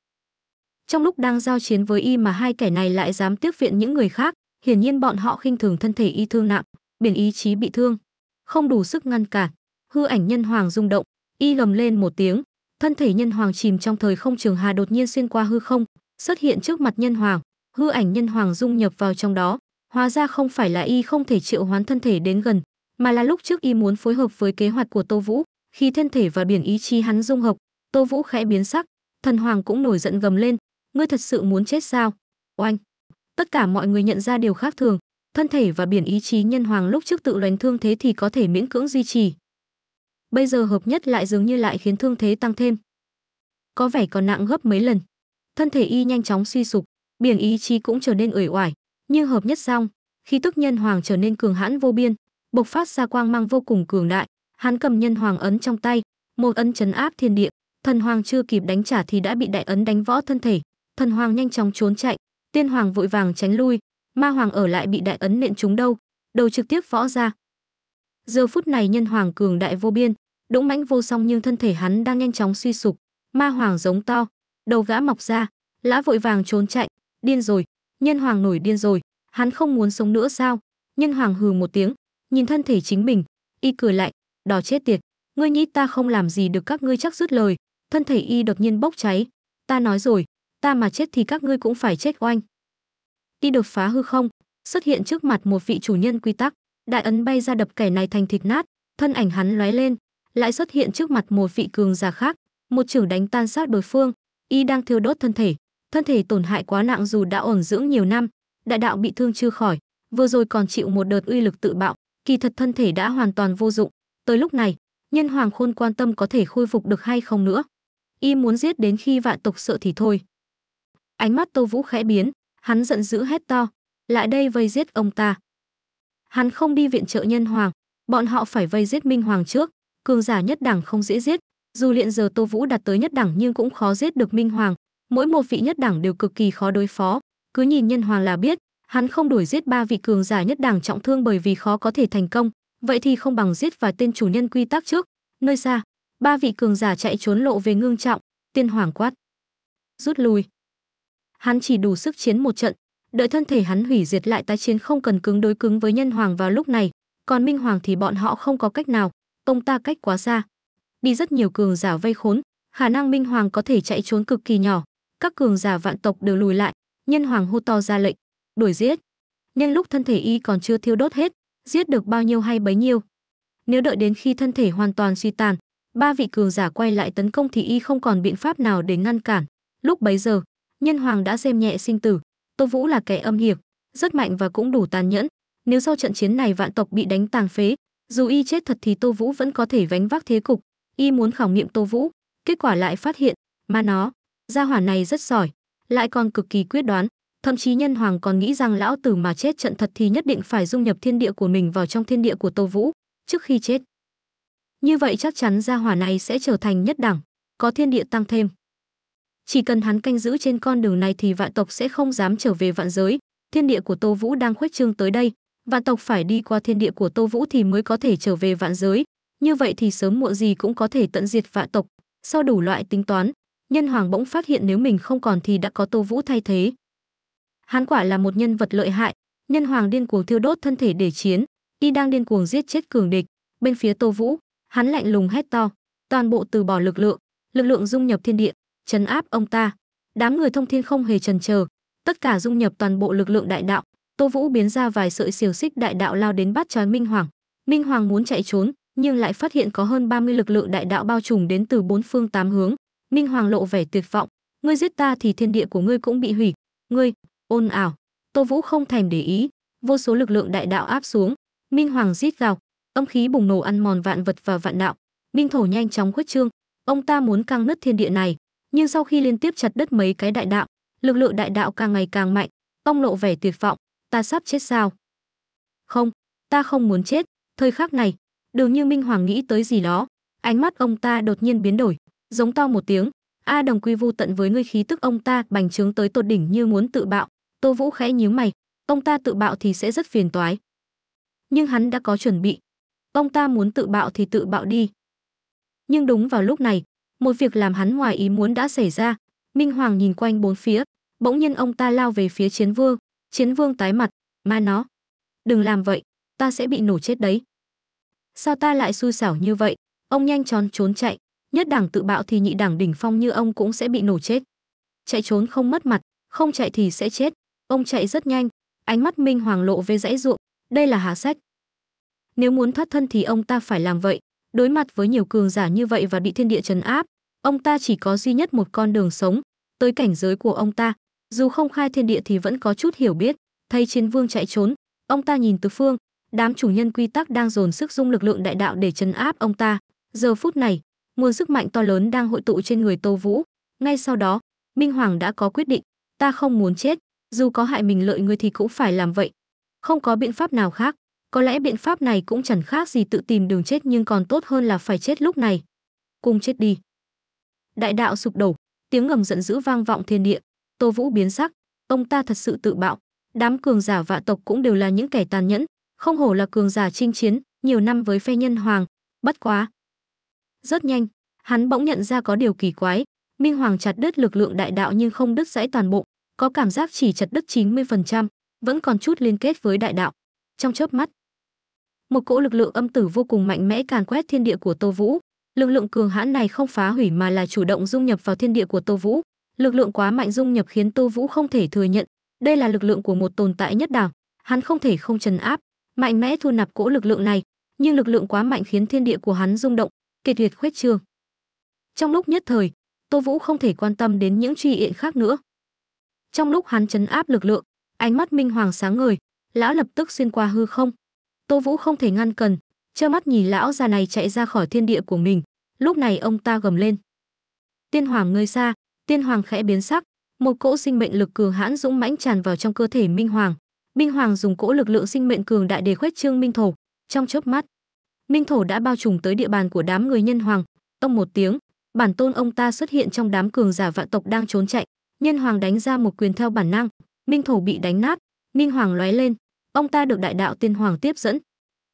trong lúc đang giao chiến với y mà hai kẻ này lại dám tiếp viện những người khác hiển nhiên bọn họ khinh thường thân thể y thương nặng biển ý chí bị thương không đủ sức ngăn cản hư ảnh nhân hoàng rung động y lầm lên một tiếng thân thể nhân hoàng chìm trong thời không trường hà đột nhiên xuyên qua hư không xuất hiện trước mặt nhân hoàng hư ảnh nhân hoàng dung nhập vào trong đó hóa ra không phải là y không thể triệu hoán thân thể đến gần mà là lúc trước y muốn phối hợp với kế hoạch của Tô Vũ. Khi thân thể và biển ý chí hắn dung hợp, Tô Vũ khẽ biến sắc, thần hoàng cũng nổi giận gầm lên, ngươi thật sự muốn chết sao? Oanh! Tất cả mọi người nhận ra điều khác thường, thân thể và biển ý chí nhân hoàng lúc trước tự loành thương thế thì có thể miễn cưỡng duy trì. Bây giờ hợp nhất lại dường như lại khiến thương thế tăng thêm. Có vẻ còn nặng gấp mấy lần. Thân thể y nhanh chóng suy sụp, biển ý chí cũng trở nên uể oải, nhưng hợp nhất xong, khi tức nhân hoàng trở nên cường hãn vô biên, bộc phát ra quang mang vô cùng cường đại hắn cầm nhân hoàng ấn trong tay một ấn chấn áp thiên địa thần hoàng chưa kịp đánh trả thì đã bị đại ấn đánh võ thân thể thần hoàng nhanh chóng trốn chạy tiên hoàng vội vàng tránh lui ma hoàng ở lại bị đại ấn nện chúng đâu đầu trực tiếp võ ra giờ phút này nhân hoàng cường đại vô biên đũng mãnh vô song nhưng thân thể hắn đang nhanh chóng suy sụp ma hoàng giống to đầu gã mọc ra lã vội vàng trốn chạy điên rồi nhân hoàng nổi điên rồi hắn không muốn sống nữa sao nhân hoàng hừ một tiếng nhìn thân thể chính mình y cười lại đò chết tiệt ngươi nghĩ ta không làm gì được các ngươi chắc rút lời thân thể y đột nhiên bốc cháy ta nói rồi ta mà chết thì các ngươi cũng phải chết oanh đi đột phá hư không xuất hiện trước mặt một vị chủ nhân quy tắc đại ấn bay ra đập kẻ này thành thịt nát thân ảnh hắn lóe lên lại xuất hiện trước mặt một vị cường giả khác một trưởng đánh tan xác đối phương y đang thiêu đốt thân thể thân thể tổn hại quá nặng dù đã ổn dưỡng nhiều năm đại đạo bị thương chưa khỏi vừa rồi còn chịu một đợt uy lực tự bạo kỳ thật thân thể đã hoàn toàn vô dụng. Tới lúc này, nhân hoàng khôn quan tâm có thể khôi phục được hay không nữa. Y muốn giết đến khi vạn tộc sợ thì thôi. Ánh mắt Tô Vũ khẽ biến, hắn giận dữ hét to, lại đây vây giết ông ta. Hắn không đi viện trợ nhân hoàng, bọn họ phải vây giết Minh Hoàng trước, cường giả nhất đẳng không dễ giết, dù hiện giờ Tô Vũ đạt tới nhất đẳng nhưng cũng khó giết được Minh Hoàng, mỗi một vị nhất đẳng đều cực kỳ khó đối phó, cứ nhìn nhân hoàng là biết, hắn không đuổi giết ba vị cường giả nhất đẳng trọng thương bởi vì khó có thể thành công vậy thì không bằng giết vài tên chủ nhân quy tắc trước nơi xa ba vị cường giả chạy trốn lộ về ngưng trọng tiên hoàng quát rút lui hắn chỉ đủ sức chiến một trận đợi thân thể hắn hủy diệt lại tái chiến không cần cứng đối cứng với nhân hoàng vào lúc này còn minh hoàng thì bọn họ không có cách nào tông ta cách quá xa đi rất nhiều cường giả vây khốn khả năng minh hoàng có thể chạy trốn cực kỳ nhỏ các cường giả vạn tộc đều lùi lại nhân hoàng hô to ra lệnh đuổi giết. Nhưng lúc thân thể y còn chưa thiêu đốt hết, giết được bao nhiêu hay bấy nhiêu. Nếu đợi đến khi thân thể hoàn toàn suy tàn, ba vị cường giả quay lại tấn công thì y không còn biện pháp nào để ngăn cản. Lúc bấy giờ, nhân hoàng đã xem nhẹ sinh tử, Tô Vũ là kẻ âm hiệp, rất mạnh và cũng đủ tàn nhẫn. Nếu sau trận chiến này vạn tộc bị đánh tàn phế, dù y chết thật thì Tô Vũ vẫn có thể vánh vác thế cục. Y muốn khảo nghiệm Tô Vũ, kết quả lại phát hiện, mà nó, gia hỏa này rất giỏi, lại còn cực kỳ quyết đoán. Thậm chí nhân hoàng còn nghĩ rằng lão tử mà chết trận thật thì nhất định phải dung nhập thiên địa của mình vào trong thiên địa của Tô Vũ, trước khi chết. Như vậy chắc chắn gia hỏa này sẽ trở thành nhất đẳng, có thiên địa tăng thêm. Chỉ cần hắn canh giữ trên con đường này thì vạn tộc sẽ không dám trở về vạn giới, thiên địa của Tô Vũ đang khuếch trương tới đây, vạn tộc phải đi qua thiên địa của Tô Vũ thì mới có thể trở về vạn giới, như vậy thì sớm muộn gì cũng có thể tận diệt vạn tộc. Sau đủ loại tính toán, nhân hoàng bỗng phát hiện nếu mình không còn thì đã có Tô Vũ thay thế, Hán quả là một nhân vật lợi hại, nhân hoàng điên cuồng thiêu đốt thân thể để chiến, y đang điên cuồng giết chết cường địch. Bên phía Tô Vũ, hắn lạnh lùng hét to, toàn bộ từ bỏ lực lượng, lực lượng dung nhập thiên địa, chấn áp ông ta. Đám người thông thiên không hề chần chờ, tất cả dung nhập toàn bộ lực lượng đại đạo, Tô Vũ biến ra vài sợi xiềng xích đại đạo lao đến bắt trói Minh Hoàng. Minh Hoàng muốn chạy trốn, nhưng lại phát hiện có hơn 30 lực lượng đại đạo bao trùm đến từ bốn phương tám hướng. Minh Hoàng lộ vẻ tuyệt vọng, ngươi giết ta thì thiên địa của ngươi cũng bị hủy, ngươi, ôn ảo tô vũ không thèm để ý vô số lực lượng đại đạo áp xuống minh hoàng rít gào âm khí bùng nổ ăn mòn vạn vật và vạn đạo minh thổ nhanh chóng khuất trương ông ta muốn căng nứt thiên địa này nhưng sau khi liên tiếp chặt đất mấy cái đại đạo lực lượng đại đạo càng ngày càng mạnh ông lộ vẻ tuyệt vọng ta sắp chết sao không ta không muốn chết thời khắc này đường như minh hoàng nghĩ tới gì đó ánh mắt ông ta đột nhiên biến đổi giống to một tiếng a đồng quy vu tận với ngươi khí tức ông ta bành trướng tới tột đỉnh như muốn tự bạo Tô Vũ khẽ nhíu mày, ông ta tự bạo thì sẽ rất phiền toái. Nhưng hắn đã có chuẩn bị. Ông ta muốn tự bạo thì tự bạo đi. Nhưng đúng vào lúc này, một việc làm hắn ngoài ý muốn đã xảy ra. Minh Hoàng nhìn quanh bốn phía, bỗng nhiên ông ta lao về phía chiến vương. Chiến vương tái mặt, ma nó. Đừng làm vậy, ta sẽ bị nổ chết đấy. Sao ta lại xui xảo như vậy? Ông nhanh chóng trốn chạy, nhất đẳng tự bạo thì nhị đẳng đỉnh phong như ông cũng sẽ bị nổ chết. Chạy trốn không mất mặt, không chạy thì sẽ chết, Ông chạy rất nhanh, ánh mắt Minh Hoàng lộ về dãy ruộng, đây là hạ sách. Nếu muốn thoát thân thì ông ta phải làm vậy, đối mặt với nhiều cường giả như vậy và bị thiên địa trấn áp, ông ta chỉ có duy nhất một con đường sống, tới cảnh giới của ông ta, dù không khai thiên địa thì vẫn có chút hiểu biết, thấy chiến vương chạy trốn, ông ta nhìn tứ phương, đám chủ nhân quy tắc đang dồn sức dung lực lượng đại đạo để trấn áp ông ta, giờ phút này, nguồn sức mạnh to lớn đang hội tụ trên người Tô Vũ, ngay sau đó, Minh Hoàng đã có quyết định, ta không muốn chết, dù có hại mình lợi người thì cũng phải làm vậy. Không có biện pháp nào khác, có lẽ biện pháp này cũng chẳng khác gì tự tìm đường chết nhưng còn tốt hơn là phải chết lúc này. Cùng chết đi. Đại đạo sụp đổ, tiếng ngầm giận dữ vang vọng thiên địa, Tô Vũ biến sắc, ông ta thật sự tự bạo, đám cường giả vạ tộc cũng đều là những kẻ tàn nhẫn, không hổ là cường giả chinh chiến, nhiều năm với phe nhân hoàng, bất quá. Rất nhanh, hắn bỗng nhận ra có điều kỳ quái, Minh Hoàng chặt đứt lực lượng đại đạo nhưng không đứt gãy toàn bộ, có cảm giác chỉ chặt đứt 90%, vẫn còn chút liên kết với đại đạo. Trong chớp mắt, một cỗ lực lượng âm tử vô cùng mạnh mẽ càn quét thiên địa của Tô Vũ, lực lượng cường hãn này không phá hủy mà là chủ động dung nhập vào thiên địa của Tô Vũ, lực lượng quá mạnh dung nhập khiến Tô Vũ không thể thừa nhận, đây là lực lượng của một tồn tại nhất đẳng, hắn không thể không trấn áp, mạnh mẽ thu nạp cỗ lực lượng này, nhưng lực lượng quá mạnh khiến thiên địa của hắn rung động, kiệt huyệt khuyết trương. Trong lúc nhất thời, Tô Vũ không thể quan tâm đến những truy yện khác nữa, trong lúc hắn chấn áp lực lượng ánh mắt minh hoàng sáng ngời lão lập tức xuyên qua hư không tô vũ không thể ngăn cần trơ mắt nhìn lão già này chạy ra khỏi thiên địa của mình lúc này ông ta gầm lên tiên hoàng ngươi xa tiên hoàng khẽ biến sắc một cỗ sinh mệnh lực cường hãn dũng mãnh tràn vào trong cơ thể minh hoàng minh hoàng dùng cỗ lực lượng sinh mệnh cường đại để khuếch trương minh thổ trong chớp mắt minh thổ đã bao trùm tới địa bàn của đám người nhân hoàng ông một tiếng bản tôn ông ta xuất hiện trong đám cường giả vạn tộc đang trốn chạy Nhân Hoàng đánh ra một quyền theo bản năng, Minh Thổ bị đánh nát, Minh Hoàng lóe lên, ông ta được đại đạo Tiên Hoàng tiếp dẫn.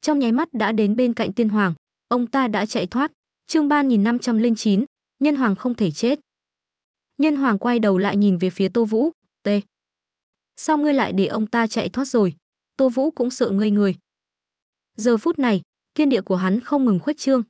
Trong nháy mắt đã đến bên cạnh Tiên Hoàng, ông ta đã chạy thoát. Chương 3509, Nhân Hoàng không thể chết. Nhân Hoàng quay đầu lại nhìn về phía Tô Vũ, "T, sao ngươi lại để ông ta chạy thoát rồi?" Tô Vũ cũng sợ ngây người. Giờ phút này, thiên địa của hắn không ngừng khuếch trương.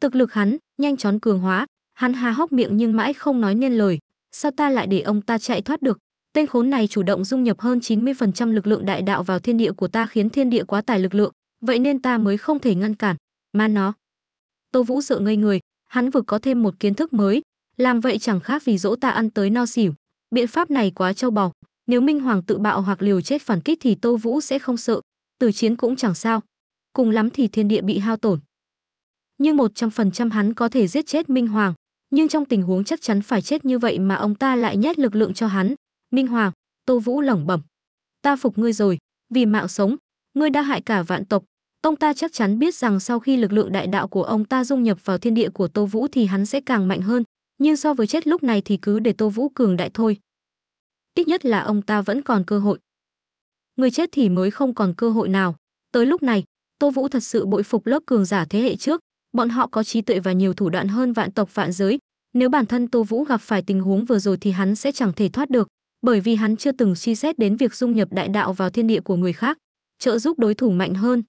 Thực lực hắn nhanh chóng cường hóa, hắn há hốc miệng nhưng mãi không nói nên lời, sao ta lại để ông ta chạy thoát được? Tên khốn này chủ động dung nhập hơn 90% lực lượng đại đạo vào thiên địa của ta khiến thiên địa quá tải lực lượng, vậy nên ta mới không thể ngăn cản. Mà nó. Tô Vũ sợ ngây người, hắn vừa có thêm một kiến thức mới, làm vậy chẳng khác vì dỗ ta ăn tới no xỉu. Biện pháp này quá trâu bò, nếu Minh Hoàng tự bạo hoặc liều chết phản kích thì Tô Vũ sẽ không sợ, tử chiến cũng chẳng sao. Cùng lắm thì thiên địa bị hao tổn. Nhưng một trăm phần trăm hắn có thể giết chết Minh Hoàng, nhưng trong tình huống chắc chắn phải chết như vậy mà ông ta lại nhét lực lượng cho hắn. Minh Hoàng, Tô Vũ lẩm bẩm. Ta phục ngươi rồi, vì mạng sống, ngươi đã hại cả vạn tộc. Ông ta chắc chắn biết rằng sau khi lực lượng đại đạo của ông ta dung nhập vào thiên địa của Tô Vũ thì hắn sẽ càng mạnh hơn, nhưng so với chết lúc này thì cứ để Tô Vũ cường đại thôi. Ít nhất là ông ta vẫn còn cơ hội. Người chết thì mới không còn cơ hội nào. Tới lúc này, Tô Vũ thật sự bội phục lớp cường giả thế hệ trước, bọn họ có trí tuệ và nhiều thủ đoạn hơn vạn tộc vạn giới, nếu bản thân Tô Vũ gặp phải tình huống vừa rồi thì hắn sẽ chẳng thể thoát được, bởi vì hắn chưa từng suy xét đến việc dung nhập đại đạo vào thiên địa của người khác, trợ giúp đối thủ mạnh hơn,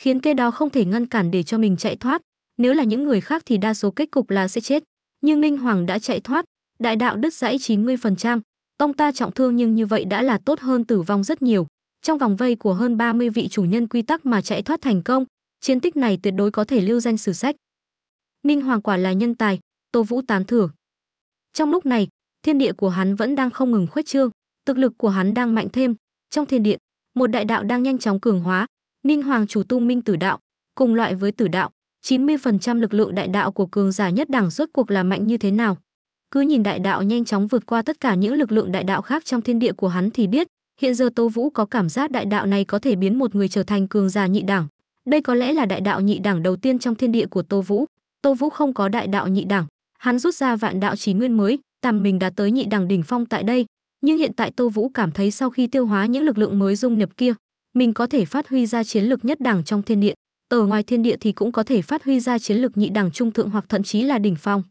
khiến kê đó không thể ngăn cản để cho mình chạy thoát. Nếu là những người khác thì đa số kết cục là sẽ chết, nhưng Ninh Hoàng đã chạy thoát, đại đạo đứt gãy 90%, tông ta trọng thương nhưng như vậy đã là tốt hơn tử vong rất nhiều. Trong vòng vây của hơn 30 vị chủ nhân quy tắc mà chạy thoát thành công, chiến tích này tuyệt đối có thể lưu danh sử sách. Ninh Hoàng quả là nhân tài, Tô Vũ tán thưởng. Trong lúc này, thiên địa của hắn vẫn đang không ngừng khuếch trương, thực lực của hắn đang mạnh thêm, trong thiên địa, một đại đạo đang nhanh chóng cường hóa, Ninh Hoàng chủ tu minh tử đạo, cùng loại với tử đạo, 90% lực lượng đại đạo của cường giả nhất đẳng rốt cuộc là mạnh như thế nào. Cứ nhìn đại đạo nhanh chóng vượt qua tất cả những lực lượng đại đạo khác trong thiên địa của hắn thì biết, hiện giờ Tô Vũ có cảm giác đại đạo này có thể biến một người trở thành cường giả nhị đẳng. Đây có lẽ là đại đạo nhị đẳng đầu tiên trong thiên địa của Tô Vũ. Tô Vũ không có đại đạo nhị đẳng, hắn rút ra vạn đạo chí nguyên mới, tầm mình đã tới nhị đẳng đỉnh phong tại đây, nhưng hiện tại Tô Vũ cảm thấy sau khi tiêu hóa những lực lượng mới dung nhập kia, mình có thể phát huy ra chiến lực nhất đẳng trong thiên địa, ở ngoài thiên địa thì cũng có thể phát huy ra chiến lực nhị đẳng trung thượng hoặc thậm chí là đỉnh phong.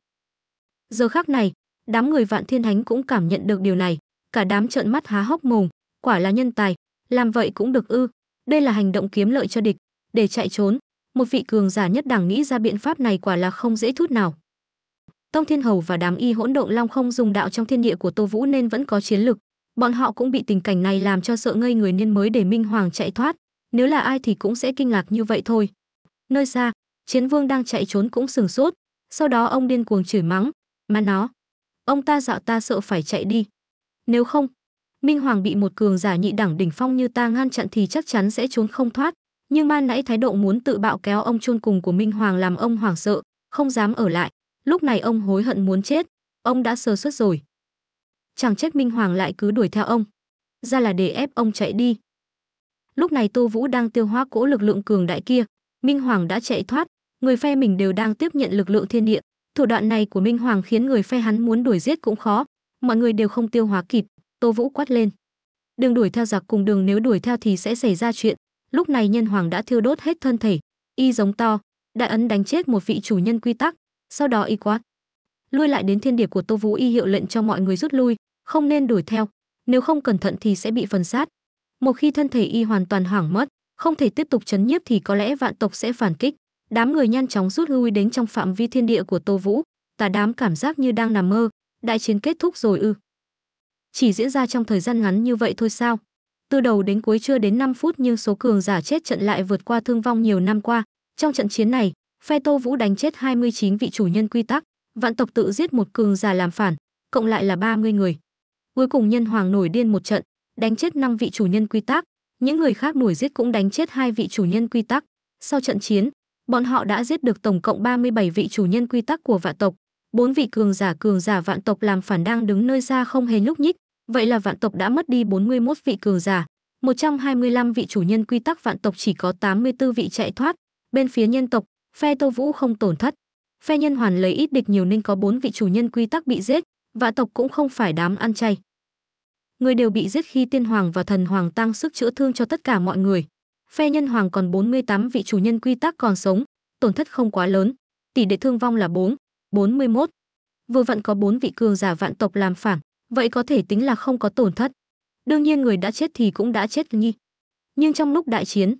Giờ khác này, đám người Vạn Thiên Thánh cũng cảm nhận được điều này, cả đám trợn mắt há hốc mồm, quả là nhân tài, làm vậy cũng được ư? Đây là hành động kiếm lợi cho địch, để chạy trốn, một vị cường giả nhất đẳng nghĩ ra biện pháp này quả là không dễ chút nào. Tông Thiên Hầu và đám y hỗn độn long không dùng đạo trong thiên địa của Tô Vũ nên vẫn có chiến lực. Bọn họ cũng bị tình cảnh này làm cho sợ ngây người nên mới để Minh Hoàng chạy thoát, nếu là ai thì cũng sẽ kinh ngạc như vậy thôi. Nơi xa, Chiến Vương đang chạy trốn cũng sừng sốt, sau đó ông điên cuồng chửi mắng, "Mà nó, ông ta dạo ta sợ phải chạy đi. Nếu không, Minh Hoàng bị một cường giả nhị đẳng đỉnh phong như ta ngăn chặn thì chắc chắn sẽ trốn không thoát." Nhưng man nãy thái độ muốn tự bạo kéo ông chôn cùng của Minh Hoàng làm ông hoảng sợ, không dám ở lại. Lúc này ông hối hận muốn chết, ông đã sơ suất rồi. Chẳng trách Minh Hoàng lại cứ đuổi theo ông. Ra là để ép ông chạy đi. Lúc này Tô Vũ đang tiêu hóa cỗ lực lượng cường đại kia, Minh Hoàng đã chạy thoát, người phe mình đều đang tiếp nhận lực lượng thiên địa. Thủ đoạn này của Minh Hoàng khiến người phe hắn muốn đuổi giết cũng khó, mọi người đều không tiêu hóa kịp, Tô Vũ quát lên. Đừng đuổi theo giặc cùng đường nếu đuổi theo thì sẽ xảy ra chuyện. Lúc này nhân hoàng đã thiêu đốt hết thân thể, y giống to, đại ấn đánh chết một vị chủ nhân quy tắc, sau đó y quát lui lại đến thiên địa của tô vũ y hiệu lệnh cho mọi người rút lui không nên đuổi theo nếu không cẩn thận thì sẽ bị phần sát một khi thân thể y hoàn toàn hoảng mất không thể tiếp tục chấn nhiếp thì có lẽ vạn tộc sẽ phản kích đám người nhanh chóng rút lui đến trong phạm vi thiên địa của tô vũ tà đám cảm giác như đang nằm mơ đại chiến kết thúc rồi ư chỉ diễn ra trong thời gian ngắn như vậy thôi sao từ đầu đến cuối chưa đến 5 phút nhưng số cường giả chết trận lại vượt qua thương vong nhiều năm qua trong trận chiến này phe Tô Vũ đánh chết 29 vị chủ nhân quy tắc, vạn tộc tự giết một cường giả làm phản, cộng lại là 30 người. Cuối cùng nhân hoàng nổi điên một trận, đánh chết 5 vị chủ nhân quy tắc, những người khác nổi giết cũng đánh chết hai vị chủ nhân quy tắc. Sau trận chiến, bọn họ đã giết được tổng cộng 37 vị chủ nhân quy tắc của vạn tộc, bốn vị cường giả cường giả vạn tộc làm phản đang đứng nơi xa không hề lúc nhích, vậy là vạn tộc đã mất đi 41 vị cường giả, 125 vị chủ nhân quy tắc vạn tộc chỉ có 84 vị chạy thoát, bên phía nhân tộc phe Tô Vũ không tổn thất. Phe nhân hoàn lấy ít địch nhiều nên có bốn vị chủ nhân quy tắc bị giết, vã tộc cũng không phải đám ăn chay. Người đều bị giết khi tiên hoàng và thần hoàng tăng sức chữa thương cho tất cả mọi người. Phe nhân hoàng còn 48 vị chủ nhân quy tắc còn sống, tổn thất không quá lớn, tỷ lệ thương vong là 4, 41. Vừa vặn có bốn vị cường giả vạn tộc làm phản, vậy có thể tính là không có tổn thất. Đương nhiên người đã chết thì cũng đã chết nghi Nhưng trong lúc đại chiến,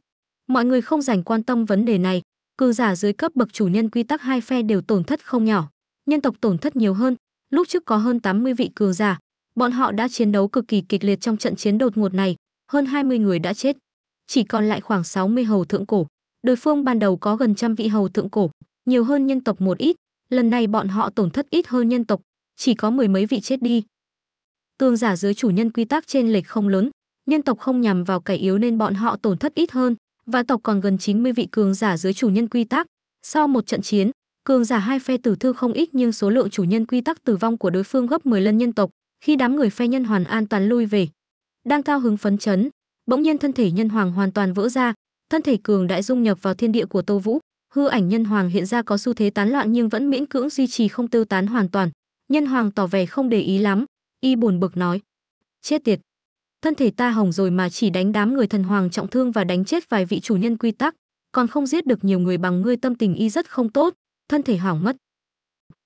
mọi người không dành quan tâm vấn đề này, cư giả dưới cấp bậc chủ nhân quy tắc hai phe đều tổn thất không nhỏ, nhân tộc tổn thất nhiều hơn, lúc trước có hơn 80 vị cường giả, bọn họ đã chiến đấu cực kỳ kịch liệt trong trận chiến đột ngột này, hơn 20 người đã chết, chỉ còn lại khoảng 60 hầu thượng cổ, đối phương ban đầu có gần trăm vị hầu thượng cổ, nhiều hơn nhân tộc một ít, lần này bọn họ tổn thất ít hơn nhân tộc, chỉ có mười mấy vị chết đi. Tương giả dưới chủ nhân quy tắc trên lệch không lớn, nhân tộc không nhằm vào kẻ yếu nên bọn họ tổn thất ít hơn, và tộc còn gần 90 vị cường giả dưới chủ nhân quy tắc. Sau một trận chiến, cường giả hai phe tử thương không ít nhưng số lượng chủ nhân quy tắc tử vong của đối phương gấp 10 lần nhân tộc, khi đám người phe nhân hoàn an toàn lui về. Đang cao hứng phấn chấn, bỗng nhiên thân thể nhân hoàng hoàn toàn vỡ ra, thân thể cường đại dung nhập vào thiên địa của Tô Vũ, hư ảnh nhân hoàng hiện ra có xu thế tán loạn nhưng vẫn miễn cưỡng duy trì không tiêu tán hoàn toàn. Nhân hoàng tỏ vẻ không để ý lắm, y buồn bực nói: "Chết tiệt, thân thể ta hỏng rồi mà chỉ đánh đám người thần hoàng trọng thương và đánh chết vài vị chủ nhân quy tắc, còn không giết được nhiều người bằng ngươi tâm tình y rất không tốt, thân thể hỏng mất.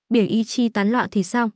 Biển y chi tán loạn thì sao?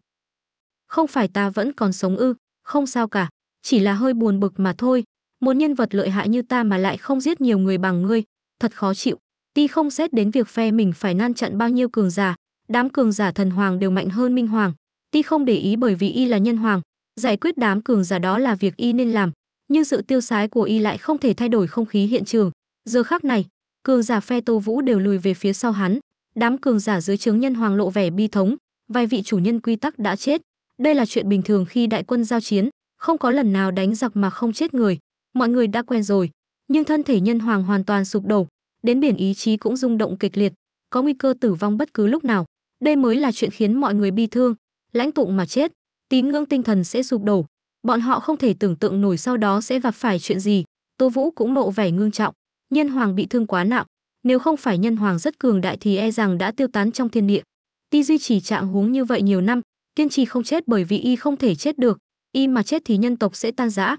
Không phải ta vẫn còn sống ư, không sao cả, chỉ là hơi buồn bực mà thôi, một nhân vật lợi hại như ta mà lại không giết nhiều người bằng ngươi, thật khó chịu. Ti không xét đến việc phe mình phải ngăn chặn bao nhiêu cường giả, đám cường giả thần hoàng đều mạnh hơn minh hoàng. Ti không để ý bởi vì y là nhân hoàng, Giải quyết đám cường giả đó là việc y nên làm, nhưng sự tiêu sái của y lại không thể thay đổi không khí hiện trường. Giờ khắc này, cường giả phe Tô Vũ đều lùi về phía sau hắn, đám cường giả dưới trướng nhân hoàng lộ vẻ bi thống, vài vị chủ nhân quy tắc đã chết. Đây là chuyện bình thường khi đại quân giao chiến, không có lần nào đánh giặc mà không chết người, mọi người đã quen rồi, nhưng thân thể nhân hoàng hoàn toàn sụp đổ, đến biển ý chí cũng rung động kịch liệt, có nguy cơ tử vong bất cứ lúc nào. Đây mới là chuyện khiến mọi người bi thương, lãnh tụng mà chết, tín ngưỡng tinh thần sẽ sụp đổ. Bọn họ không thể tưởng tượng nổi sau đó sẽ gặp phải chuyện gì. Tô Vũ cũng lộ vẻ ngưng trọng, nhân hoàng bị thương quá nặng, nếu không phải nhân hoàng rất cường đại thì e rằng đã tiêu tán trong thiên địa. Ti duy trì trạng huống như vậy nhiều năm, kiên trì không chết bởi vì y không thể chết được, y mà chết thì nhân tộc sẽ tan rã.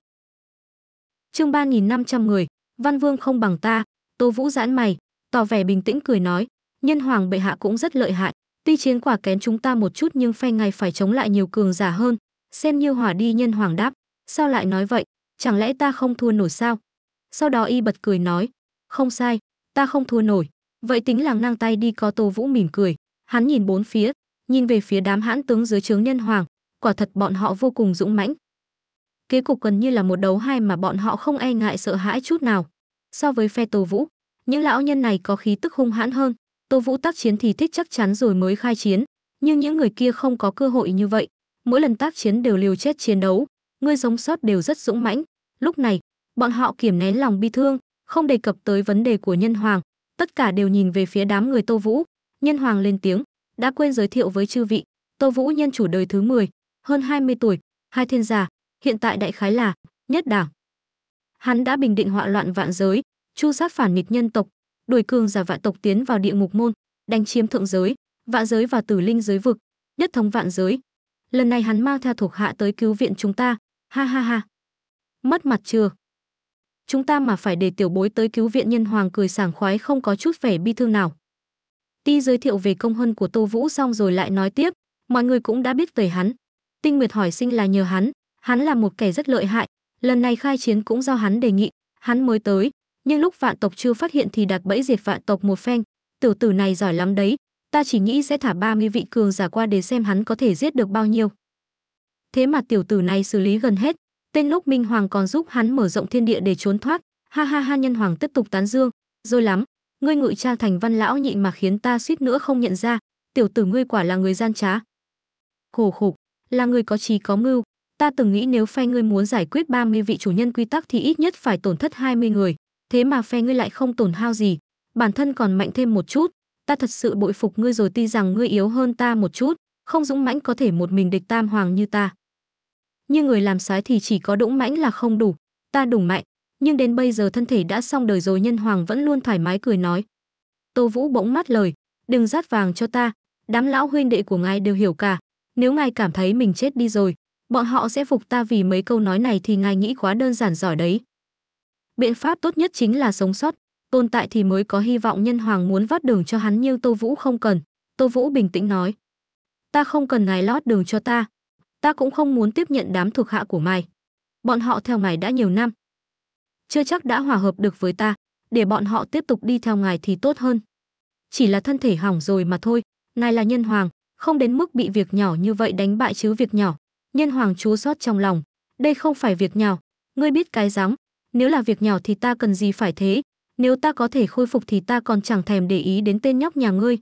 Chương trăm người, Văn Vương không bằng ta, Tô Vũ giãn mày, tỏ vẻ bình tĩnh cười nói, nhân hoàng bệ hạ cũng rất lợi hại Tuy chiến quả kén chúng ta một chút nhưng phe ngày phải chống lại nhiều cường giả hơn. Xem như hỏa đi nhân hoàng đáp. Sao lại nói vậy? Chẳng lẽ ta không thua nổi sao? Sau đó y bật cười nói. Không sai, ta không thua nổi. Vậy tính làng nang tay đi có tô vũ mỉm cười. Hắn nhìn bốn phía, nhìn về phía đám hãn tướng dưới trướng nhân hoàng. Quả thật bọn họ vô cùng dũng mãnh. Kế cục gần như là một đấu hai mà bọn họ không e ngại sợ hãi chút nào. So với phe tô vũ, những lão nhân này có khí tức hung hãn hơn, Tô Vũ tác chiến thì thích chắc chắn rồi mới khai chiến, nhưng những người kia không có cơ hội như vậy, mỗi lần tác chiến đều liều chết chiến đấu, người sống sót đều rất dũng mãnh. Lúc này, bọn họ kiềm nén lòng bi thương, không đề cập tới vấn đề của nhân hoàng, tất cả đều nhìn về phía đám người Tô Vũ. Nhân hoàng lên tiếng, đã quên giới thiệu với chư vị, Tô Vũ nhân chủ đời thứ 10, hơn 20 tuổi, hai thiên giả, hiện tại đại khái là nhất đảng. Hắn đã bình định họa loạn vạn giới, chu sát phản nghịch nhân tộc, đuổi cường giả vạn tộc tiến vào địa ngục môn, đánh chiếm thượng giới, vạn giới và tử linh giới vực, nhất thống vạn giới. Lần này hắn mang theo thuộc hạ tới cứu viện chúng ta, ha ha ha. Mất mặt chưa? Chúng ta mà phải để tiểu bối tới cứu viện nhân hoàng cười sảng khoái không có chút vẻ bi thương nào. Ti giới thiệu về công hân của Tô Vũ xong rồi lại nói tiếp, mọi người cũng đã biết về hắn. Tinh Nguyệt hỏi sinh là nhờ hắn, hắn là một kẻ rất lợi hại, lần này khai chiến cũng do hắn đề nghị, hắn mới tới, nhưng lúc vạn tộc chưa phát hiện thì đặt bẫy diệt vạn tộc một phen tiểu tử này giỏi lắm đấy ta chỉ nghĩ sẽ thả ba mươi vị cường giả qua để xem hắn có thể giết được bao nhiêu thế mà tiểu tử này xử lý gần hết tên lúc minh hoàng còn giúp hắn mở rộng thiên địa để trốn thoát ha ha ha nhân hoàng tiếp tục tán dương rồi lắm ngươi ngụy trang thành văn lão nhị mà khiến ta suýt nữa không nhận ra tiểu tử ngươi quả là người gian trá khổ khục là người có trí có mưu ta từng nghĩ nếu phe ngươi muốn giải quyết 30 vị chủ nhân quy tắc thì ít nhất phải tổn thất 20 người thế mà phe ngươi lại không tổn hao gì, bản thân còn mạnh thêm một chút, ta thật sự bội phục ngươi rồi tuy rằng ngươi yếu hơn ta một chút, không dũng mãnh có thể một mình địch tam hoàng như ta. Như người làm sái thì chỉ có dũng mãnh là không đủ, ta đủ mạnh, nhưng đến bây giờ thân thể đã xong đời rồi nhân hoàng vẫn luôn thoải mái cười nói. Tô Vũ bỗng mắt lời, đừng rát vàng cho ta, đám lão huynh đệ của ngài đều hiểu cả, nếu ngài cảm thấy mình chết đi rồi, bọn họ sẽ phục ta vì mấy câu nói này thì ngài nghĩ quá đơn giản giỏi đấy biện pháp tốt nhất chính là sống sót tồn tại thì mới có hy vọng nhân hoàng muốn vắt đường cho hắn như tô vũ không cần tô vũ bình tĩnh nói ta không cần ngài lót đường cho ta ta cũng không muốn tiếp nhận đám thuộc hạ của mày bọn họ theo ngài đã nhiều năm chưa chắc đã hòa hợp được với ta để bọn họ tiếp tục đi theo ngài thì tốt hơn chỉ là thân thể hỏng rồi mà thôi ngài là nhân hoàng không đến mức bị việc nhỏ như vậy đánh bại chứ việc nhỏ nhân hoàng chúa xót trong lòng đây không phải việc nhỏ ngươi biết cái dáng nếu là việc nhỏ thì ta cần gì phải thế, nếu ta có thể khôi phục thì ta còn chẳng thèm để ý đến tên nhóc nhà ngươi.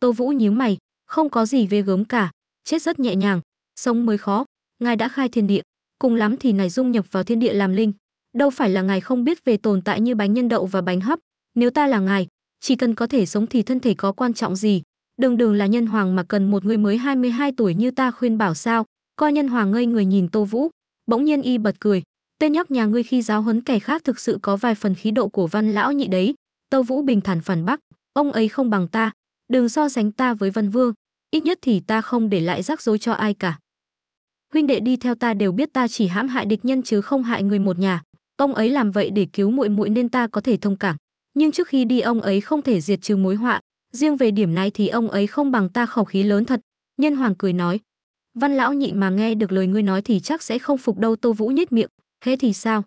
Tô Vũ nhíu mày, không có gì ghê gớm cả, chết rất nhẹ nhàng, sống mới khó, ngài đã khai thiên địa, cùng lắm thì ngài dung nhập vào thiên địa làm linh. Đâu phải là ngài không biết về tồn tại như bánh nhân đậu và bánh hấp, nếu ta là ngài, chỉ cần có thể sống thì thân thể có quan trọng gì, đường đường là nhân hoàng mà cần một người mới 22 tuổi như ta khuyên bảo sao, coi nhân hoàng ngây người nhìn Tô Vũ, bỗng nhiên y bật cười, tên nhóc nhà ngươi khi giáo huấn kẻ khác thực sự có vài phần khí độ của văn lão nhị đấy tâu vũ bình thản phản bác ông ấy không bằng ta đừng so sánh ta với văn vương ít nhất thì ta không để lại rắc rối cho ai cả huynh đệ đi theo ta đều biết ta chỉ hãm hại địch nhân chứ không hại người một nhà ông ấy làm vậy để cứu muội muội nên ta có thể thông cảm nhưng trước khi đi ông ấy không thể diệt trừ mối họa riêng về điểm này thì ông ấy không bằng ta khẩu khí lớn thật nhân hoàng cười nói văn lão nhị mà nghe được lời ngươi nói thì chắc sẽ không phục đâu tô vũ nhếch miệng thế thì sao?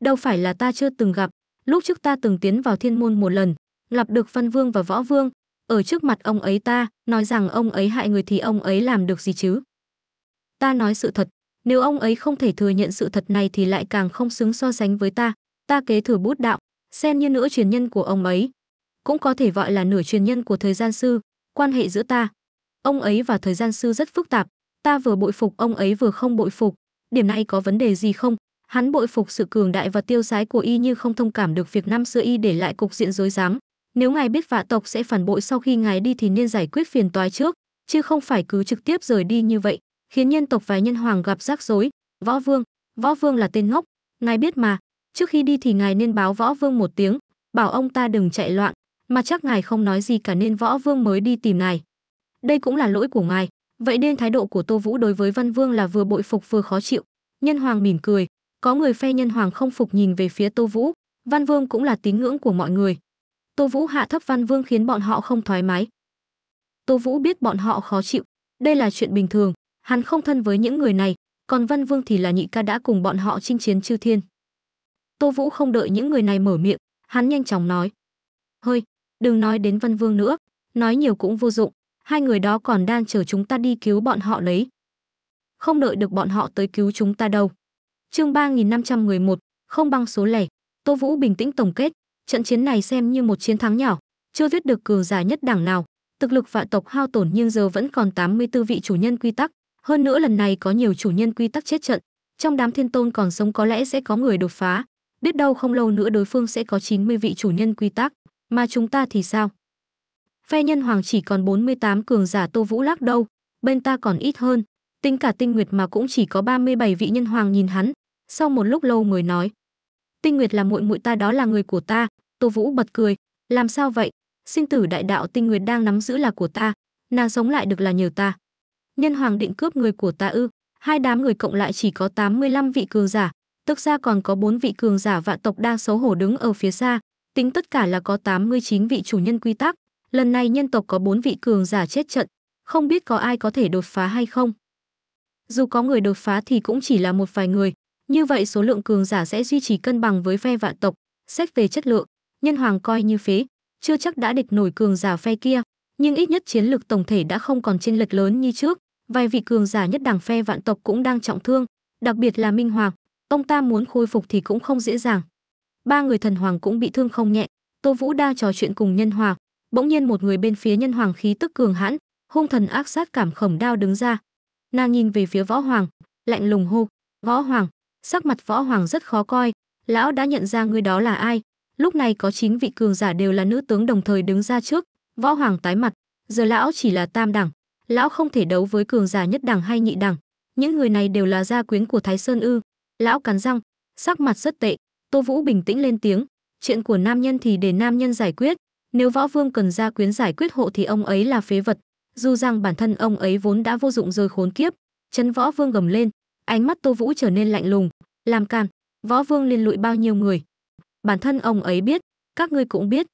Đâu phải là ta chưa từng gặp, lúc trước ta từng tiến vào thiên môn một lần, gặp được Văn Vương và Võ Vương, ở trước mặt ông ấy ta, nói rằng ông ấy hại người thì ông ấy làm được gì chứ? Ta nói sự thật, nếu ông ấy không thể thừa nhận sự thật này thì lại càng không xứng so sánh với ta, ta kế thừa bút đạo, xen như nửa truyền nhân của ông ấy. Cũng có thể gọi là nửa truyền nhân của thời gian sư, quan hệ giữa ta. Ông ấy và thời gian sư rất phức tạp, ta vừa bội phục ông ấy vừa không bội phục, điểm này có vấn đề gì không hắn bội phục sự cường đại và tiêu sái của y như không thông cảm được việc năm xưa y để lại cục diện rối rắm nếu ngài biết vạ tộc sẽ phản bội sau khi ngài đi thì nên giải quyết phiền toái trước chứ không phải cứ trực tiếp rời đi như vậy khiến nhân tộc và nhân hoàng gặp rắc rối võ vương võ vương là tên ngốc ngài biết mà trước khi đi thì ngài nên báo võ vương một tiếng bảo ông ta đừng chạy loạn mà chắc ngài không nói gì cả nên võ vương mới đi tìm ngài đây cũng là lỗi của ngài Vậy nên thái độ của Tô Vũ đối với Văn Vương là vừa bội phục vừa khó chịu. Nhân Hoàng mỉm cười, có người phe Nhân Hoàng không phục nhìn về phía Tô Vũ, Văn Vương cũng là tín ngưỡng của mọi người. Tô Vũ hạ thấp Văn Vương khiến bọn họ không thoải mái. Tô Vũ biết bọn họ khó chịu, đây là chuyện bình thường, hắn không thân với những người này, còn Văn Vương thì là nhị ca đã cùng bọn họ chinh chiến chư thiên. Tô Vũ không đợi những người này mở miệng, hắn nhanh chóng nói: "Hơi, đừng nói đến Văn Vương nữa, nói nhiều cũng vô dụng, hai người đó còn đang chờ chúng ta đi cứu bọn họ lấy. Không đợi được bọn họ tới cứu chúng ta đâu. Chương 3511, không băng số lẻ. Tô Vũ bình tĩnh tổng kết, trận chiến này xem như một chiến thắng nhỏ, chưa viết được cường giả nhất đảng nào, thực lực vạn tộc hao tổn nhưng giờ vẫn còn 84 vị chủ nhân quy tắc, hơn nữa lần này có nhiều chủ nhân quy tắc chết trận, trong đám thiên tôn còn sống có lẽ sẽ có người đột phá, biết đâu không lâu nữa đối phương sẽ có 90 vị chủ nhân quy tắc, mà chúng ta thì sao? Phe nhân hoàng chỉ còn 48 cường giả Tô Vũ lắc đâu, bên ta còn ít hơn, tính cả tinh nguyệt mà cũng chỉ có 37 vị nhân hoàng nhìn hắn, sau một lúc lâu mới nói. Tinh nguyệt là muội muội ta đó là người của ta, Tô Vũ bật cười, làm sao vậy, sinh tử đại đạo tinh nguyệt đang nắm giữ là của ta, nàng sống lại được là nhờ ta. Nhân hoàng định cướp người của ta ư, hai đám người cộng lại chỉ có 85 vị cường giả, tức ra còn có bốn vị cường giả vạn tộc đang xấu hổ đứng ở phía xa, tính tất cả là có 89 vị chủ nhân quy tắc, Lần này nhân tộc có bốn vị cường giả chết trận, không biết có ai có thể đột phá hay không. Dù có người đột phá thì cũng chỉ là một vài người, như vậy số lượng cường giả sẽ duy trì cân bằng với phe vạn tộc, xét về chất lượng, nhân hoàng coi như phế, chưa chắc đã địch nổi cường giả phe kia, nhưng ít nhất chiến lược tổng thể đã không còn chênh lệch lớn như trước, vài vị cường giả nhất đẳng phe vạn tộc cũng đang trọng thương, đặc biệt là Minh Hoàng, ông ta muốn khôi phục thì cũng không dễ dàng. Ba người thần hoàng cũng bị thương không nhẹ, Tô Vũ đang trò chuyện cùng nhân hoàng, bỗng nhiên một người bên phía nhân hoàng khí tức cường hãn hung thần ác sát cảm khổng đao đứng ra nàng nhìn về phía võ hoàng lạnh lùng hô võ hoàng sắc mặt võ hoàng rất khó coi lão đã nhận ra người đó là ai lúc này có chín vị cường giả đều là nữ tướng đồng thời đứng ra trước võ hoàng tái mặt giờ lão chỉ là tam đẳng lão không thể đấu với cường giả nhất đẳng hay nhị đẳng những người này đều là gia quyến của thái sơn ư lão cắn răng sắc mặt rất tệ tô vũ bình tĩnh lên tiếng chuyện của nam nhân thì để nam nhân giải quyết nếu võ vương cần gia quyến giải quyết hộ thì ông ấy là phế vật, dù rằng bản thân ông ấy vốn đã vô dụng rồi khốn kiếp. Chấn võ vương gầm lên, ánh mắt Tô Vũ trở nên lạnh lùng, làm càn, võ vương liên lụi bao nhiêu người. Bản thân ông ấy biết, các ngươi cũng biết.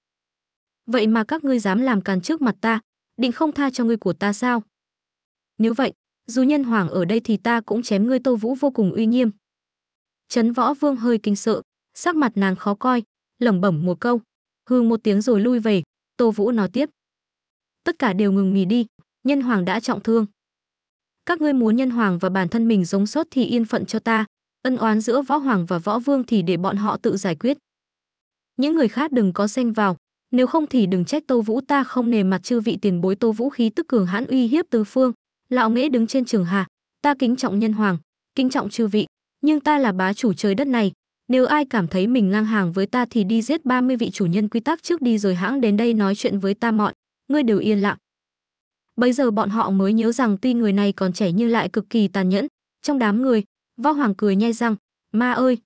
Vậy mà các ngươi dám làm càn trước mặt ta, định không tha cho ngươi của ta sao? Nếu vậy, dù nhân hoàng ở đây thì ta cũng chém ngươi Tô Vũ vô cùng uy nghiêm. Trấn Võ Vương hơi kinh sợ, sắc mặt nàng khó coi, lẩm bẩm một câu, hừ một tiếng rồi lui về tô vũ nói tiếp tất cả đều ngừng nghỉ đi nhân hoàng đã trọng thương các ngươi muốn nhân hoàng và bản thân mình giống sốt thì yên phận cho ta ân oán giữa võ hoàng và võ vương thì để bọn họ tự giải quyết những người khác đừng có xen vào nếu không thì đừng trách tô vũ ta không nề mặt chư vị tiền bối tô vũ khí tức cường hãn uy hiếp tứ phương lão nghễ đứng trên trường hà ta kính trọng nhân hoàng kính trọng chư vị nhưng ta là bá chủ trời đất này nếu ai cảm thấy mình ngang hàng với ta thì đi giết 30 vị chủ nhân quy tắc trước đi rồi hãng đến đây nói chuyện với ta mọi, ngươi đều yên lặng. Bây giờ bọn họ mới nhớ rằng tuy người này còn trẻ nhưng lại cực kỳ tàn nhẫn. Trong đám người, võ hoàng cười nhai răng, ma ơi!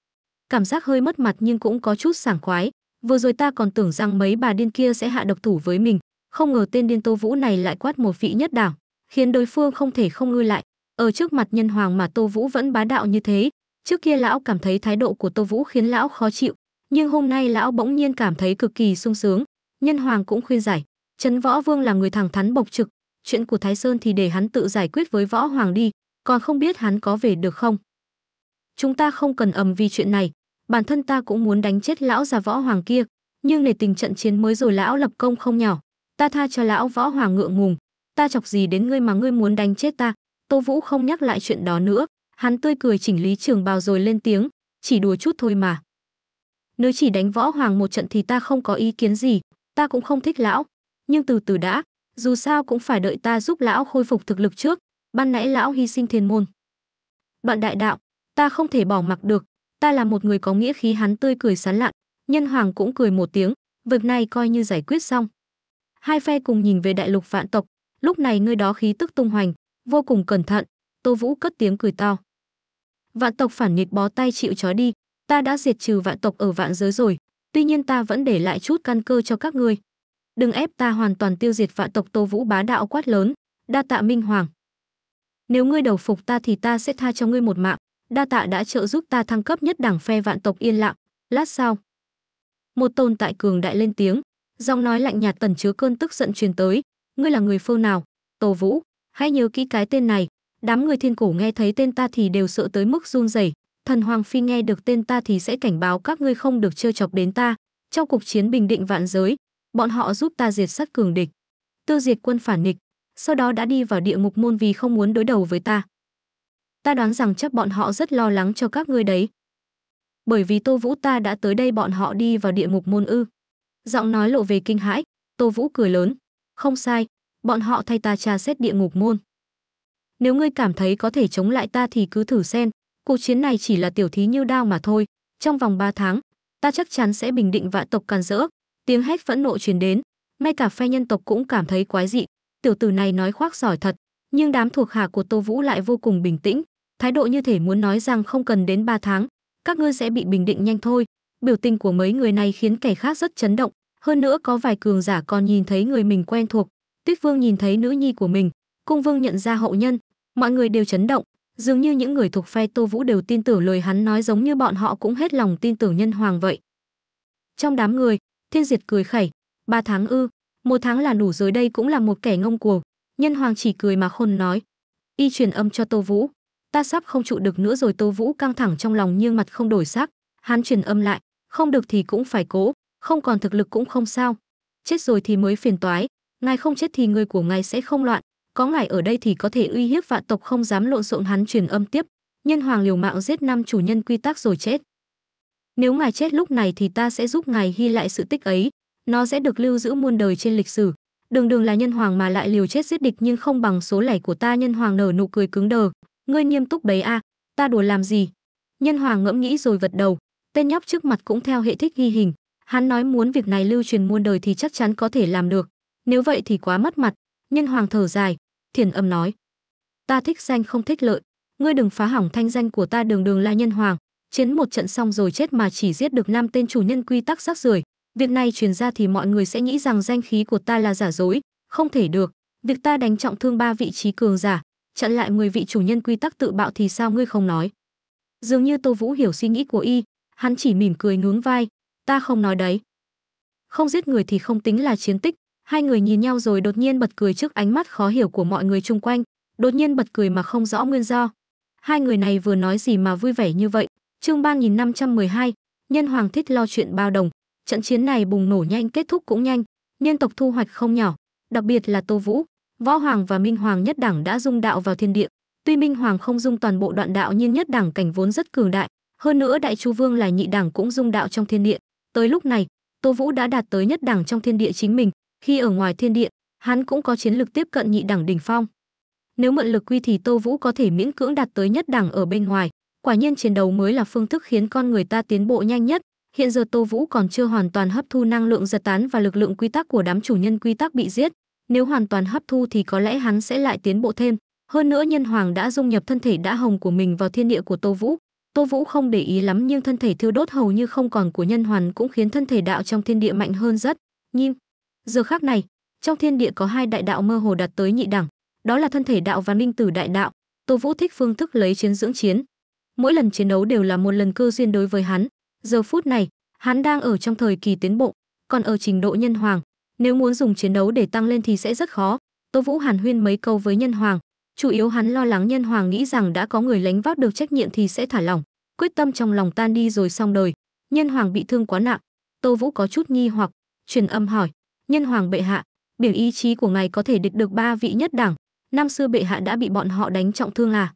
Cảm giác hơi mất mặt nhưng cũng có chút sảng khoái. Vừa rồi ta còn tưởng rằng mấy bà điên kia sẽ hạ độc thủ với mình. Không ngờ tên điên tô vũ này lại quát một vị nhất đảng, khiến đối phương không thể không ngư lại. Ở trước mặt nhân hoàng mà tô vũ vẫn bá đạo như thế, Trước kia lão cảm thấy thái độ của Tô Vũ khiến lão khó chịu, nhưng hôm nay lão bỗng nhiên cảm thấy cực kỳ sung sướng. Nhân Hoàng cũng khuyên giải, Trấn Võ Vương là người thẳng thắn bộc trực, chuyện của Thái Sơn thì để hắn tự giải quyết với Võ Hoàng đi, còn không biết hắn có về được không. Chúng ta không cần ầm vì chuyện này, bản thân ta cũng muốn đánh chết lão già Võ Hoàng kia, nhưng nể tình trận chiến mới rồi lão lập công không nhỏ, ta tha cho lão Võ Hoàng ngượng ngùng, ta chọc gì đến ngươi mà ngươi muốn đánh chết ta, Tô Vũ không nhắc lại chuyện đó nữa. Hắn tươi cười chỉnh lý trường bào rồi lên tiếng, chỉ đùa chút thôi mà. Nếu chỉ đánh võ hoàng một trận thì ta không có ý kiến gì, ta cũng không thích lão. Nhưng từ từ đã, dù sao cũng phải đợi ta giúp lão khôi phục thực lực trước, ban nãy lão hy sinh thiên môn. Đoạn đại đạo, ta không thể bỏ mặc được, ta là một người có nghĩa khí hắn tươi cười sán lạn, nhân hoàng cũng cười một tiếng, việc này coi như giải quyết xong. Hai phe cùng nhìn về đại lục vạn tộc, lúc này nơi đó khí tức tung hoành, vô cùng cẩn thận, Tô Vũ cất tiếng cười to vạn tộc phản nghịch bó tay chịu trói đi, ta đã diệt trừ vạn tộc ở vạn giới rồi, tuy nhiên ta vẫn để lại chút căn cơ cho các ngươi. Đừng ép ta hoàn toàn tiêu diệt vạn tộc Tô Vũ bá đạo quát lớn, đa tạ Minh Hoàng. Nếu ngươi đầu phục ta thì ta sẽ tha cho ngươi một mạng, đa tạ đã trợ giúp ta thăng cấp nhất đảng phe vạn tộc yên lặng, lát sau. Một tồn tại cường đại lên tiếng, giọng nói lạnh nhạt tần chứa cơn tức giận truyền tới, ngươi là người phương nào? Tô Vũ, hãy nhớ kỹ cái tên này, Đám người thiên cổ nghe thấy tên ta thì đều sợ tới mức run rẩy. Thần Hoàng Phi nghe được tên ta thì sẽ cảnh báo các ngươi không được trêu chọc đến ta. Trong cuộc chiến bình định vạn giới, bọn họ giúp ta diệt sát cường địch, tiêu diệt quân phản nghịch, sau đó đã đi vào địa ngục môn vì không muốn đối đầu với ta. Ta đoán rằng chắc bọn họ rất lo lắng cho các ngươi đấy. Bởi vì Tô Vũ ta đã tới đây bọn họ đi vào địa ngục môn ư. Giọng nói lộ về kinh hãi, Tô Vũ cười lớn. Không sai, bọn họ thay ta tra xét địa ngục môn nếu ngươi cảm thấy có thể chống lại ta thì cứ thử xem, cuộc chiến này chỉ là tiểu thí như đao mà thôi, trong vòng 3 tháng, ta chắc chắn sẽ bình định vạn tộc càn rỡ." Tiếng hét phẫn nộ truyền đến, ngay cả phe nhân tộc cũng cảm thấy quái dị, tiểu tử này nói khoác giỏi thật, nhưng đám thuộc hạ của Tô Vũ lại vô cùng bình tĩnh, thái độ như thể muốn nói rằng không cần đến 3 tháng, các ngươi sẽ bị bình định nhanh thôi. Biểu tình của mấy người này khiến kẻ khác rất chấn động, hơn nữa có vài cường giả còn nhìn thấy người mình quen thuộc. Tuyết Vương nhìn thấy nữ nhi của mình, Cung Vương nhận ra hậu nhân, mọi người đều chấn động dường như những người thuộc phe tô vũ đều tin tưởng lời hắn nói giống như bọn họ cũng hết lòng tin tưởng nhân hoàng vậy trong đám người thiên diệt cười khẩy ba tháng ư một tháng là đủ rồi đây cũng là một kẻ ngông cuồng nhân hoàng chỉ cười mà khôn nói y truyền âm cho tô vũ ta sắp không trụ được nữa rồi tô vũ căng thẳng trong lòng nhưng mặt không đổi sắc hắn truyền âm lại không được thì cũng phải cố không còn thực lực cũng không sao chết rồi thì mới phiền toái ngài không chết thì người của ngài sẽ không loạn có ngài ở đây thì có thể uy hiếp vạn tộc không dám lộn xộn hắn truyền âm tiếp nhân hoàng liều mạng giết năm chủ nhân quy tắc rồi chết nếu ngài chết lúc này thì ta sẽ giúp ngài ghi lại sự tích ấy nó sẽ được lưu giữ muôn đời trên lịch sử đường đường là nhân hoàng mà lại liều chết giết địch nhưng không bằng số lẻ của ta nhân hoàng nở nụ cười cứng đờ ngươi nghiêm túc đấy a à, ta đùa làm gì nhân hoàng ngẫm nghĩ rồi vật đầu tên nhóc trước mặt cũng theo hệ thích ghi hình hắn nói muốn việc này lưu truyền muôn đời thì chắc chắn có thể làm được nếu vậy thì quá mất mặt nhân hoàng thở dài Thiền âm nói, ta thích danh không thích lợi, ngươi đừng phá hỏng thanh danh của ta đường đường là nhân hoàng, chiến một trận xong rồi chết mà chỉ giết được năm tên chủ nhân quy tắc rác rưởi. Việc này truyền ra thì mọi người sẽ nghĩ rằng danh khí của ta là giả dối, không thể được. Việc ta đánh trọng thương ba vị trí cường giả, chặn lại người vị chủ nhân quy tắc tự bạo thì sao ngươi không nói? Dường như Tô Vũ hiểu suy nghĩ của y, hắn chỉ mỉm cười nhún vai, ta không nói đấy. Không giết người thì không tính là chiến tích, Hai người nhìn nhau rồi đột nhiên bật cười trước ánh mắt khó hiểu của mọi người chung quanh, đột nhiên bật cười mà không rõ nguyên do. Hai người này vừa nói gì mà vui vẻ như vậy? Chương 3512, nhân hoàng thích lo chuyện bao đồng. Trận chiến này bùng nổ nhanh kết thúc cũng nhanh, nhân tộc thu hoạch không nhỏ, đặc biệt là Tô Vũ, Võ Hoàng và Minh Hoàng nhất đẳng đã dung đạo vào thiên địa. Tuy Minh Hoàng không dung toàn bộ đoạn đạo nhưng nhất đẳng cảnh vốn rất cường đại, hơn nữa Đại Chu Vương là nhị đẳng cũng dung đạo trong thiên địa. Tới lúc này, Tô Vũ đã đạt tới nhất đẳng trong thiên địa chính mình, khi ở ngoài thiên địa, hắn cũng có chiến lực tiếp cận nhị đẳng đỉnh phong. Nếu mượn lực quy thì Tô Vũ có thể miễn cưỡng đạt tới nhất đẳng ở bên ngoài, quả nhiên chiến đấu mới là phương thức khiến con người ta tiến bộ nhanh nhất. Hiện giờ Tô Vũ còn chưa hoàn toàn hấp thu năng lượng giật tán và lực lượng quy tắc của đám chủ nhân quy tắc bị giết, nếu hoàn toàn hấp thu thì có lẽ hắn sẽ lại tiến bộ thêm. Hơn nữa nhân hoàng đã dung nhập thân thể đã hồng của mình vào thiên địa của Tô Vũ. Tô Vũ không để ý lắm nhưng thân thể thiêu đốt hầu như không còn của nhân hoàng cũng khiến thân thể đạo trong thiên địa mạnh hơn rất. Nhim, Giờ khác này, trong thiên địa có hai đại đạo mơ hồ đạt tới nhị đẳng, đó là thân thể đạo và ninh tử đại đạo. Tô Vũ thích phương thức lấy chiến dưỡng chiến. Mỗi lần chiến đấu đều là một lần cơ duyên đối với hắn. Giờ phút này, hắn đang ở trong thời kỳ tiến bộ, còn ở trình độ nhân hoàng, nếu muốn dùng chiến đấu để tăng lên thì sẽ rất khó. Tô Vũ Hàn huyên mấy câu với nhân hoàng, chủ yếu hắn lo lắng nhân hoàng nghĩ rằng đã có người lánh vác được trách nhiệm thì sẽ thả lỏng, quyết tâm trong lòng tan đi rồi xong đời. Nhân hoàng bị thương quá nặng, Tô Vũ có chút nghi hoặc, truyền âm hỏi, nhân hoàng bệ hạ biểu ý chí của ngài có thể địch được ba vị nhất đẳng năm xưa bệ hạ đã bị bọn họ đánh trọng thương à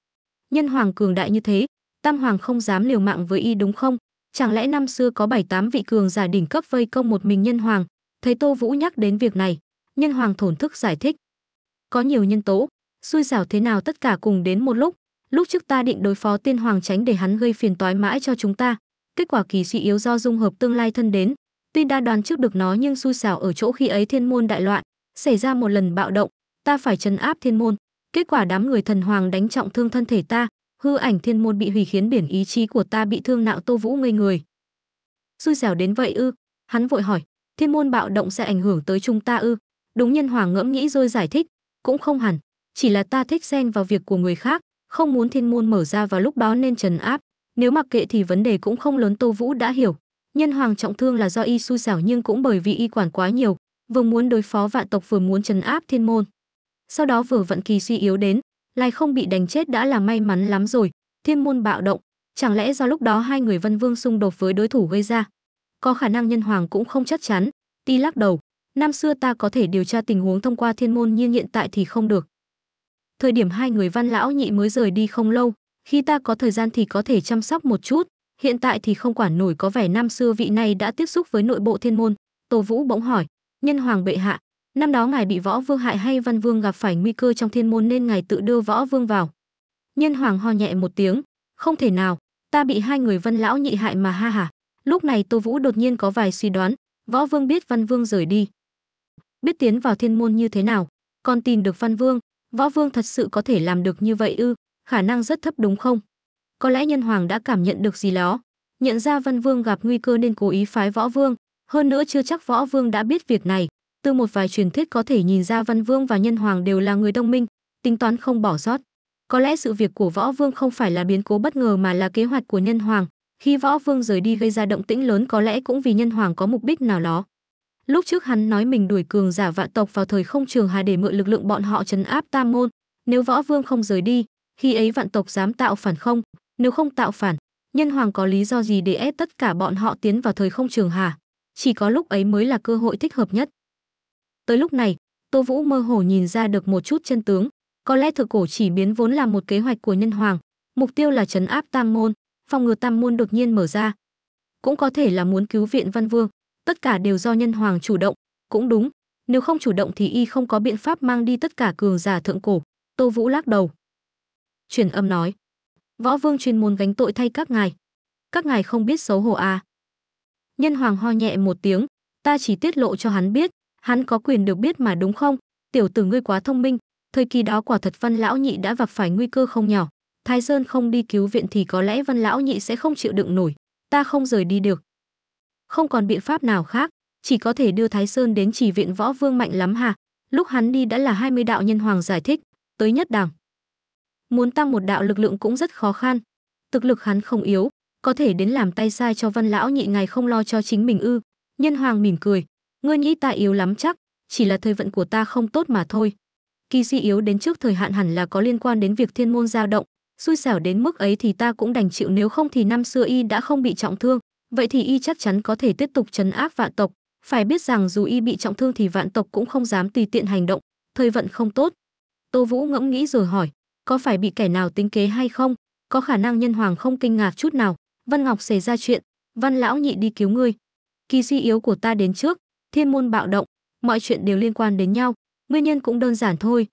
nhân hoàng cường đại như thế tam hoàng không dám liều mạng với y đúng không chẳng lẽ năm xưa có bảy tám vị cường giả đỉnh cấp vây công một mình nhân hoàng thấy tô vũ nhắc đến việc này nhân hoàng thổn thức giải thích có nhiều nhân tố xui xảo thế nào tất cả cùng đến một lúc lúc trước ta định đối phó tiên hoàng tránh để hắn gây phiền toái mãi cho chúng ta kết quả kỳ suy yếu do dung hợp tương lai thân đến Tuy đã đoán trước được nó nhưng xui xảo ở chỗ khi ấy thiên môn đại loạn, xảy ra một lần bạo động, ta phải trấn áp thiên môn. Kết quả đám người thần hoàng đánh trọng thương thân thể ta, hư ảnh thiên môn bị hủy khiến biển ý chí của ta bị thương nạo Tô Vũ ngây người. Xui xảo đến vậy ư? Hắn vội hỏi, thiên môn bạo động sẽ ảnh hưởng tới chúng ta ư? Đúng nhân hoàng ngẫm nghĩ rồi giải thích, cũng không hẳn, chỉ là ta thích xen vào việc của người khác, không muốn thiên môn mở ra vào lúc đó nên trấn áp, nếu mặc kệ thì vấn đề cũng không lớn Tô Vũ đã hiểu. Nhân hoàng trọng thương là do y xui xảo nhưng cũng bởi vì y quản quá nhiều, vừa muốn đối phó vạn tộc vừa muốn trấn áp thiên môn. Sau đó vừa vận kỳ suy yếu đến, lại không bị đánh chết đã là may mắn lắm rồi, thiên môn bạo động, chẳng lẽ do lúc đó hai người Vân Vương xung đột với đối thủ gây ra? Có khả năng nhân hoàng cũng không chắc chắn, Ti lắc đầu, năm xưa ta có thể điều tra tình huống thông qua thiên môn nhưng hiện tại thì không được. Thời điểm hai người Văn lão nhị mới rời đi không lâu, khi ta có thời gian thì có thể chăm sóc một chút, hiện tại thì không quản nổi có vẻ năm xưa vị này đã tiếp xúc với nội bộ thiên môn tô vũ bỗng hỏi nhân hoàng bệ hạ năm đó ngài bị võ vương hại hay văn vương gặp phải nguy cơ trong thiên môn nên ngài tự đưa võ vương vào nhân hoàng ho nhẹ một tiếng không thể nào ta bị hai người văn lão nhị hại mà ha hả lúc này tô vũ đột nhiên có vài suy đoán võ vương biết văn vương rời đi biết tiến vào thiên môn như thế nào còn tìm được văn vương võ vương thật sự có thể làm được như vậy ư khả năng rất thấp đúng không có lẽ nhân hoàng đã cảm nhận được gì đó nhận ra văn vương gặp nguy cơ nên cố ý phái võ vương hơn nữa chưa chắc võ vương đã biết việc này từ một vài truyền thuyết có thể nhìn ra văn vương và nhân hoàng đều là người đồng minh tính toán không bỏ sót có lẽ sự việc của võ vương không phải là biến cố bất ngờ mà là kế hoạch của nhân hoàng khi võ vương rời đi gây ra động tĩnh lớn có lẽ cũng vì nhân hoàng có mục đích nào đó lúc trước hắn nói mình đuổi cường giả vạn tộc vào thời không trường hà để mượn lực lượng bọn họ trấn áp tam môn nếu võ vương không rời đi khi ấy vạn tộc dám tạo phản không nếu không tạo phản, nhân hoàng có lý do gì để ép tất cả bọn họ tiến vào thời không trường hà? Chỉ có lúc ấy mới là cơ hội thích hợp nhất. Tới lúc này, Tô Vũ mơ hồ nhìn ra được một chút chân tướng, có lẽ thượng cổ chỉ biến vốn là một kế hoạch của nhân hoàng, mục tiêu là chấn áp Tam môn, phòng ngừa Tam môn đột nhiên mở ra. Cũng có thể là muốn cứu viện Văn Vương, tất cả đều do nhân hoàng chủ động, cũng đúng, nếu không chủ động thì y không có biện pháp mang đi tất cả cường giả thượng cổ. Tô Vũ lắc đầu. Truyền âm nói, võ vương chuyên môn gánh tội thay các ngài các ngài không biết xấu hổ à nhân hoàng ho nhẹ một tiếng ta chỉ tiết lộ cho hắn biết hắn có quyền được biết mà đúng không tiểu tử ngươi quá thông minh thời kỳ đó quả thật văn lão nhị đã gặp phải nguy cơ không nhỏ thái sơn không đi cứu viện thì có lẽ văn lão nhị sẽ không chịu đựng nổi ta không rời đi được không còn biện pháp nào khác chỉ có thể đưa thái sơn đến chỉ viện võ vương mạnh lắm hả lúc hắn đi đã là 20 đạo nhân hoàng giải thích tới nhất đẳng muốn tăng một đạo lực lượng cũng rất khó khăn. Thực lực hắn không yếu, có thể đến làm tay sai cho Văn lão nhị ngày không lo cho chính mình ư? Nhân Hoàng mỉm cười, ngươi nghĩ ta yếu lắm chắc, chỉ là thời vận của ta không tốt mà thôi. Kỳ suy yếu đến trước thời hạn hẳn là có liên quan đến việc thiên môn dao động, xui xẻo đến mức ấy thì ta cũng đành chịu nếu không thì năm xưa y đã không bị trọng thương, vậy thì y chắc chắn có thể tiếp tục chấn áp vạn tộc. Phải biết rằng dù y bị trọng thương thì vạn tộc cũng không dám tùy tiện hành động, thời vận không tốt. Tô Vũ ngẫm nghĩ rồi hỏi, có phải bị kẻ nào tính kế hay không có khả năng nhân hoàng không kinh ngạc chút nào văn ngọc xảy ra chuyện văn lão nhị đi cứu ngươi kỳ suy yếu của ta đến trước thiên môn bạo động mọi chuyện đều liên quan đến nhau nguyên nhân cũng đơn giản thôi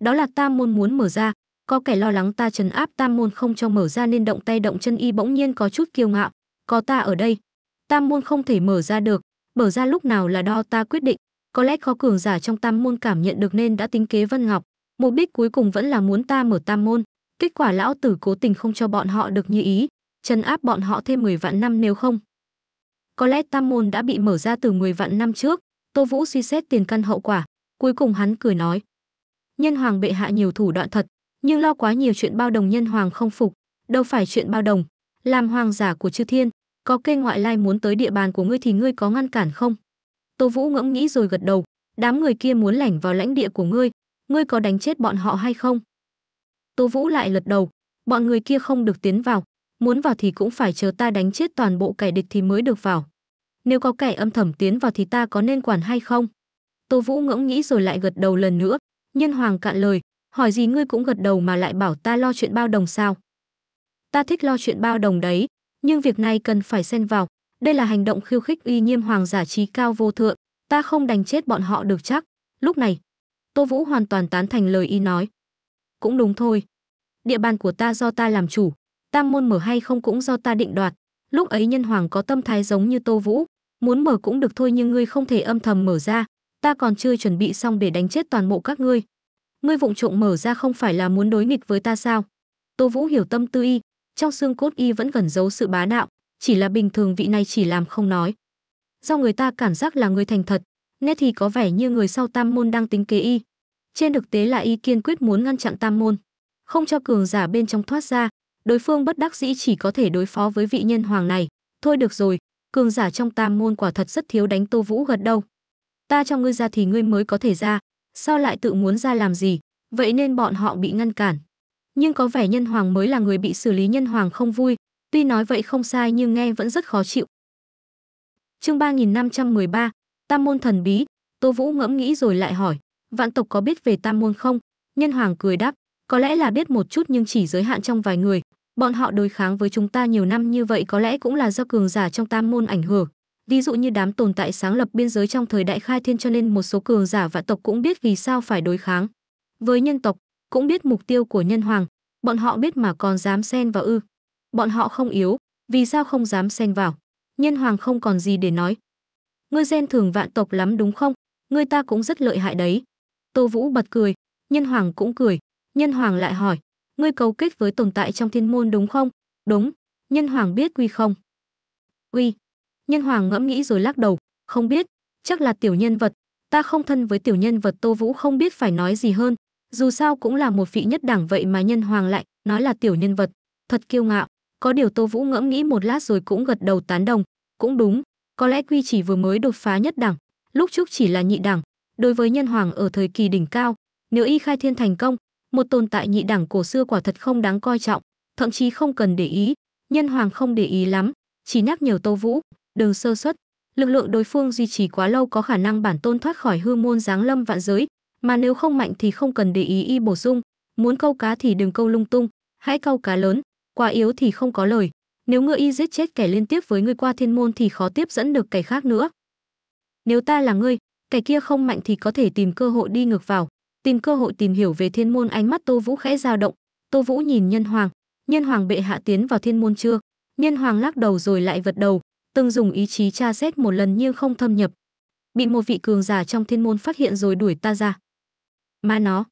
đó là tam môn muốn mở ra có kẻ lo lắng ta trấn áp tam môn không cho mở ra nên động tay động chân y bỗng nhiên có chút kiêu ngạo có ta ở đây tam môn không thể mở ra được mở ra lúc nào là đo ta quyết định có lẽ khó cường giả trong tam môn cảm nhận được nên đã tính kế vân ngọc Mục đích cuối cùng vẫn là muốn ta mở tam môn. Kết quả lão tử cố tình không cho bọn họ được như ý, trấn áp bọn họ thêm 10 vạn năm nếu không. Có lẽ tam môn đã bị mở ra từ 10 vạn năm trước, Tô Vũ suy xét tiền căn hậu quả, cuối cùng hắn cười nói. Nhân hoàng bệ hạ nhiều thủ đoạn thật, nhưng lo quá nhiều chuyện bao đồng nhân hoàng không phục, đâu phải chuyện bao đồng, làm hoàng giả của chư thiên, có kê ngoại lai muốn tới địa bàn của ngươi thì ngươi có ngăn cản không? Tô Vũ ngẫm nghĩ rồi gật đầu, đám người kia muốn lẻn vào lãnh địa của ngươi, ngươi có đánh chết bọn họ hay không? Tô Vũ lại lật đầu, bọn người kia không được tiến vào, muốn vào thì cũng phải chờ ta đánh chết toàn bộ kẻ địch thì mới được vào. Nếu có kẻ âm thầm tiến vào thì ta có nên quản hay không? Tô Vũ ngẫm nghĩ rồi lại gật đầu lần nữa, nhân hoàng cạn lời, hỏi gì ngươi cũng gật đầu mà lại bảo ta lo chuyện bao đồng sao? Ta thích lo chuyện bao đồng đấy, nhưng việc này cần phải xen vào, đây là hành động khiêu khích uy nghiêm hoàng giả trí cao vô thượng, ta không đánh chết bọn họ được chắc. Lúc này, Tô Vũ hoàn toàn tán thành lời y nói. Cũng đúng thôi. Địa bàn của ta do ta làm chủ, tam môn mở hay không cũng do ta định đoạt. Lúc ấy nhân hoàng có tâm thái giống như Tô Vũ, muốn mở cũng được thôi nhưng ngươi không thể âm thầm mở ra, ta còn chưa chuẩn bị xong để đánh chết toàn bộ các ngươi. Ngươi vụng trộm mở ra không phải là muốn đối nghịch với ta sao? Tô Vũ hiểu tâm tư y, trong xương cốt y vẫn gần giấu sự bá đạo, chỉ là bình thường vị này chỉ làm không nói. Do người ta cảm giác là người thành thật, Nghe thì có vẻ như người sau Tam Môn đang tính kế y. Trên thực tế là y kiên quyết muốn ngăn chặn Tam Môn, không cho cường giả bên trong thoát ra, đối phương bất đắc dĩ chỉ có thể đối phó với vị nhân hoàng này. Thôi được rồi, cường giả trong Tam Môn quả thật rất thiếu đánh Tô Vũ gật đâu. Ta cho ngươi ra thì ngươi mới có thể ra, sao lại tự muốn ra làm gì, vậy nên bọn họ bị ngăn cản. Nhưng có vẻ nhân hoàng mới là người bị xử lý nhân hoàng không vui, tuy nói vậy không sai nhưng nghe vẫn rất khó chịu. Chương ba nghìn năm trăm mười ba. Tam môn thần bí, Tô Vũ ngẫm nghĩ rồi lại hỏi, vạn tộc có biết về tam môn không? Nhân hoàng cười đáp, có lẽ là biết một chút nhưng chỉ giới hạn trong vài người. Bọn họ đối kháng với chúng ta nhiều năm như vậy có lẽ cũng là do cường giả trong tam môn ảnh hưởng. Ví dụ như đám tồn tại sáng lập biên giới trong thời đại khai thiên cho nên một số cường giả vạn tộc cũng biết vì sao phải đối kháng. Với nhân tộc, cũng biết mục tiêu của nhân hoàng, bọn họ biết mà còn dám xen vào ư. Bọn họ không yếu, vì sao không dám xen vào? Nhân hoàng không còn gì để nói, ngươi gen thường vạn tộc lắm đúng không? Ngươi ta cũng rất lợi hại đấy. Tô Vũ bật cười, Nhân Hoàng cũng cười, Nhân Hoàng lại hỏi, ngươi cấu kết với tồn tại trong thiên môn đúng không? Đúng, Nhân Hoàng biết quy không? Uy. Nhân Hoàng ngẫm nghĩ rồi lắc đầu, không biết, chắc là tiểu nhân vật, ta không thân với tiểu nhân vật Tô Vũ không biết phải nói gì hơn, dù sao cũng là một vị nhất đẳng vậy mà Nhân Hoàng lại nói là tiểu nhân vật, thật kiêu ngạo. Có điều Tô Vũ ngẫm nghĩ một lát rồi cũng gật đầu tán đồng, cũng đúng, có lẽ quy chỉ vừa mới đột phá nhất đẳng, lúc trước chỉ là nhị đẳng. Đối với nhân hoàng ở thời kỳ đỉnh cao, nếu y khai thiên thành công, một tồn tại nhị đẳng cổ xưa quả thật không đáng coi trọng, thậm chí không cần để ý. Nhân hoàng không để ý lắm, chỉ nhắc nhở Tô Vũ, đừng sơ suất, lực lượng đối phương duy trì quá lâu có khả năng bản tôn thoát khỏi hư môn giáng lâm vạn giới, mà nếu không mạnh thì không cần để ý y bổ sung, muốn câu cá thì đừng câu lung tung, hãy câu cá lớn, quá yếu thì không có lời. Nếu ngựa y giết chết kẻ liên tiếp với ngươi qua thiên môn thì khó tiếp dẫn được kẻ khác nữa. Nếu ta là ngươi, kẻ kia không mạnh thì có thể tìm cơ hội đi ngược vào, tìm cơ hội tìm hiểu về thiên môn ánh mắt Tô Vũ khẽ dao động. Tô Vũ nhìn nhân hoàng, nhân hoàng bệ hạ tiến vào thiên môn chưa? Nhân hoàng lắc đầu rồi lại vật đầu, từng dùng ý chí tra xét một lần nhưng không thâm nhập. Bị một vị cường giả trong thiên môn phát hiện rồi đuổi ta ra. Mà nó.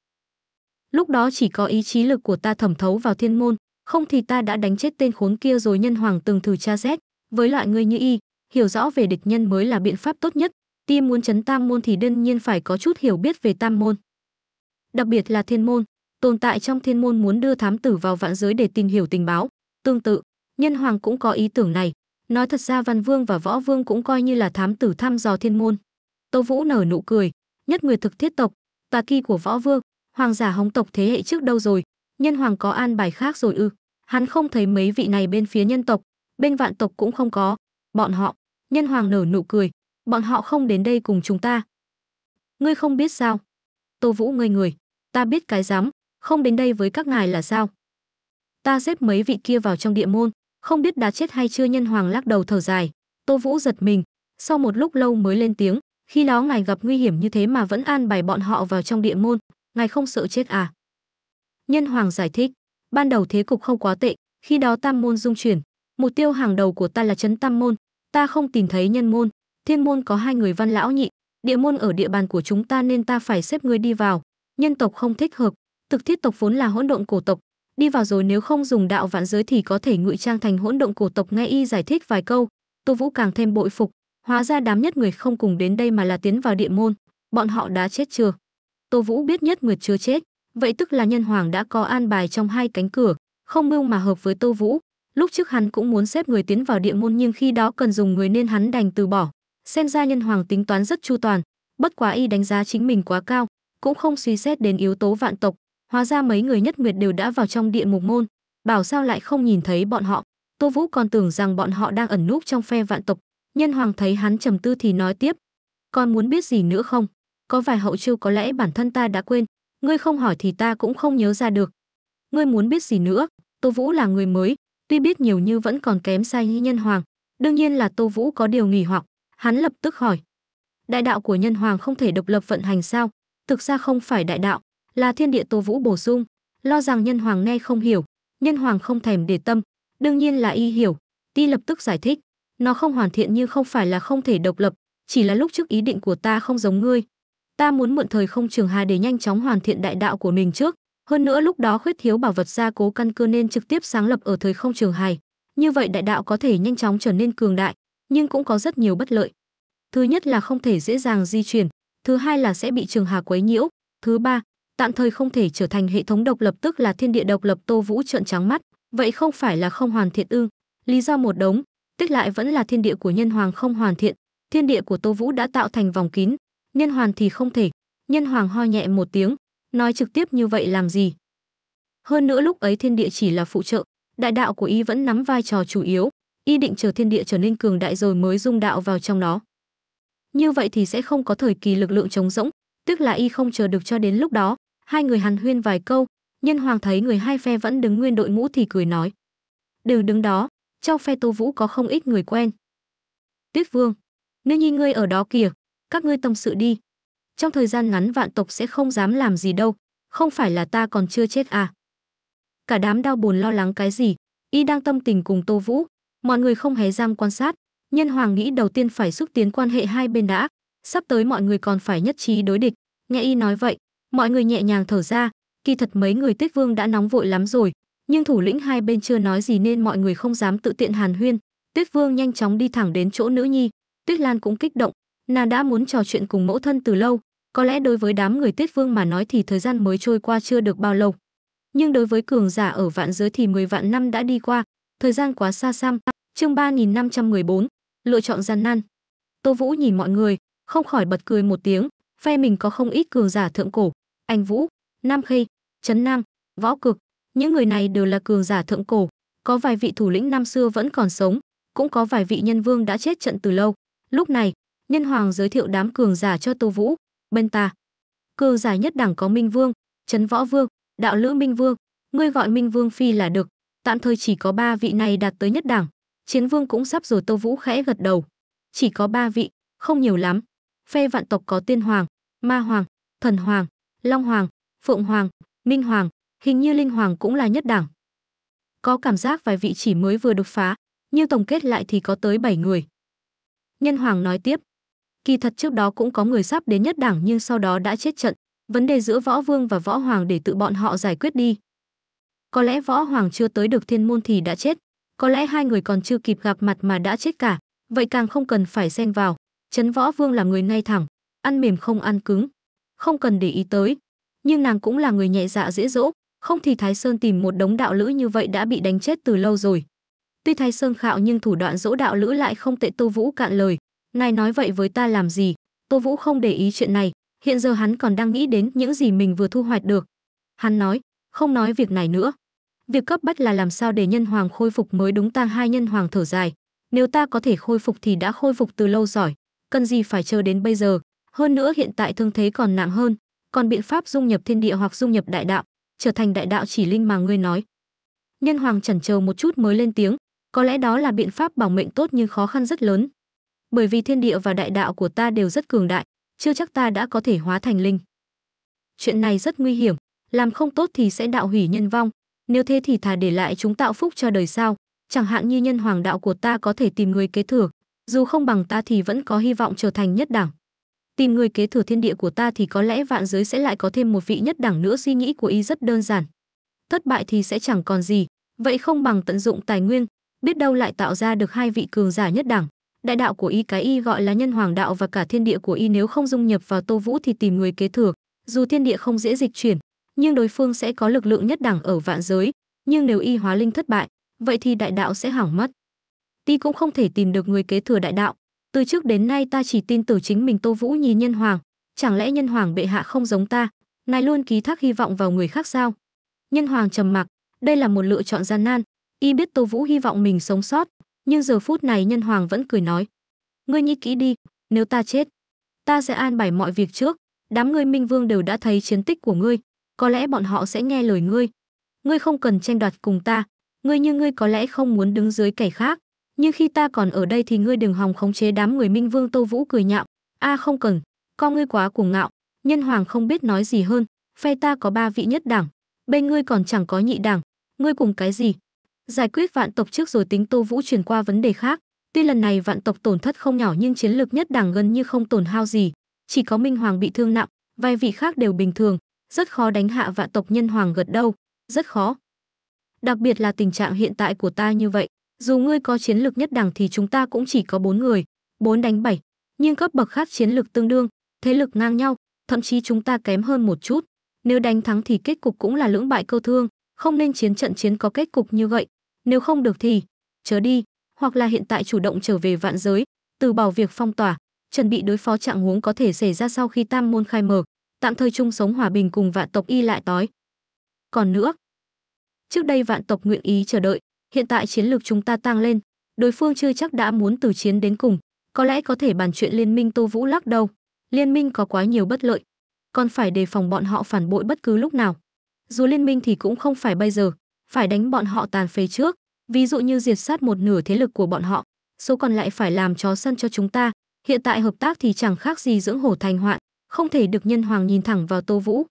Lúc đó chỉ có ý chí lực của ta thẩm thấu vào thiên môn, không thì ta đã đánh chết tên khốn kia rồi nhân hoàng từng thử tra xét với loại người như y hiểu rõ về địch nhân mới là biện pháp tốt nhất ti muốn chấn tam môn thì đương nhiên phải có chút hiểu biết về tam môn đặc biệt là thiên môn tồn tại trong thiên môn muốn đưa thám tử vào vạn giới để tìm hiểu tình báo tương tự nhân hoàng cũng có ý tưởng này nói thật ra văn vương và võ vương cũng coi như là thám tử thăm dò thiên môn tô vũ nở nụ cười nhất người thực thiết tộc tà kỳ của võ vương hoàng giả hống tộc thế hệ trước đâu rồi nhân hoàng có an bài khác rồi ư? Hắn không thấy mấy vị này bên phía nhân tộc, bên vạn tộc cũng không có. Bọn họ, nhân hoàng nở nụ cười, bọn họ không đến đây cùng chúng ta. Ngươi không biết sao? Tô Vũ ngây người, ta biết cái dám, không đến đây với các ngài là sao? Ta xếp mấy vị kia vào trong địa môn, không biết đã chết hay chưa nhân hoàng lắc đầu thở dài. Tô Vũ giật mình, sau một lúc lâu mới lên tiếng, khi đó ngài gặp nguy hiểm như thế mà vẫn an bài bọn họ vào trong địa môn, ngài không sợ chết à? Nhân Hoàng giải thích, ban đầu thế cục không quá tệ, khi đó tam môn dung chuyển, mục tiêu hàng đầu của ta là trấn tam môn, ta không tìm thấy nhân môn, thiên môn có hai người văn lão nhị, địa môn ở địa bàn của chúng ta nên ta phải xếp người đi vào, nhân tộc không thích hợp, thực thiết tộc vốn là hỗn độn cổ tộc, đi vào rồi nếu không dùng đạo vạn giới thì có thể ngụy trang thành hỗn độn cổ tộc nghe y giải thích vài câu, Tô Vũ càng thêm bội phục, hóa ra đám nhất người không cùng đến đây mà là tiến vào địa môn, bọn họ đã chết chưa? Tô Vũ biết nhất nguyệt chưa chết, Vậy tức là nhân hoàng đã có an bài trong hai cánh cửa, không mưu mà hợp với Tô Vũ. Lúc trước hắn cũng muốn xếp người tiến vào địa môn nhưng khi đó cần dùng người nên hắn đành từ bỏ. Xem ra nhân hoàng tính toán rất chu toàn, bất quá y đánh giá chính mình quá cao, cũng không suy xét đến yếu tố vạn tộc. Hóa ra mấy người nhất nguyệt đều đã vào trong địa mục môn, bảo sao lại không nhìn thấy bọn họ. Tô Vũ còn tưởng rằng bọn họ đang ẩn núp trong phe vạn tộc. Nhân hoàng thấy hắn trầm tư thì nói tiếp. Con muốn biết gì nữa không? Có vài hậu chiêu có lẽ bản thân ta đã quên, ngươi không hỏi thì ta cũng không nhớ ra được. Ngươi muốn biết gì nữa, Tô Vũ là người mới, tuy biết nhiều như vẫn còn kém sai như nhân hoàng. Đương nhiên là Tô Vũ có điều nghỉ hoặc, hắn lập tức hỏi. Đại đạo của nhân hoàng không thể độc lập vận hành sao? Thực ra không phải đại đạo, là thiên địa Tô Vũ bổ sung, lo rằng nhân hoàng nghe không hiểu, nhân hoàng không thèm để tâm, đương nhiên là y hiểu, ti lập tức giải thích. Nó không hoàn thiện như không phải là không thể độc lập, chỉ là lúc trước ý định của ta không giống ngươi, ta muốn mượn thời không trường hà để nhanh chóng hoàn thiện đại đạo của mình trước hơn nữa lúc đó khuyết thiếu bảo vật gia cố căn cơ nên trực tiếp sáng lập ở thời không trường hài như vậy đại đạo có thể nhanh chóng trở nên cường đại nhưng cũng có rất nhiều bất lợi thứ nhất là không thể dễ dàng di chuyển thứ hai là sẽ bị trường hà quấy nhiễu thứ ba tạm thời không thể trở thành hệ thống độc lập tức là thiên địa độc lập tô vũ trợn trắng mắt vậy không phải là không hoàn thiện ư lý do một đống tích lại vẫn là thiên địa của nhân hoàng không hoàn thiện thiên địa của tô vũ đã tạo thành vòng kín nhân hoàn thì không thể. Nhân hoàng ho nhẹ một tiếng, nói trực tiếp như vậy làm gì. Hơn nữa lúc ấy thiên địa chỉ là phụ trợ, đại đạo của y vẫn nắm vai trò chủ yếu, y định chờ thiên địa trở nên cường đại rồi mới dung đạo vào trong nó. Như vậy thì sẽ không có thời kỳ lực lượng trống rỗng, tức là y không chờ được cho đến lúc đó. Hai người hàn huyên vài câu, nhân hoàng thấy người hai phe vẫn đứng nguyên đội mũ thì cười nói. Đừng đứng đó, trong phe tô vũ có không ít người quen. Tuyết vương, nếu như ngươi ở đó kìa, các ngươi tâm sự đi. Trong thời gian ngắn vạn tộc sẽ không dám làm gì đâu, không phải là ta còn chưa chết à. Cả đám đau buồn lo lắng cái gì, y đang tâm tình cùng Tô Vũ, mọi người không hé răng quan sát, nhân hoàng nghĩ đầu tiên phải xúc tiến quan hệ hai bên đã, sắp tới mọi người còn phải nhất trí đối địch, nghe y nói vậy, mọi người nhẹ nhàng thở ra, kỳ thật mấy người Tích Vương đã nóng vội lắm rồi, nhưng thủ lĩnh hai bên chưa nói gì nên mọi người không dám tự tiện hàn huyên. Tuyết Vương nhanh chóng đi thẳng đến chỗ nữ nhi, Tuyết Lan cũng kích động, nàng đã muốn trò chuyện cùng mẫu thân từ lâu có lẽ đối với đám người tuyết vương mà nói thì thời gian mới trôi qua chưa được bao lâu nhưng đối với cường giả ở vạn giới thì 10 vạn năm đã đi qua thời gian quá xa xăm chương 3514, lựa chọn gian nan tô vũ nhìn mọi người không khỏi bật cười một tiếng phe mình có không ít cường giả thượng cổ anh vũ nam khê trấn nam võ cực những người này đều là cường giả thượng cổ có vài vị thủ lĩnh năm xưa vẫn còn sống cũng có vài vị nhân vương đã chết trận từ lâu lúc này Nhân hoàng giới thiệu đám cường giả cho Tô Vũ, bên ta. Cường giả nhất đẳng có Minh Vương, Trấn Võ Vương, Đạo Lữ Minh Vương, ngươi gọi Minh Vương Phi là được, tạm thời chỉ có ba vị này đạt tới nhất đẳng. Chiến Vương cũng sắp rồi Tô Vũ khẽ gật đầu. Chỉ có ba vị, không nhiều lắm. Phe vạn tộc có Tiên Hoàng, Ma Hoàng, Thần Hoàng, Long Hoàng, Phượng Hoàng, Minh Hoàng, hình như Linh Hoàng cũng là nhất đẳng. Có cảm giác vài vị chỉ mới vừa đột phá, nhưng tổng kết lại thì có tới bảy người. Nhân Hoàng nói tiếp, Kỳ thật trước đó cũng có người sắp đến nhất đảng nhưng sau đó đã chết trận. Vấn đề giữa võ vương và võ hoàng để tự bọn họ giải quyết đi. Có lẽ võ hoàng chưa tới được thiên môn thì đã chết. Có lẽ hai người còn chưa kịp gặp mặt mà đã chết cả. Vậy càng không cần phải xen vào. Chấn võ vương là người ngay thẳng, ăn mềm không ăn cứng. Không cần để ý tới. Nhưng nàng cũng là người nhẹ dạ dễ dỗ. Không thì Thái Sơn tìm một đống đạo lữ như vậy đã bị đánh chết từ lâu rồi. Tuy Thái Sơn khạo nhưng thủ đoạn dỗ đạo lữ lại không tệ Tô Vũ cạn lời, ngài nói vậy với ta làm gì tô vũ không để ý chuyện này hiện giờ hắn còn đang nghĩ đến những gì mình vừa thu hoạch được hắn nói không nói việc này nữa việc cấp bách là làm sao để nhân hoàng khôi phục mới đúng tang hai nhân hoàng thở dài nếu ta có thể khôi phục thì đã khôi phục từ lâu giỏi cần gì phải chờ đến bây giờ hơn nữa hiện tại thương thế còn nặng hơn còn biện pháp dung nhập thiên địa hoặc dung nhập đại đạo trở thành đại đạo chỉ linh mà ngươi nói nhân hoàng chần chờ một chút mới lên tiếng có lẽ đó là biện pháp bảo mệnh tốt nhưng khó khăn rất lớn bởi vì thiên địa và đại đạo của ta đều rất cường đại, chưa chắc ta đã có thể hóa thành linh. Chuyện này rất nguy hiểm, làm không tốt thì sẽ đạo hủy nhân vong, nếu thế thì thà để lại chúng tạo phúc cho đời sau, chẳng hạn như nhân hoàng đạo của ta có thể tìm người kế thừa, dù không bằng ta thì vẫn có hy vọng trở thành nhất đẳng. Tìm người kế thừa thiên địa của ta thì có lẽ vạn giới sẽ lại có thêm một vị nhất đẳng nữa suy nghĩ của y rất đơn giản. Thất bại thì sẽ chẳng còn gì, vậy không bằng tận dụng tài nguyên, biết đâu lại tạo ra được hai vị cường giả nhất đẳng đại đạo của y cái y gọi là nhân hoàng đạo và cả thiên địa của y nếu không dung nhập vào tô vũ thì tìm người kế thừa dù thiên địa không dễ dịch chuyển nhưng đối phương sẽ có lực lượng nhất đẳng ở vạn giới nhưng nếu y hóa linh thất bại vậy thì đại đạo sẽ hỏng mất ti cũng không thể tìm được người kế thừa đại đạo từ trước đến nay ta chỉ tin tưởng chính mình tô vũ nhìn nhân hoàng chẳng lẽ nhân hoàng bệ hạ không giống ta nài luôn ký thác hy vọng vào người khác sao nhân hoàng trầm mặc đây là một lựa chọn gian nan y biết tô vũ hy vọng mình sống sót nhưng giờ phút này nhân hoàng vẫn cười nói ngươi nghĩ kỹ đi nếu ta chết ta sẽ an bài mọi việc trước đám ngươi minh vương đều đã thấy chiến tích của ngươi có lẽ bọn họ sẽ nghe lời ngươi ngươi không cần tranh đoạt cùng ta ngươi như ngươi có lẽ không muốn đứng dưới kẻ khác nhưng khi ta còn ở đây thì ngươi đừng hòng khống chế đám người minh vương tô vũ cười nhạo a à không cần con ngươi quá cuồng ngạo nhân hoàng không biết nói gì hơn phe ta có ba vị nhất đảng bên ngươi còn chẳng có nhị đảng ngươi cùng cái gì giải quyết vạn tộc trước rồi tính Tô Vũ chuyển qua vấn đề khác. Tuy lần này vạn tộc tổn thất không nhỏ nhưng chiến lược nhất đảng gần như không tổn hao gì, chỉ có Minh Hoàng bị thương nặng, vài vị khác đều bình thường, rất khó đánh hạ vạn tộc nhân hoàng gật đâu, rất khó. Đặc biệt là tình trạng hiện tại của ta như vậy, dù ngươi có chiến lược nhất đẳng thì chúng ta cũng chỉ có bốn người, bốn đánh bảy, nhưng cấp bậc khác chiến lược tương đương, thế lực ngang nhau, thậm chí chúng ta kém hơn một chút. Nếu đánh thắng thì kết cục cũng là lưỡng bại câu thương, không nên chiến trận chiến có kết cục như vậy, nếu không được thì chớ đi, hoặc là hiện tại chủ động trở về vạn giới, từ bỏ việc phong tỏa, chuẩn bị đối phó trạng huống có thể xảy ra sau khi tam môn khai mở, tạm thời chung sống hòa bình cùng vạn tộc y lại tối. Còn nữa, trước đây vạn tộc nguyện ý chờ đợi, hiện tại chiến lược chúng ta tăng lên, đối phương chưa chắc đã muốn từ chiến đến cùng, có lẽ có thể bàn chuyện liên minh Tô Vũ lắc đầu. Liên minh có quá nhiều bất lợi, còn phải đề phòng bọn họ phản bội bất cứ lúc nào. Dù liên minh thì cũng không phải bây giờ, phải đánh bọn họ tàn phế trước, ví dụ như diệt sát một nửa thế lực của bọn họ, số còn lại phải làm chó săn cho chúng ta. Hiện tại hợp tác thì chẳng khác gì dưỡng hổ thành hoạn, không thể được nhân hoàng nhìn thẳng vào Tô Vũ.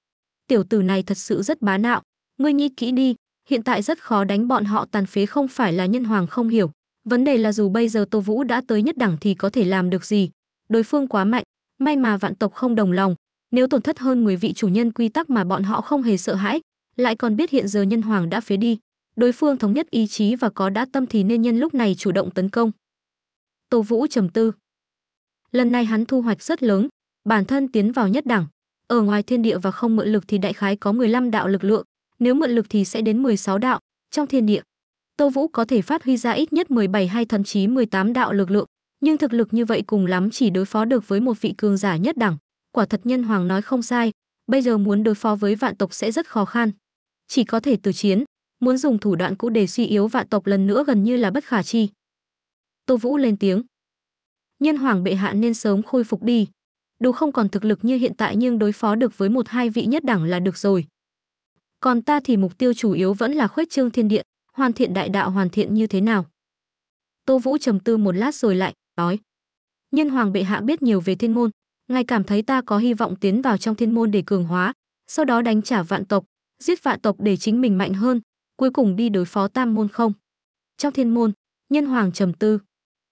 Tiểu tử này thật sự rất bá nạo, ngươi nghĩ kỹ đi, hiện tại rất khó đánh bọn họ tàn phế không phải là nhân hoàng không hiểu. Vấn đề là dù bây giờ Tô Vũ đã tới nhất đẳng thì có thể làm được gì, đối phương quá mạnh, may mà vạn tộc không đồng lòng, nếu tổn thất hơn 10 vị chủ nhân quy tắc mà bọn họ không hề sợ hãi, lại còn biết hiện giờ nhân hoàng đã phế đi đối phương thống nhất ý chí và có đã tâm thì nên nhân lúc này chủ động tấn công tô vũ trầm tư lần này hắn thu hoạch rất lớn bản thân tiến vào nhất đẳng ở ngoài thiên địa và không mượn lực thì đại khái có 15 đạo lực lượng nếu mượn lực thì sẽ đến 16 đạo trong thiên địa tô vũ có thể phát huy ra ít nhất 17 hay thậm chí 18 đạo lực lượng nhưng thực lực như vậy cùng lắm chỉ đối phó được với một vị cường giả nhất đẳng quả thật nhân hoàng nói không sai bây giờ muốn đối phó với vạn tộc sẽ rất khó khăn chỉ có thể từ chiến, muốn dùng thủ đoạn cũ để suy yếu vạn tộc lần nữa gần như là bất khả chi. Tô Vũ lên tiếng. Nhân hoàng bệ hạ nên sớm khôi phục đi. Dù không còn thực lực như hiện tại nhưng đối phó được với một hai vị nhất đẳng là được rồi. Còn ta thì mục tiêu chủ yếu vẫn là khuếch trương thiên địa, hoàn thiện đại đạo hoàn thiện như thế nào. Tô Vũ trầm tư một lát rồi lại, nói. Nhân hoàng bệ hạ biết nhiều về thiên môn, ngài cảm thấy ta có hy vọng tiến vào trong thiên môn để cường hóa, sau đó đánh trả vạn tộc, giết vạ tộc để chính mình mạnh hơn, cuối cùng đi đối phó tam môn không. Trong thiên môn, nhân hoàng trầm tư.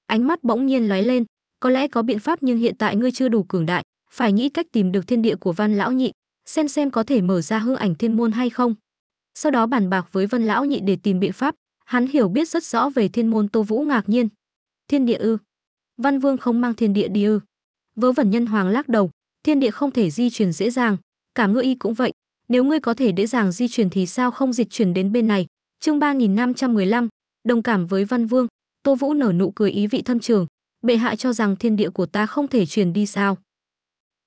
Ánh mắt bỗng nhiên lóe lên, có lẽ có biện pháp nhưng hiện tại ngươi chưa đủ cường đại, phải nghĩ cách tìm được thiên địa của văn lão nhị, xem xem có thể mở ra hư ảnh thiên môn hay không. Sau đó bàn bạc với văn lão nhị để tìm biện pháp, hắn hiểu biết rất rõ về thiên môn Tô Vũ ngạc nhiên. Thiên địa ư? Văn Vương không mang thiên địa đi ư? Vớ vẩn nhân hoàng lắc đầu, thiên địa không thể di chuyển dễ dàng, cả ngựa y cũng vậy, nếu ngươi có thể dễ dàng di chuyển thì sao không dịch chuyển đến bên này. Chương 3515, đồng cảm với Văn Vương, Tô Vũ nở nụ cười ý vị thâm trường, bệ hạ cho rằng thiên địa của ta không thể truyền đi sao?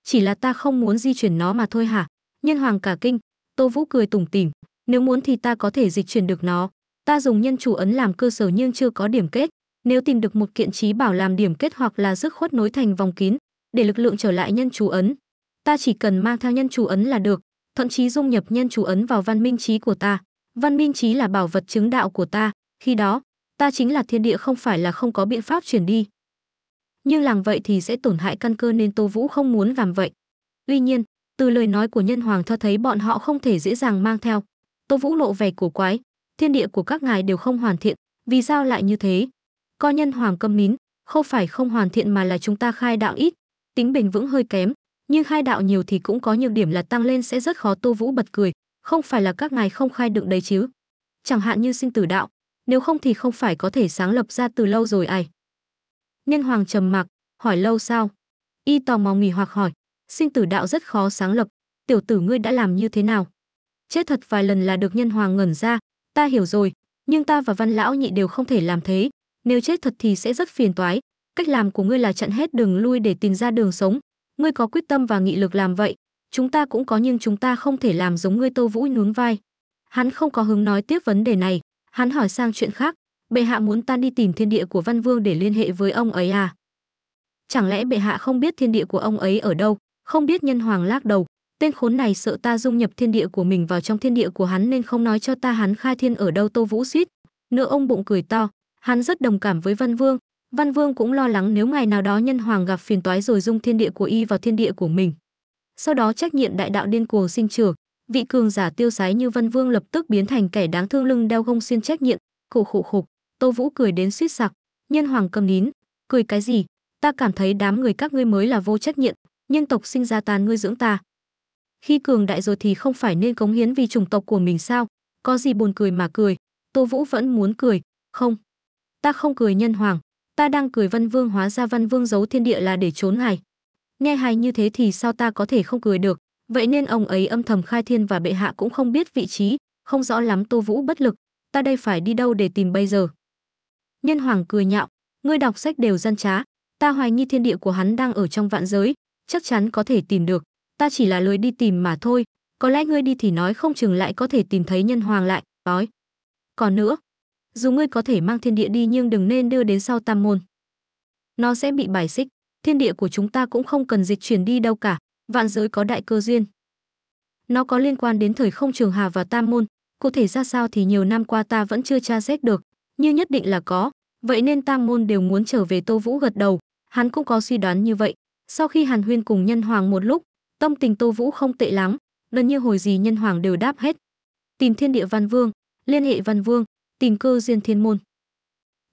Chỉ là ta không muốn di chuyển nó mà thôi hả? Nhân hoàng cả kinh, Tô Vũ cười tủm tỉm, nếu muốn thì ta có thể dịch chuyển được nó. Ta dùng nhân chủ ấn làm cơ sở nhưng chưa có điểm kết, nếu tìm được một kiện trí bảo làm điểm kết hoặc là dứt khuất nối thành vòng kín, để lực lượng trở lại nhân chủ ấn, ta chỉ cần mang theo nhân chủ ấn là được, thậm chí dung nhập nhân chủ ấn vào văn minh trí của ta. Văn minh trí là bảo vật chứng đạo của ta, khi đó, ta chính là thiên địa không phải là không có biện pháp chuyển đi. Nhưng làm vậy thì sẽ tổn hại căn cơ nên Tô Vũ không muốn làm vậy. Tuy nhiên, từ lời nói của nhân hoàng cho thấy bọn họ không thể dễ dàng mang theo. Tô Vũ lộ vẻ cổ quái, thiên địa của các ngài đều không hoàn thiện, vì sao lại như thế? Coi nhân hoàng câm nín, không phải không hoàn thiện mà là chúng ta khai đạo ít, tính bền vững hơi kém, nhưng hai đạo nhiều thì cũng có nhược điểm là tăng lên sẽ rất khó tô vũ bật cười không phải là các ngài không khai đựng đấy chứ chẳng hạn như sinh tử đạo nếu không thì không phải có thể sáng lập ra từ lâu rồi ai nhân hoàng trầm mặc hỏi lâu sao y tò mò nghỉ hoặc hỏi sinh tử đạo rất khó sáng lập tiểu tử ngươi đã làm như thế nào chết thật vài lần là được nhân hoàng ngẩn ra ta hiểu rồi nhưng ta và văn lão nhị đều không thể làm thế nếu chết thật thì sẽ rất phiền toái cách làm của ngươi là chặn hết đường lui để tìm ra đường sống ngươi có quyết tâm và nghị lực làm vậy chúng ta cũng có nhưng chúng ta không thể làm giống ngươi tô vũ nhún vai hắn không có hứng nói tiếp vấn đề này hắn hỏi sang chuyện khác bệ hạ muốn tan đi tìm thiên địa của văn vương để liên hệ với ông ấy à chẳng lẽ bệ hạ không biết thiên địa của ông ấy ở đâu không biết nhân hoàng lắc đầu tên khốn này sợ ta dung nhập thiên địa của mình vào trong thiên địa của hắn nên không nói cho ta hắn khai thiên ở đâu tô vũ suýt nữa ông bụng cười to hắn rất đồng cảm với văn vương Văn Vương cũng lo lắng nếu ngày nào đó nhân hoàng gặp phiền toái rồi dung thiên địa của y vào thiên địa của mình. Sau đó trách nhiệm đại đạo điên cuồng sinh trưởng, vị cường giả tiêu sái như Văn Vương lập tức biến thành kẻ đáng thương lưng đeo gông xiên trách nhiệm, khổ khổ khục, Tô Vũ cười đến suýt sặc, nhân hoàng cầm nín, cười cái gì, ta cảm thấy đám người các ngươi mới là vô trách nhiệm, nhân tộc sinh ra tàn ngươi dưỡng ta. Khi cường đại rồi thì không phải nên cống hiến vì chủng tộc của mình sao, có gì buồn cười mà cười, Tô Vũ vẫn muốn cười, không, ta không cười nhân hoàng, ta đang cười văn vương hóa ra văn vương giấu thiên địa là để trốn hài nghe hài như thế thì sao ta có thể không cười được vậy nên ông ấy âm thầm khai thiên và bệ hạ cũng không biết vị trí không rõ lắm tô vũ bất lực ta đây phải đi đâu để tìm bây giờ nhân hoàng cười nhạo ngươi đọc sách đều gian trá ta hoài nghi thiên địa của hắn đang ở trong vạn giới chắc chắn có thể tìm được ta chỉ là lười đi tìm mà thôi có lẽ ngươi đi thì nói không chừng lại có thể tìm thấy nhân hoàng lại nói còn nữa dù ngươi có thể mang thiên địa đi nhưng đừng nên đưa đến sau tam môn. Nó sẽ bị bài xích, thiên địa của chúng ta cũng không cần dịch chuyển đi đâu cả, vạn giới có đại cơ duyên. Nó có liên quan đến thời không trường hà và tam môn, cụ thể ra sao thì nhiều năm qua ta vẫn chưa tra xét được, nhưng nhất định là có, vậy nên tam môn đều muốn trở về Tô Vũ gật đầu, hắn cũng có suy đoán như vậy. Sau khi Hàn Huyên cùng Nhân Hoàng một lúc, tâm tình Tô Vũ không tệ lắm, lần như hồi gì Nhân Hoàng đều đáp hết. Tìm Thiên Địa Văn Vương, liên hệ Văn Vương, tìm cơ duyên thiên môn.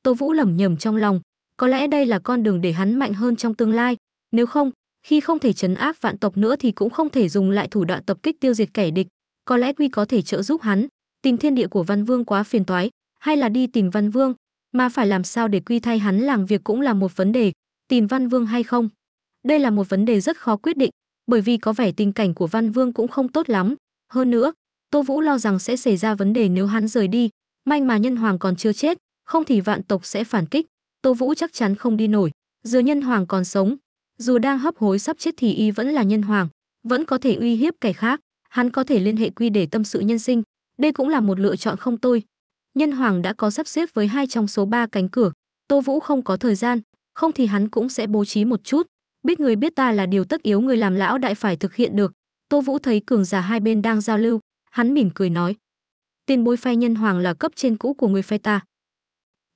Tô Vũ lẩm nhẩm trong lòng, có lẽ đây là con đường để hắn mạnh hơn trong tương lai, nếu không, khi không thể trấn áp vạn tộc nữa thì cũng không thể dùng lại thủ đoạn tập kích tiêu diệt kẻ địch, có lẽ quy có thể trợ giúp hắn, tìm thiên địa của Văn Vương quá phiền toái, hay là đi tìm Văn Vương, mà phải làm sao để quy thay hắn làm việc cũng là một vấn đề, tìm Văn Vương hay không? Đây là một vấn đề rất khó quyết định, bởi vì có vẻ tình cảnh của Văn Vương cũng không tốt lắm, hơn nữa, Tô Vũ lo rằng sẽ xảy ra vấn đề nếu hắn rời đi, May mà nhân hoàng còn chưa chết, không thì vạn tộc sẽ phản kích, Tô Vũ chắc chắn không đi nổi. Giờ nhân hoàng còn sống, dù đang hấp hối sắp chết thì y vẫn là nhân hoàng, vẫn có thể uy hiếp kẻ khác, hắn có thể liên hệ quy để tâm sự nhân sinh, đây cũng là một lựa chọn không tôi. Nhân hoàng đã có sắp xếp với hai trong số ba cánh cửa, Tô Vũ không có thời gian, không thì hắn cũng sẽ bố trí một chút, biết người biết ta là điều tất yếu người làm lão đại phải thực hiện được. Tô Vũ thấy cường giả hai bên đang giao lưu, hắn mỉm cười nói, tiền bối phe nhân hoàng là cấp trên cũ của người phe ta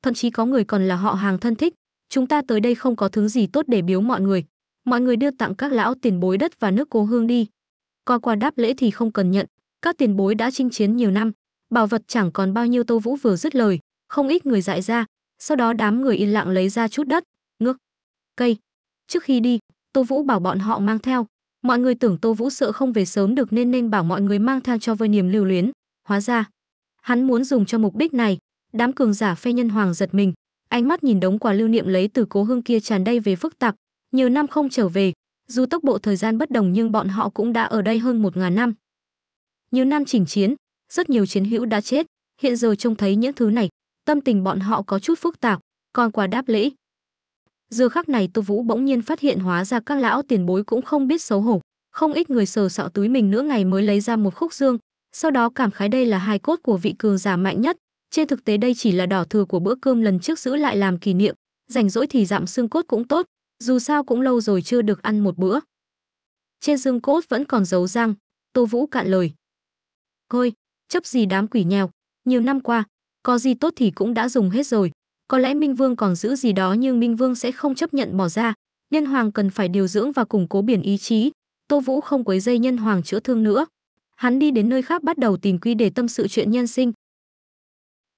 thậm chí có người còn là họ hàng thân thích chúng ta tới đây không có thứ gì tốt để biếu mọi người mọi người đưa tặng các lão tiền bối đất và nước cố hương đi coi qua đáp lễ thì không cần nhận các tiền bối đã chinh chiến nhiều năm bảo vật chẳng còn bao nhiêu tô vũ vừa dứt lời không ít người dại ra sau đó đám người yên lặng lấy ra chút đất ngước cây trước khi đi tô vũ bảo bọn họ mang theo mọi người tưởng tô vũ sợ không về sớm được nên nên bảo mọi người mang theo cho với niềm lưu luyến hóa ra Hắn muốn dùng cho mục đích này. Đám cường giả phe nhân hoàng giật mình, ánh mắt nhìn đống quà lưu niệm lấy từ cố hương kia tràn đầy về phức tạp, nhiều năm không trở về, dù tốc độ thời gian bất đồng nhưng bọn họ cũng đã ở đây hơn một ngàn năm. Nhiều năm chỉnh chiến, rất nhiều chiến hữu đã chết, hiện giờ trông thấy những thứ này, tâm tình bọn họ có chút phức tạp, còn quà đáp lễ. Giờ khắc này Tô Vũ bỗng nhiên phát hiện hóa ra các lão tiền bối cũng không biết xấu hổ, không ít người sờ sọ túi mình nữa ngày mới lấy ra một khúc dương, sau đó cảm khái đây là hai cốt của vị cường giả mạnh nhất. Trên thực tế đây chỉ là đỏ thừa của bữa cơm lần trước giữ lại làm kỷ niệm, rảnh rỗi thì dặm xương cốt cũng tốt, dù sao cũng lâu rồi chưa được ăn một bữa. Trên xương cốt vẫn còn dấu răng, Tô Vũ cạn lời. Thôi, chấp gì đám quỷ nhèo, nhiều năm qua, có gì tốt thì cũng đã dùng hết rồi. Có lẽ Minh Vương còn giữ gì đó nhưng Minh Vương sẽ không chấp nhận bỏ ra. Nhân Hoàng cần phải điều dưỡng và củng cố biển ý chí. Tô Vũ không quấy dây Nhân Hoàng chữa thương nữa hắn đi đến nơi khác bắt đầu tìm quy để tâm sự chuyện nhân sinh.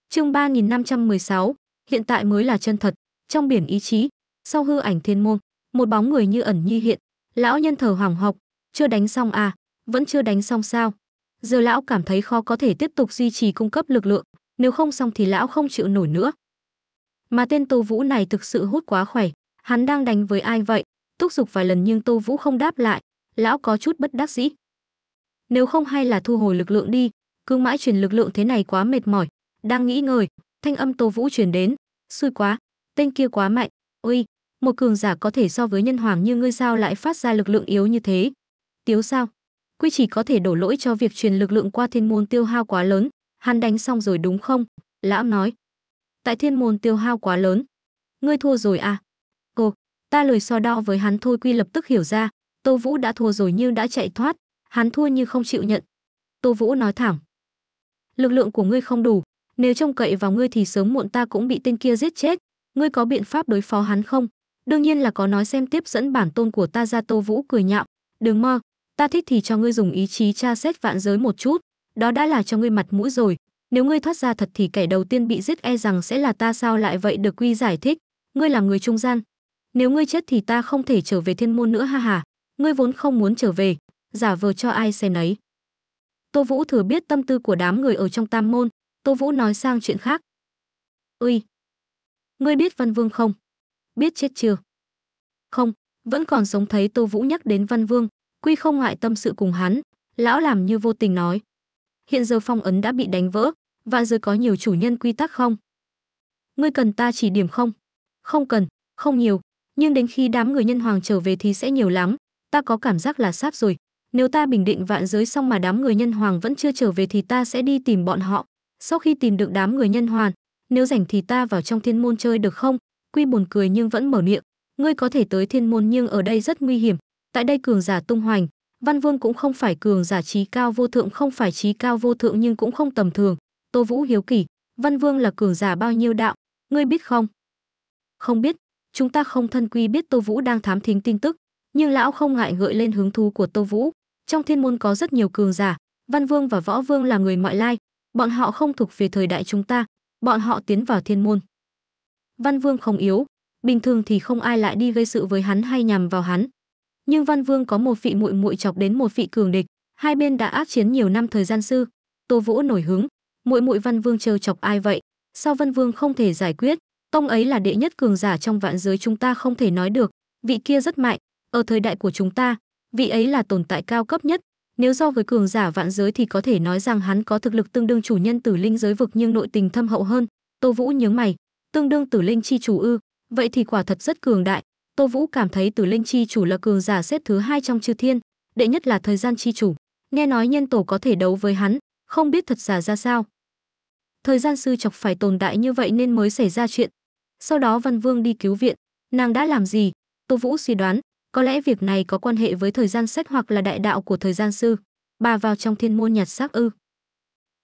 Chương 3516, hiện tại mới là chân thật, trong biển ý chí, sau hư ảnh thiên môn, một bóng người như ẩn như hiện, lão nhân thở hoàng học, chưa đánh xong à, vẫn chưa đánh xong sao? Giờ lão cảm thấy khó có thể tiếp tục duy trì cung cấp lực lượng, nếu không xong thì lão không chịu nổi nữa. Mà tên Tô Vũ này thực sự hút quá khỏe, hắn đang đánh với ai vậy? Thúc giục vài lần nhưng Tô Vũ không đáp lại, lão có chút bất đắc dĩ, nếu không hay là thu hồi lực lượng đi, cứ mãi truyền lực lượng thế này quá mệt mỏi. Đang nghĩ ngợi, thanh âm Tô Vũ truyền đến, xui quá, tên kia quá mạnh. Ôi, một cường giả có thể so với nhân hoàng như ngươi sao lại phát ra lực lượng yếu như thế? Tiếu sao? Quy chỉ có thể đổ lỗi cho việc truyền lực lượng qua thiên môn tiêu hao quá lớn, hắn đánh xong rồi đúng không? Lão nói. Tại thiên môn tiêu hao quá lớn. Ngươi thua rồi à? Ồ, ta lời so đo với hắn thôi quy lập tức hiểu ra, Tô Vũ đã thua rồi nhưng đã chạy thoát, hắn thua như không chịu nhận. Tô Vũ nói thẳng, lực lượng của ngươi không đủ, nếu trông cậy vào ngươi thì sớm muộn ta cũng bị tên kia giết chết, ngươi có biện pháp đối phó hắn không? Đương nhiên là có nói xem tiếp dẫn bản tôn của ta ra Tô Vũ cười nhạo, đừng mơ, ta thích thì cho ngươi dùng ý chí tra xét vạn giới một chút, đó đã là cho ngươi mặt mũi rồi, nếu ngươi thoát ra thật thì kẻ đầu tiên bị giết e rằng sẽ là ta sao lại vậy được quy giải thích, ngươi là người trung gian. Nếu ngươi chết thì ta không thể trở về thiên môn nữa ha ha, ngươi vốn không muốn trở về, giả vờ cho ai xem nấy. Tô Vũ thừa biết tâm tư của đám người ở trong tam môn, Tô Vũ nói sang chuyện khác. Ui! Ngươi biết Văn Vương không? Biết chết chưa? Không, vẫn còn sống thấy Tô Vũ nhắc đến Văn Vương, quy không ngại tâm sự cùng hắn, lão làm như vô tình nói. Hiện giờ phong ấn đã bị đánh vỡ, và giờ có nhiều chủ nhân quy tắc không? Ngươi cần ta chỉ điểm không? Không cần, không nhiều, nhưng đến khi đám người nhân hoàng trở về thì sẽ nhiều lắm, ta có cảm giác là sắp rồi, nếu ta bình định vạn giới xong mà đám người nhân hoàng vẫn chưa trở về thì ta sẽ đi tìm bọn họ. Sau khi tìm được đám người nhân hoàn, nếu rảnh thì ta vào trong thiên môn chơi được không? Quy buồn cười nhưng vẫn mở miệng. Ngươi có thể tới thiên môn nhưng ở đây rất nguy hiểm. Tại đây cường giả tung hoành, Văn Vương cũng không phải cường giả trí cao vô thượng, không phải trí cao vô thượng nhưng cũng không tầm thường. Tô Vũ hiếu kỳ, Văn Vương là cường giả bao nhiêu đạo, ngươi biết không? Không biết, chúng ta không thân quy biết Tô Vũ đang thám thính tin tức, nhưng lão không ngại gợi lên hứng thú của Tô Vũ trong thiên môn có rất nhiều cường giả văn vương và võ vương là người ngoại lai bọn họ không thuộc về thời đại chúng ta bọn họ tiến vào thiên môn văn vương không yếu bình thường thì không ai lại đi gây sự với hắn hay nhằm vào hắn nhưng văn vương có một vị muội muội chọc đến một vị cường địch hai bên đã ác chiến nhiều năm thời gian sư tô vũ nổi hứng muội muội văn vương trêu chọc ai vậy sao văn vương không thể giải quyết tông ấy là đệ nhất cường giả trong vạn giới chúng ta không thể nói được vị kia rất mạnh ở thời đại của chúng ta vị ấy là tồn tại cao cấp nhất, nếu so với cường giả vạn giới thì có thể nói rằng hắn có thực lực tương đương chủ nhân tử linh giới vực nhưng nội tình thâm hậu hơn. Tô Vũ nhớ mày, tương đương tử linh chi chủ ư, vậy thì quả thật rất cường đại. Tô Vũ cảm thấy tử linh chi chủ là cường giả xếp thứ hai trong chư thiên, đệ nhất là thời gian chi chủ. Nghe nói nhân tổ có thể đấu với hắn, không biết thật giả ra sao. Thời gian sư chọc phải tồn tại như vậy nên mới xảy ra chuyện. Sau đó Văn Vương đi cứu viện, nàng đã làm gì? Tô Vũ suy đoán, có lẽ việc này có quan hệ với thời gian sách hoặc là đại đạo của thời gian sư. Bà vào trong thiên môn nhặt xác ư.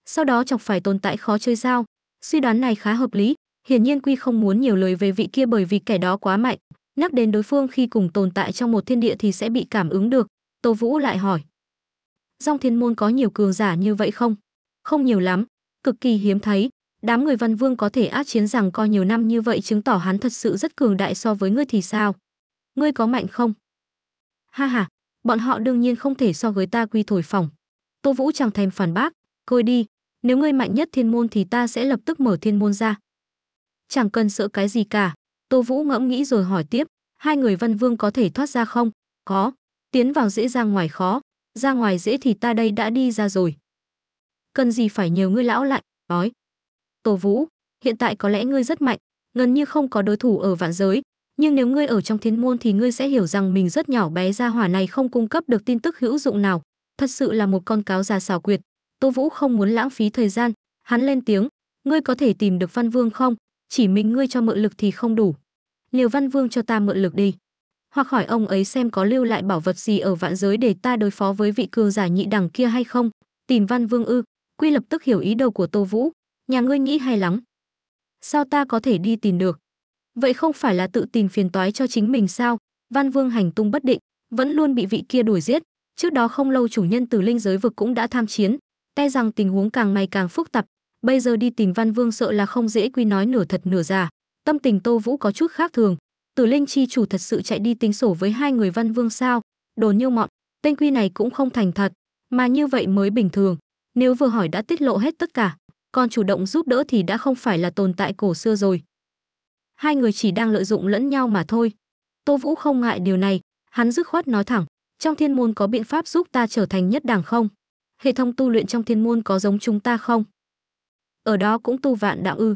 Sau đó chọc phải tồn tại khó chơi sao. Suy đoán này khá hợp lý. Hiển nhiên Quy không muốn nhiều lời về vị kia bởi vì kẻ đó quá mạnh. Nhắc đến đối phương khi cùng tồn tại trong một thiên địa thì sẽ bị cảm ứng được. Tô Vũ lại hỏi. Dòng thiên môn có nhiều cường giả như vậy không? Không nhiều lắm, cực kỳ hiếm thấy. Đám người văn vương có thể át chiến rằng coi nhiều năm như vậy chứng tỏ hắn thật sự rất cường đại so với ngươi thì sao? Ngươi có mạnh không? Ha ha, bọn họ đương nhiên không thể so với ta quy thổi phòng. Tô Vũ chẳng thèm phản bác, "Côi đi, nếu ngươi mạnh nhất thiên môn thì ta sẽ lập tức mở thiên môn ra." Chẳng cần sợ cái gì cả, Tô Vũ ngẫm nghĩ rồi hỏi tiếp, "Hai người Văn Vương có thể thoát ra không?" "Có, tiến vào dễ ra ngoài khó, ra ngoài dễ thì ta đây đã đi ra rồi." "Cần gì phải nhờ ngươi lão lại?" nói. "Tô Vũ, hiện tại có lẽ ngươi rất mạnh, gần như không có đối thủ ở vạn giới, nhưng nếu ngươi ở trong thiên môn thì ngươi sẽ hiểu rằng mình rất nhỏ bé ra hỏa này không cung cấp được tin tức hữu dụng nào thật sự là một con cáo già xảo quyệt tô vũ không muốn lãng phí thời gian hắn lên tiếng ngươi có thể tìm được văn vương không chỉ mình ngươi cho mượn lực thì không đủ liều văn vương cho ta mượn lực đi hoặc hỏi ông ấy xem có lưu lại bảo vật gì ở vạn giới để ta đối phó với vị cường giả nhị đẳng kia hay không tìm văn vương ư quy lập tức hiểu ý đầu của tô vũ nhà ngươi nghĩ hay lắm sao ta có thể đi tìm được vậy không phải là tự tìm phiền toái cho chính mình sao văn vương hành tung bất định vẫn luôn bị vị kia đuổi giết trước đó không lâu chủ nhân từ linh giới vực cũng đã tham chiến te rằng tình huống càng ngày càng phức tạp bây giờ đi tìm văn vương sợ là không dễ quy nói nửa thật nửa giả tâm tình tô vũ có chút khác thường tử linh chi chủ thật sự chạy đi tính sổ với hai người văn vương sao đồ nhiêu mọn tên quy này cũng không thành thật mà như vậy mới bình thường nếu vừa hỏi đã tiết lộ hết tất cả còn chủ động giúp đỡ thì đã không phải là tồn tại cổ xưa rồi hai người chỉ đang lợi dụng lẫn nhau mà thôi. Tô Vũ không ngại điều này, hắn dứt khoát nói thẳng, trong thiên môn có biện pháp giúp ta trở thành nhất đẳng không? Hệ thống tu luyện trong thiên môn có giống chúng ta không? Ở đó cũng tu vạn đạo ư?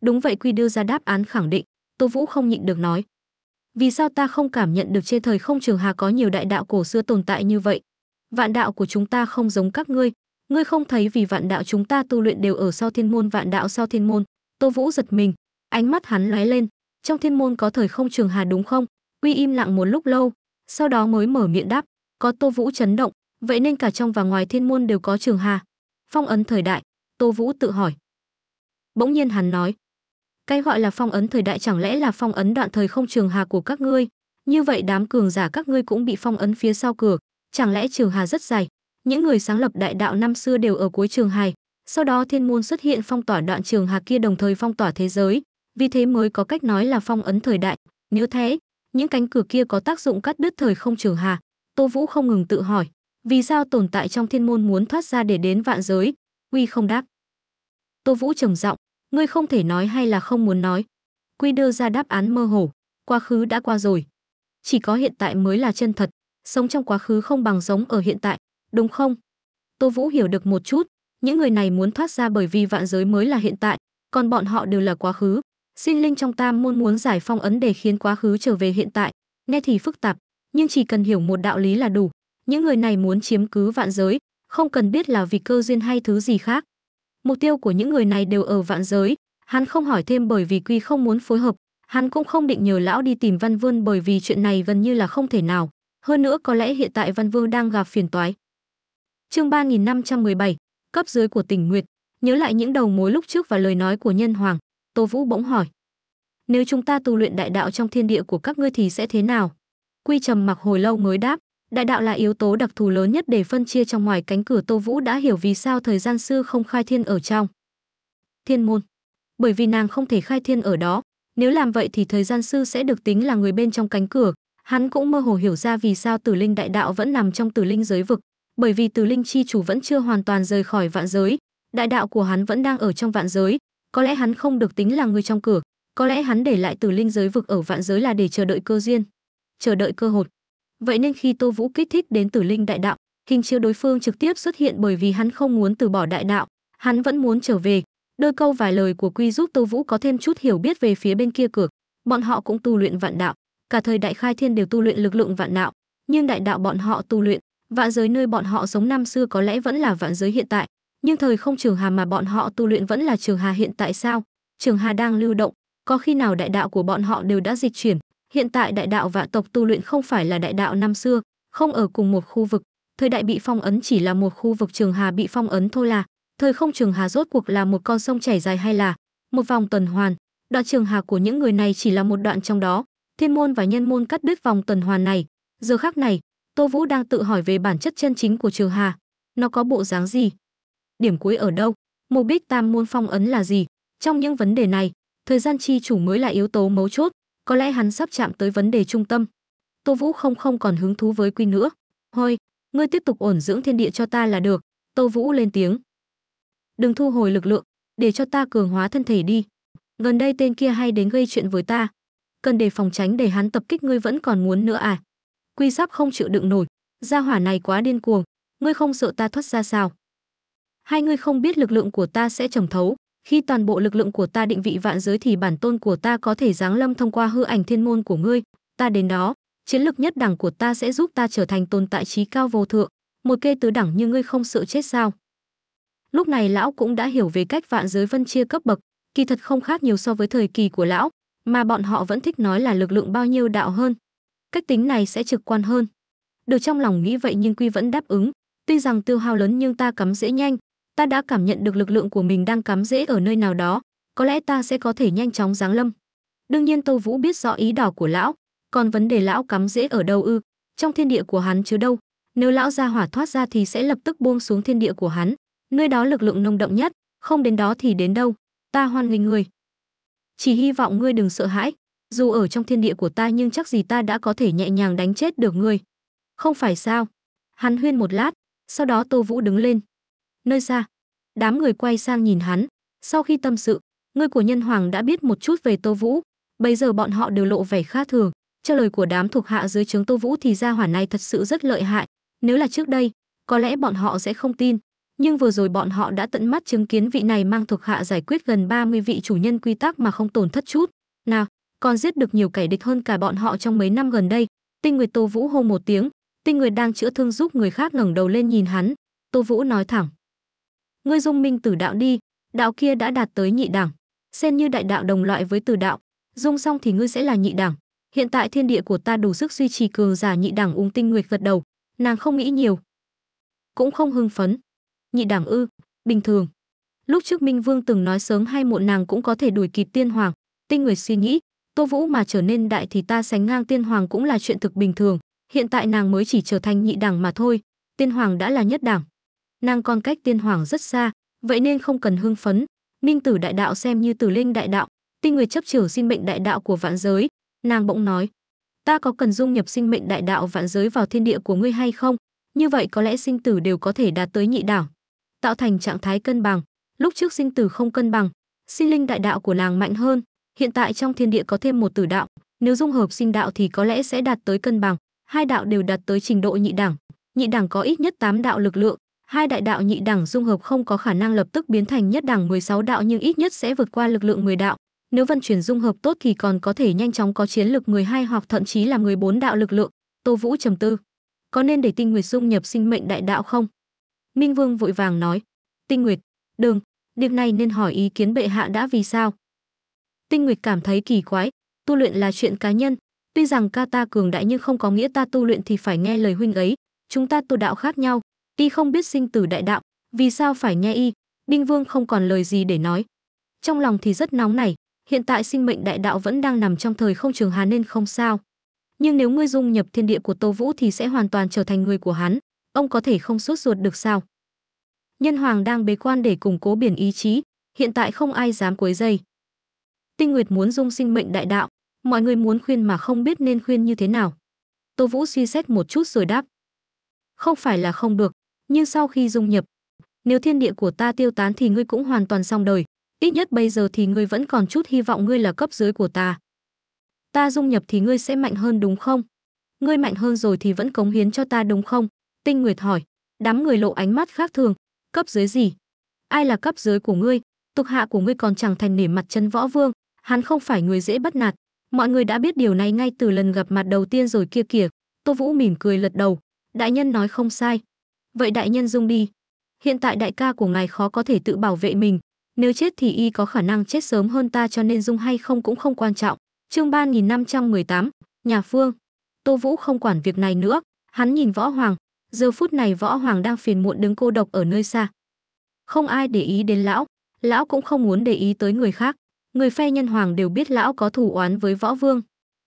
Đúng vậy quy đưa ra đáp án khẳng định, Tô Vũ không nhịn được nói. Vì sao ta không cảm nhận được trên thời không trường hà có nhiều đại đạo cổ xưa tồn tại như vậy? Vạn đạo của chúng ta không giống các ngươi, ngươi không thấy vì vạn đạo chúng ta tu luyện đều ở sau thiên môn vạn đạo sau thiên môn. Tô Vũ giật mình, Ánh mắt hắn lóe lên, trong thiên môn có thời không trường hà đúng không? Uy im lặng một lúc lâu, sau đó mới mở miệng đáp, có Tô Vũ chấn động, vậy nên cả trong và ngoài thiên môn đều có trường hà. Phong ấn thời đại, Tô Vũ tự hỏi. Bỗng nhiên hắn nói, cái gọi là phong ấn thời đại chẳng lẽ là phong ấn đoạn thời không trường hà của các ngươi? Như vậy đám cường giả các ngươi cũng bị phong ấn phía sau cửa, chẳng lẽ trường hà rất dài? Những người sáng lập đại đạo năm xưa đều ở cuối trường hà, sau đó thiên môn xuất hiện phong tỏa đoạn trường hà kia đồng thời phong tỏa thế giới, vì thế mới có cách nói là phong ấn thời đại nếu thế những cánh cửa kia có tác dụng cắt đứt thời không trường hà tô vũ không ngừng tự hỏi vì sao tồn tại trong thiên môn muốn thoát ra để đến vạn giới quy không đáp tô vũ trầm giọng ngươi không thể nói hay là không muốn nói quy đưa ra đáp án mơ hồ quá khứ đã qua rồi chỉ có hiện tại mới là chân thật sống trong quá khứ không bằng sống ở hiện tại đúng không tô vũ hiểu được một chút những người này muốn thoát ra bởi vì vạn giới mới là hiện tại còn bọn họ đều là quá khứ Sinh linh trong tam môn muốn giải phong ấn để khiến quá khứ trở về hiện tại, nghe thì phức tạp, nhưng chỉ cần hiểu một đạo lý là đủ. Những người này muốn chiếm cứ vạn giới, không cần biết là vì cơ duyên hay thứ gì khác. Mục tiêu của những người này đều ở vạn giới, hắn không hỏi thêm bởi vì quy không muốn phối hợp, hắn cũng không định nhờ lão đi tìm Văn Vương bởi vì chuyện này gần như là không thể nào. Hơn nữa có lẽ hiện tại Văn Vương đang gặp phiền toái. Chương 3517, cấp dưới của tỉnh Nguyệt, nhớ lại những đầu mối lúc trước và lời nói của Nhân Hoàng, Tô Vũ bỗng hỏi. Nếu chúng ta tu luyện đại đạo trong thiên địa của các ngươi thì sẽ thế nào? Quy trầm mặc hồi lâu mới đáp, đại đạo là yếu tố đặc thù lớn nhất để phân chia trong ngoài cánh cửa Tô Vũ đã hiểu vì sao thời gian xưa không khai thiên ở trong. Thiên môn. Bởi vì nàng không thể khai thiên ở đó, nếu làm vậy thì thời gian sư sẽ được tính là người bên trong cánh cửa, hắn cũng mơ hồ hiểu ra vì sao Tử Linh đại đạo vẫn nằm trong Tử Linh giới vực, bởi vì Tử Linh chi chủ vẫn chưa hoàn toàn rời khỏi vạn giới, đại đạo của hắn vẫn đang ở trong vạn giới, có lẽ hắn không được tính là người trong cửa có lẽ hắn để lại từ linh giới vực ở vạn giới là để chờ đợi cơ duyên chờ đợi cơ hội vậy nên khi tô vũ kích thích đến tử linh đại đạo hình chiếu đối phương trực tiếp xuất hiện bởi vì hắn không muốn từ bỏ đại đạo hắn vẫn muốn trở về đôi câu vài lời của quy giúp tô vũ có thêm chút hiểu biết về phía bên kia cược bọn họ cũng tu luyện vạn đạo cả thời đại khai thiên đều tu luyện lực lượng vạn đạo nhưng đại đạo bọn họ tu luyện vạn giới nơi bọn họ sống năm xưa có lẽ vẫn là vạn giới hiện tại nhưng thời không trường hà mà bọn họ tu luyện vẫn là trường hà hiện tại sao trường hà đang lưu động có khi nào đại đạo của bọn họ đều đã dịch chuyển hiện tại đại đạo và tộc tu luyện không phải là đại đạo năm xưa không ở cùng một khu vực thời đại bị phong ấn chỉ là một khu vực trường hà bị phong ấn thôi là thời không trường hà rốt cuộc là một con sông chảy dài hay là một vòng tuần hoàn đoạn trường hà của những người này chỉ là một đoạn trong đó thiên môn và nhân môn cắt đứt vòng tuần hoàn này giờ khác này tô vũ đang tự hỏi về bản chất chân chính của trường hà nó có bộ dáng gì điểm cuối ở đâu, mục đích tam môn phong ấn là gì. Trong những vấn đề này, thời gian chi chủ mới là yếu tố mấu chốt, có lẽ hắn sắp chạm tới vấn đề trung tâm. Tô Vũ không không còn hứng thú với quy nữa. Thôi, ngươi tiếp tục ổn dưỡng thiên địa cho ta là được, Tô Vũ lên tiếng. Đừng thu hồi lực lượng, để cho ta cường hóa thân thể đi. Gần đây tên kia hay đến gây chuyện với ta. Cần đề phòng tránh để hắn tập kích ngươi vẫn còn muốn nữa à. Quy sắp không chịu đựng nổi, gia hỏa này quá điên cuồng, ngươi không sợ ta thoát ra sao? hai ngươi không biết lực lượng của ta sẽ trầm thấu khi toàn bộ lực lượng của ta định vị vạn giới thì bản tôn của ta có thể giáng lâm thông qua hư ảnh thiên môn của ngươi ta đến đó chiến lực nhất đẳng của ta sẽ giúp ta trở thành tồn tại trí cao vô thượng một kê tứ đẳng như ngươi không sợ chết sao lúc này lão cũng đã hiểu về cách vạn giới vân chia cấp bậc kỳ thật không khác nhiều so với thời kỳ của lão mà bọn họ vẫn thích nói là lực lượng bao nhiêu đạo hơn cách tính này sẽ trực quan hơn được trong lòng nghĩ vậy nhưng quy vẫn đáp ứng tuy rằng tiêu hao lớn nhưng ta cắm dễ nhanh ta đã cảm nhận được lực lượng của mình đang cắm rễ ở nơi nào đó có lẽ ta sẽ có thể nhanh chóng giáng lâm đương nhiên tô vũ biết rõ ý đỏ của lão còn vấn đề lão cắm rễ ở đâu ư trong thiên địa của hắn chứ đâu nếu lão ra hỏa thoát ra thì sẽ lập tức buông xuống thiên địa của hắn nơi đó lực lượng nông động nhất không đến đó thì đến đâu ta hoan nghênh ngươi chỉ hy vọng ngươi đừng sợ hãi dù ở trong thiên địa của ta nhưng chắc gì ta đã có thể nhẹ nhàng đánh chết được ngươi không phải sao hắn huyên một lát sau đó tô vũ đứng lên nơi xa đám người quay sang nhìn hắn sau khi tâm sự người của nhân hoàng đã biết một chút về tô vũ bây giờ bọn họ đều lộ vẻ khác thường theo lời của đám thuộc hạ dưới trướng tô vũ thì gia hỏa này thật sự rất lợi hại nếu là trước đây có lẽ bọn họ sẽ không tin nhưng vừa rồi bọn họ đã tận mắt chứng kiến vị này mang thuộc hạ giải quyết gần 30 vị chủ nhân quy tắc mà không tổn thất chút nào còn giết được nhiều kẻ địch hơn cả bọn họ trong mấy năm gần đây tinh nguyệt tô vũ hô một tiếng tinh nguyệt đang chữa thương giúp người khác ngẩng đầu lên nhìn hắn tô vũ nói thẳng ngươi dung minh tử đạo đi, đạo kia đã đạt tới nhị đẳng, xem như đại đạo đồng loại với tử đạo, dung xong thì ngươi sẽ là nhị đẳng. Hiện tại thiên địa của ta đủ sức duy trì cường giả nhị đẳng ung tinh nguyệt gật đầu, nàng không nghĩ nhiều, cũng không hưng phấn. Nhị đẳng ư, bình thường. Lúc trước Minh Vương từng nói sớm hay muộn nàng cũng có thể đuổi kịp tiên hoàng, tinh nguyệt suy nghĩ, Tô Vũ mà trở nên đại thì ta sánh ngang tiên hoàng cũng là chuyện thực bình thường, hiện tại nàng mới chỉ trở thành nhị đẳng mà thôi, tiên hoàng đã là nhất đẳng, nàng còn cách tiên hoàng rất xa vậy nên không cần hưng phấn minh tử đại đạo xem như tử linh đại đạo tinh nguyệt chấp trưởng sinh mệnh đại đạo của vạn giới nàng bỗng nói ta có cần dung nhập sinh mệnh đại đạo vạn giới vào thiên địa của ngươi hay không như vậy có lẽ sinh tử đều có thể đạt tới nhị đảo tạo thành trạng thái cân bằng lúc trước sinh tử không cân bằng sinh linh đại đạo của nàng mạnh hơn hiện tại trong thiên địa có thêm một tử đạo nếu dung hợp sinh đạo thì có lẽ sẽ đạt tới cân bằng hai đạo đều đạt tới trình độ nhị đẳng nhị đẳng có ít nhất tám đạo lực lượng hai đại đạo nhị đẳng dung hợp không có khả năng lập tức biến thành nhất đẳng 16 đạo nhưng ít nhất sẽ vượt qua lực lượng 10 đạo. Nếu vận chuyển dung hợp tốt thì còn có thể nhanh chóng có chiến lực 12 hoặc thậm chí là 14 đạo lực lượng. Tô Vũ trầm tư, có nên để Tinh Nguyệt dung nhập sinh mệnh đại đạo không? Minh Vương vội vàng nói, "Tinh Nguyệt, đừng, điều này nên hỏi ý kiến bệ hạ đã vì sao?" Tinh Nguyệt cảm thấy kỳ quái, tu luyện là chuyện cá nhân, tuy rằng ca ta cường đại nhưng không có nghĩa ta tu luyện thì phải nghe lời huynh ấy, chúng ta tu đạo khác nhau, y không biết sinh tử đại đạo, vì sao phải nghe y? Đinh Vương không còn lời gì để nói. Trong lòng thì rất nóng này, hiện tại sinh mệnh đại đạo vẫn đang nằm trong thời không trường hà nên không sao. Nhưng nếu ngươi dung nhập thiên địa của Tô Vũ thì sẽ hoàn toàn trở thành người của hắn, ông có thể không sốt ruột được sao? Nhân hoàng đang bế quan để củng cố biển ý chí, hiện tại không ai dám quấy dây. Tinh Nguyệt muốn dung sinh mệnh đại đạo, mọi người muốn khuyên mà không biết nên khuyên như thế nào. Tô Vũ suy xét một chút rồi đáp. Không phải là không được, nhưng sau khi dung nhập, nếu thiên địa của ta tiêu tán thì ngươi cũng hoàn toàn xong đời, ít nhất bây giờ thì ngươi vẫn còn chút hy vọng ngươi là cấp dưới của ta. Ta dung nhập thì ngươi sẽ mạnh hơn đúng không? Ngươi mạnh hơn rồi thì vẫn cống hiến cho ta đúng không? Tinh Nguyệt hỏi, đám người lộ ánh mắt khác thường, cấp dưới gì? Ai là cấp dưới của ngươi? Tục hạ của ngươi còn chẳng thành nể mặt chân võ vương, hắn không phải người dễ bắt nạt. Mọi người đã biết điều này ngay từ lần gặp mặt đầu tiên rồi kia kìa. Tô Vũ mỉm cười lật đầu. Đại nhân nói không sai, Vậy đại nhân dung đi. Hiện tại đại ca của ngài khó có thể tự bảo vệ mình. Nếu chết thì y có khả năng chết sớm hơn ta cho nên dung hay không cũng không quan trọng. Chương 3518, Nhà Phương. Tô Vũ không quản việc này nữa. Hắn nhìn Võ Hoàng. Giờ phút này Võ Hoàng đang phiền muộn đứng cô độc ở nơi xa. Không ai để ý đến lão. Lão cũng không muốn để ý tới người khác. Người phe nhân hoàng đều biết lão có thù oán với Võ Vương.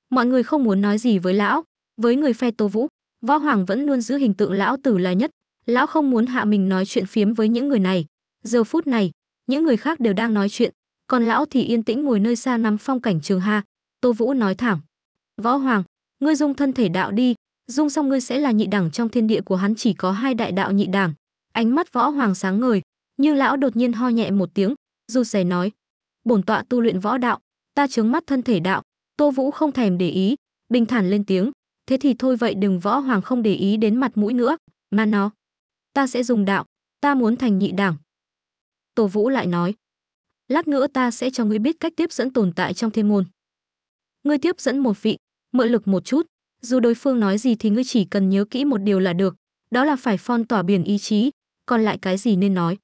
Mọi người không muốn nói gì với lão. Với người phe Tô Vũ, Võ Hoàng vẫn luôn giữ hình tượng lão tử là nhất, lão không muốn hạ mình nói chuyện phiếm với những người này giờ phút này những người khác đều đang nói chuyện còn lão thì yên tĩnh ngồi nơi xa nắm phong cảnh trường ha tô vũ nói thẳng võ hoàng ngươi dung thân thể đạo đi dung xong ngươi sẽ là nhị đẳng trong thiên địa của hắn chỉ có hai đại đạo nhị đẳng ánh mắt võ hoàng sáng ngời nhưng lão đột nhiên ho nhẹ một tiếng du xè nói bổn tọa tu luyện võ đạo ta chướng mắt thân thể đạo tô vũ không thèm để ý bình thản lên tiếng thế thì thôi vậy đừng võ hoàng không để ý đến mặt mũi nữa mà nó ta sẽ dùng đạo, ta muốn thành nhị đảng. Tổ Vũ lại nói, lát nữa ta sẽ cho ngươi biết cách tiếp dẫn tồn tại trong thiên môn. Ngươi tiếp dẫn một vị, mượn lực một chút, dù đối phương nói gì thì ngươi chỉ cần nhớ kỹ một điều là được, đó là phải phon tỏa biển ý chí, còn lại cái gì nên nói.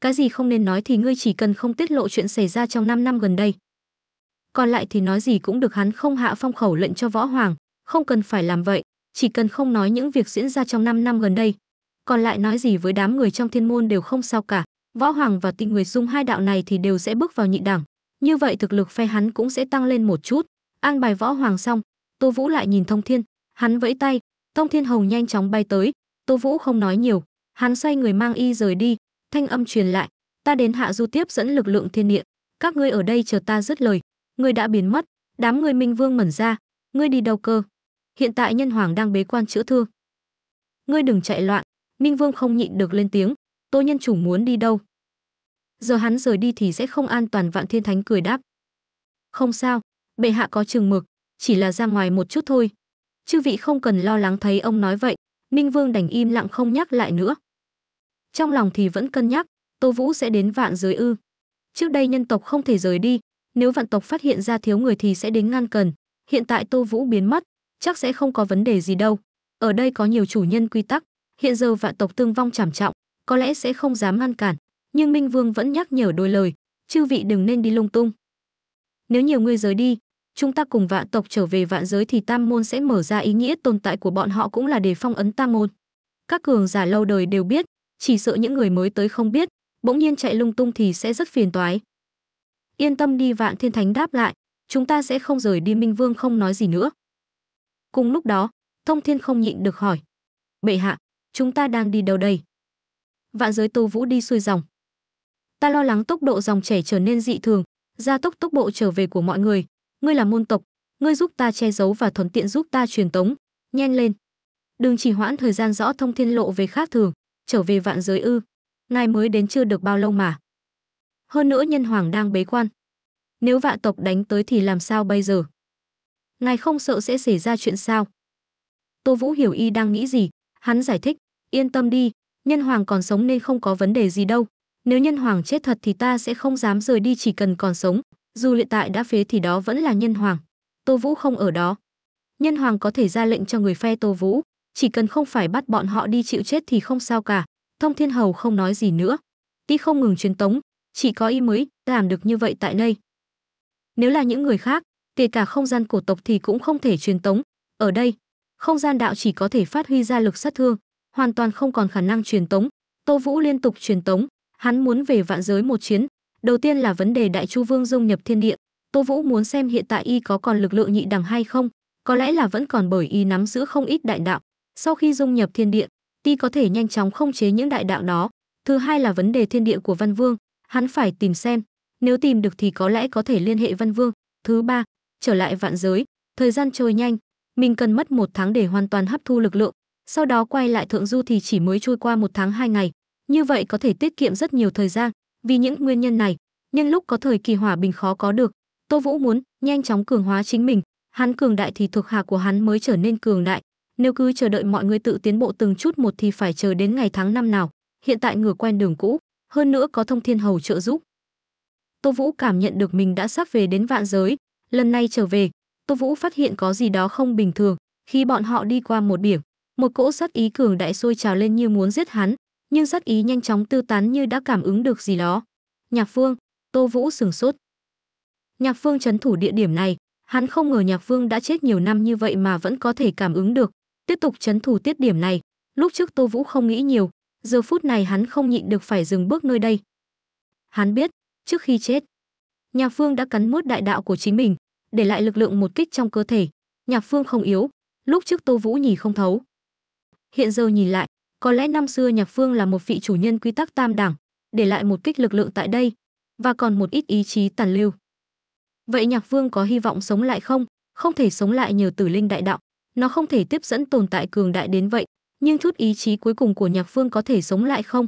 Cái gì không nên nói thì ngươi chỉ cần không tiết lộ chuyện xảy ra trong 5 năm gần đây. Còn lại thì nói gì cũng được hắn không hạ phong khẩu lệnh cho võ hoàng, không cần phải làm vậy, chỉ cần không nói những việc diễn ra trong 5 năm gần đây, còn lại nói gì với đám người trong thiên môn đều không sao cả võ hoàng và tịnh nguyệt dung hai đạo này thì đều sẽ bước vào nhị đẳng như vậy thực lực phe hắn cũng sẽ tăng lên một chút an bài võ hoàng xong tô vũ lại nhìn thông thiên hắn vẫy tay thông thiên hồng nhanh chóng bay tới tô vũ không nói nhiều hắn xoay người mang y rời đi thanh âm truyền lại ta đến hạ du tiếp dẫn lực lượng thiên địa các ngươi ở đây chờ ta dứt lời ngươi đã biến mất đám người minh vương mẩn ra ngươi đi đâu cơ hiện tại nhân hoàng đang bế quan chữa thương ngươi đừng chạy loạn Ninh Vương không nhịn được lên tiếng, "Tô nhân chủ muốn đi đâu?" Giờ hắn rời đi thì sẽ không an toàn, Vạn Thiên Thánh cười đáp, "Không sao, bệ hạ có trường mực, chỉ là ra ngoài một chút thôi. Chư vị không cần lo lắng." Thấy ông nói vậy, Ninh Vương đành im lặng không nhắc lại nữa. Trong lòng thì vẫn cân nhắc, Tô Vũ sẽ đến vạn giới ư? Trước đây nhân tộc không thể rời đi, nếu vạn tộc phát hiện ra thiếu người thì sẽ đến ngăn cần. Hiện tại Tô Vũ biến mất, chắc sẽ không có vấn đề gì đâu. Ở đây có nhiều chủ nhân quy tắc, Hiện giờ vạn tộc tương vong trảm trọng, có lẽ sẽ không dám ngăn cản, nhưng Minh Vương vẫn nhắc nhở đôi lời, chư vị đừng nên đi lung tung. Nếu nhiều ngươi giới đi, chúng ta cùng vạn tộc trở về vạn giới thì tam môn sẽ mở ra ý nghĩa tồn tại của bọn họ cũng là để phong ấn tam môn. Các cường giả lâu đời đều biết, chỉ sợ những người mới tới không biết, bỗng nhiên chạy lung tung thì sẽ rất phiền toái. Yên tâm đi vạn thiên thánh đáp lại, chúng ta sẽ không rời đi Minh Vương không nói gì nữa. Cùng lúc đó, Thông Thiên không nhịn được hỏi. Bệ hạ, Chúng ta đang đi đâu đây? Vạn giới Tô Vũ đi xuôi dòng. Ta lo lắng tốc độ dòng chảy trở nên dị thường, gia tốc tốc bộ trở về của mọi người. Ngươi là môn tộc, ngươi giúp ta che giấu và thuận tiện giúp ta truyền tống. Nhanh lên. Đừng chỉ hoãn thời gian rõ thông thiên lộ về khác thường, trở về vạn giới ư. Ngài mới đến chưa được bao lâu mà. Hơn nữa nhân hoàng đang bế quan. Nếu vạn tộc đánh tới thì làm sao bây giờ? Ngài không sợ sẽ xảy ra chuyện sao? Tô Vũ hiểu y đang nghĩ gì, hắn giải thích. Yên tâm đi, nhân hoàng còn sống nên không có vấn đề gì đâu. Nếu nhân hoàng chết thật thì ta sẽ không dám rời đi chỉ cần còn sống, dù hiện tại đã phế thì đó vẫn là nhân hoàng. Tô Vũ không ở đó. Nhân hoàng có thể ra lệnh cho người phe Tô Vũ, chỉ cần không phải bắt bọn họ đi chịu chết thì không sao cả. Thông Thiên Hầu không nói gì nữa. Y không ngừng truyền tống, chỉ có y mới làm được như vậy tại đây. Nếu là những người khác, kể cả không gian cổ tộc thì cũng không thể truyền tống. Ở đây, không gian đạo chỉ có thể phát huy ra lực sát thương, hoàn toàn không còn khả năng truyền tống tô vũ liên tục truyền tống hắn muốn về vạn giới một chuyến đầu tiên là vấn đề đại chu vương dung nhập thiên địa tô vũ muốn xem hiện tại y có còn lực lượng nhị đẳng hay không có lẽ là vẫn còn bởi y nắm giữ không ít đại đạo sau khi dung nhập thiên địa ti có thể nhanh chóng khống chế những đại đạo đó thứ hai là vấn đề thiên địa của văn vương hắn phải tìm xem nếu tìm được thì có lẽ có thể liên hệ văn vương thứ ba trở lại vạn giới thời gian trôi nhanh mình cần mất một tháng để hoàn toàn hấp thu lực lượng sau đó quay lại thượng du thì chỉ mới trôi qua một tháng hai ngày như vậy có thể tiết kiệm rất nhiều thời gian vì những nguyên nhân này nhưng lúc có thời kỳ hỏa bình khó có được tô vũ muốn nhanh chóng cường hóa chính mình hắn cường đại thì thuộc hạ của hắn mới trở nên cường đại nếu cứ chờ đợi mọi người tự tiến bộ từng chút một thì phải chờ đến ngày tháng năm nào hiện tại ngửa quen đường cũ hơn nữa có thông thiên hầu trợ giúp tô vũ cảm nhận được mình đã sắp về đến vạn giới lần này trở về tô vũ phát hiện có gì đó không bình thường khi bọn họ đi qua một biển một cỗ sát ý cường đại sôi trào lên như muốn giết hắn, nhưng sát ý nhanh chóng tư tán như đã cảm ứng được gì đó. Nhạc Phương, Tô Vũ sửng sốt. Nhạc Phương trấn thủ địa điểm này, hắn không ngờ Nhạc Phương đã chết nhiều năm như vậy mà vẫn có thể cảm ứng được, tiếp tục trấn thủ tiết điểm này, lúc trước Tô Vũ không nghĩ nhiều, giờ phút này hắn không nhịn được phải dừng bước nơi đây. Hắn biết, trước khi chết, Nhạc Phương đã cắn mút đại đạo của chính mình, để lại lực lượng một kích trong cơ thể. Nhạc Phương không yếu, lúc trước Tô Vũ nhì không thấu, Hiện giờ nhìn lại, có lẽ năm xưa Nhạc Phương là một vị chủ nhân quy tắc tam đẳng, để lại một kích lực lượng tại đây và còn một ít ý chí tàn lưu. Vậy Nhạc phương có hy vọng sống lại không? Không thể sống lại nhờ Tử Linh Đại Đạo, nó không thể tiếp dẫn tồn tại cường đại đến vậy, nhưng chút ý chí cuối cùng của Nhạc phương có thể sống lại không?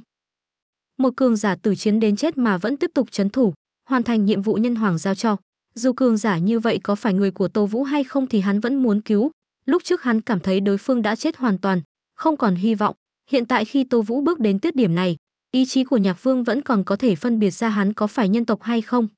Một cường giả tử chiến đến chết mà vẫn tiếp tục chấn thủ, hoàn thành nhiệm vụ nhân hoàng giao cho. Dù cường giả như vậy có phải người của Tô Vũ hay không thì hắn vẫn muốn cứu. Lúc trước hắn cảm thấy đối phương đã chết hoàn toàn, không còn hy vọng. Hiện tại khi Tô Vũ bước đến tiết điểm này, ý chí của Nhạc Vương vẫn còn có thể phân biệt ra hắn có phải nhân tộc hay không.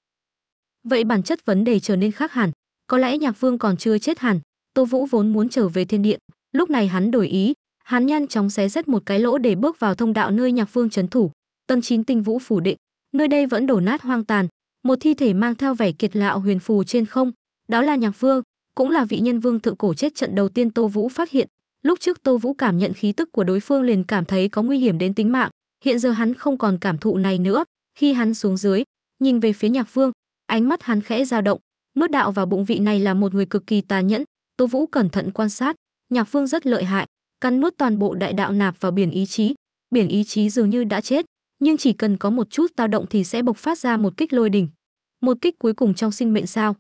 Vậy bản chất vấn đề trở nên khác hẳn, có lẽ Nhạc Vương còn chưa chết hẳn, Tô Vũ vốn muốn trở về thiên điện, lúc này hắn đổi ý, hắn nhanh chóng xé rách một cái lỗ để bước vào thông đạo nơi Nhạc Vương trấn thủ. Tân Chín Tinh Vũ phủ định, nơi đây vẫn đổ nát hoang tàn, một thi thể mang theo vẻ kiệt lạo huyền phù trên không, đó là Nhạc Vương, cũng là vị nhân vương thượng cổ chết trận đầu tiên Tô Vũ phát hiện, Lúc trước Tô Vũ cảm nhận khí tức của đối phương liền cảm thấy có nguy hiểm đến tính mạng, hiện giờ hắn không còn cảm thụ này nữa, khi hắn xuống dưới, nhìn về phía Nhạc Vương, ánh mắt hắn khẽ dao động, nuốt đạo vào bụng vị này là một người cực kỳ tà nhẫn, Tô Vũ cẩn thận quan sát, Nhạc Vương rất lợi hại, cắn nuốt toàn bộ đại đạo nạp vào biển ý chí, biển ý chí dường như đã chết, nhưng chỉ cần có một chút dao động thì sẽ bộc phát ra một kích lôi đỉnh. Một kích cuối cùng trong sinh mệnh sao?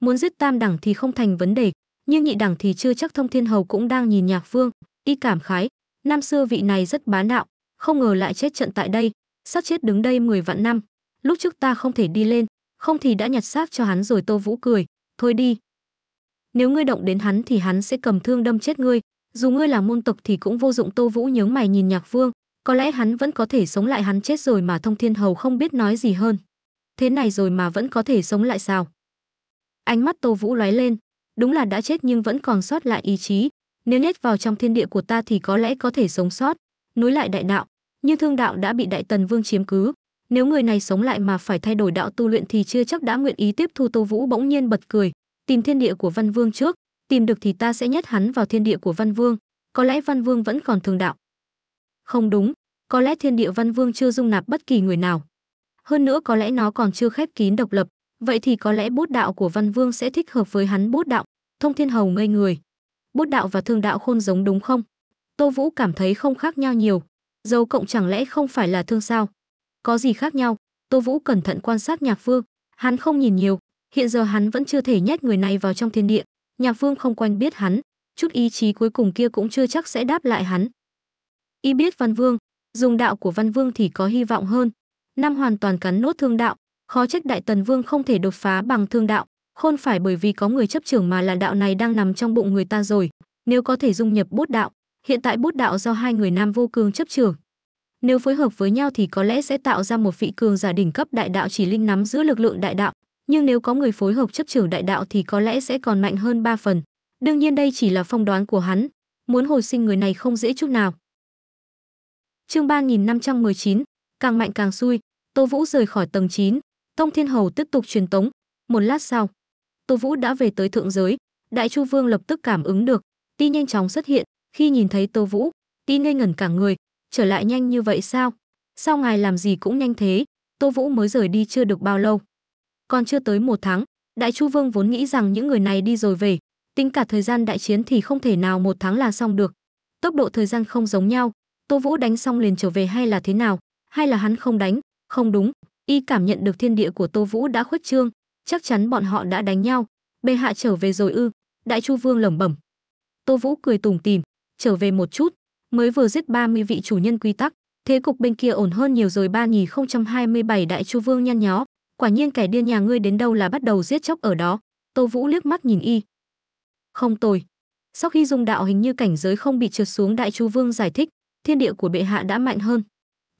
Muốn giết tam đẳng thì không thành vấn đề, nhưng nhị đẳng thì chưa chắc thông thiên hầu cũng đang nhìn nhạc vương y cảm khái năm xưa vị này rất bá đạo không ngờ lại chết trận tại đây xác chết đứng đây 10 vạn năm lúc trước ta không thể đi lên không thì đã nhặt xác cho hắn rồi tô vũ cười thôi đi nếu ngươi động đến hắn thì hắn sẽ cầm thương đâm chết ngươi dù ngươi là môn tộc thì cũng vô dụng tô vũ nhớ mày nhìn nhạc vương có lẽ hắn vẫn có thể sống lại hắn chết rồi mà thông thiên hầu không biết nói gì hơn thế này rồi mà vẫn có thể sống lại sao ánh mắt tô vũ lóe lên đúng là đã chết nhưng vẫn còn sót lại ý chí nếu nhét vào trong thiên địa của ta thì có lẽ có thể sống sót nối lại đại đạo nhưng thương đạo đã bị đại tần vương chiếm cứ nếu người này sống lại mà phải thay đổi đạo tu luyện thì chưa chắc đã nguyện ý tiếp thu tô vũ bỗng nhiên bật cười tìm thiên địa của văn vương trước tìm được thì ta sẽ nhét hắn vào thiên địa của văn vương có lẽ văn vương vẫn còn thương đạo không đúng có lẽ thiên địa văn vương chưa dung nạp bất kỳ người nào hơn nữa có lẽ nó còn chưa khép kín độc lập Vậy thì có lẽ bút đạo của Văn Vương sẽ thích hợp với hắn bút đạo, thông thiên hầu ngây người. Bút đạo và thương đạo khôn giống đúng không? Tô Vũ cảm thấy không khác nhau nhiều. dầu cộng chẳng lẽ không phải là thương sao? Có gì khác nhau? Tô Vũ cẩn thận quan sát Nhạc Vương. Hắn không nhìn nhiều, hiện giờ hắn vẫn chưa thể nhét người này vào trong thiên địa. Nhạc Vương không quanh biết hắn, chút ý chí cuối cùng kia cũng chưa chắc sẽ đáp lại hắn. Y biết Văn Vương, dùng đạo của Văn Vương thì có hy vọng hơn. Nam hoàn toàn cắn nốt thương đạo, khó trách đại tần vương không thể đột phá bằng thương đạo khôn phải bởi vì có người chấp trưởng mà là đạo này đang nằm trong bụng người ta rồi nếu có thể dung nhập bút đạo hiện tại bút đạo do hai người nam vô cương chấp trưởng nếu phối hợp với nhau thì có lẽ sẽ tạo ra một vị cường giả đỉnh cấp đại đạo chỉ linh nắm giữ lực lượng đại đạo nhưng nếu có người phối hợp chấp trưởng đại đạo thì có lẽ sẽ còn mạnh hơn ba phần đương nhiên đây chỉ là phong đoán của hắn muốn hồi sinh người này không dễ chút nào chương 3519, càng mạnh càng xui tô vũ rời khỏi tầng 9, Thông Thiên Hầu tiếp tục truyền tống. Một lát sau, Tô Vũ đã về tới thượng giới, Đại Chu Vương lập tức cảm ứng được, Ti nhanh chóng xuất hiện, khi nhìn thấy Tô Vũ, Ti ngây ngẩn cả người, trở lại nhanh như vậy sao? Sao ngài làm gì cũng nhanh thế? Tô Vũ mới rời đi chưa được bao lâu. Còn chưa tới một tháng, Đại Chu Vương vốn nghĩ rằng những người này đi rồi về, tính cả thời gian đại chiến thì không thể nào một tháng là xong được. Tốc độ thời gian không giống nhau, Tô Vũ đánh xong liền trở về hay là thế nào, hay là hắn không đánh, không đúng, y cảm nhận được thiên địa của tô vũ đã khuất trương chắc chắn bọn họ đã đánh nhau bệ hạ trở về rồi ư đại chu vương lẩm bẩm tô vũ cười tùng tìm, trở về một chút mới vừa giết 30 vị chủ nhân quy tắc thế cục bên kia ổn hơn nhiều rồi ba hai mươi bảy đại chu vương nhăn nhó quả nhiên kẻ điên nhà ngươi đến đâu là bắt đầu giết chóc ở đó tô vũ liếc mắt nhìn y không tồi sau khi dùng đạo hình như cảnh giới không bị trượt xuống đại chu vương giải thích thiên địa của bệ hạ đã mạnh hơn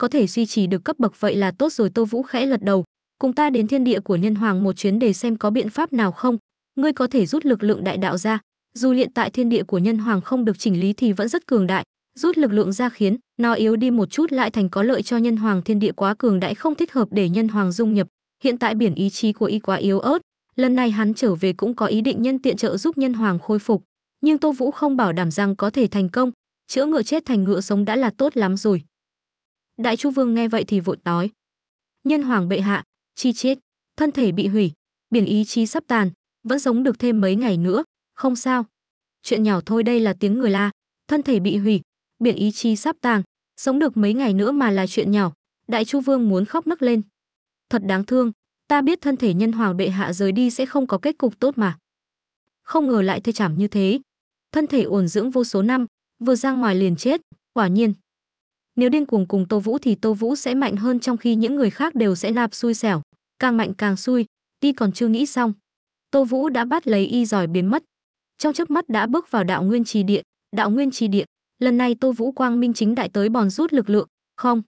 có thể duy trì được cấp bậc vậy là tốt rồi Tô Vũ khẽ lật đầu, cùng ta đến thiên địa của nhân hoàng một chuyến để xem có biện pháp nào không, ngươi có thể rút lực lượng đại đạo ra, dù hiện tại thiên địa của nhân hoàng không được chỉnh lý thì vẫn rất cường đại, rút lực lượng ra khiến nó yếu đi một chút lại thành có lợi cho nhân hoàng thiên địa quá cường đại không thích hợp để nhân hoàng dung nhập, hiện tại biển ý chí của y quá yếu ớt, lần này hắn trở về cũng có ý định nhân tiện trợ giúp nhân hoàng khôi phục, nhưng Tô Vũ không bảo đảm rằng có thể thành công, chữa ngựa chết thành ngựa sống đã là tốt lắm rồi. Đại Chu Vương nghe vậy thì vội nói: "Nhân hoàng bệ hạ, chi chết, thân thể bị hủy, biển ý chí sắp tàn, vẫn sống được thêm mấy ngày nữa, không sao." Chuyện nhỏ thôi đây là tiếng người la, thân thể bị hủy, biển ý chí sắp tàn, sống được mấy ngày nữa mà là chuyện nhỏ. Đại Chu Vương muốn khóc nấc lên. Thật đáng thương, ta biết thân thể nhân hoàng bệ hạ rời đi sẽ không có kết cục tốt mà. Không ngờ lại thê chảm như thế. Thân thể ổn dưỡng vô số năm, vừa ra ngoài liền chết, quả nhiên, nếu điên cuồng cùng Tô Vũ thì Tô Vũ sẽ mạnh hơn trong khi những người khác đều sẽ lạp xui xẻo, càng mạnh càng xui, đi còn chưa nghĩ xong. Tô Vũ đã bắt lấy y giỏi biến mất. Trong chớp mắt đã bước vào đạo nguyên trì địa, đạo nguyên trì địa, lần này Tô Vũ quang minh chính đại tới bòn rút lực lượng, không,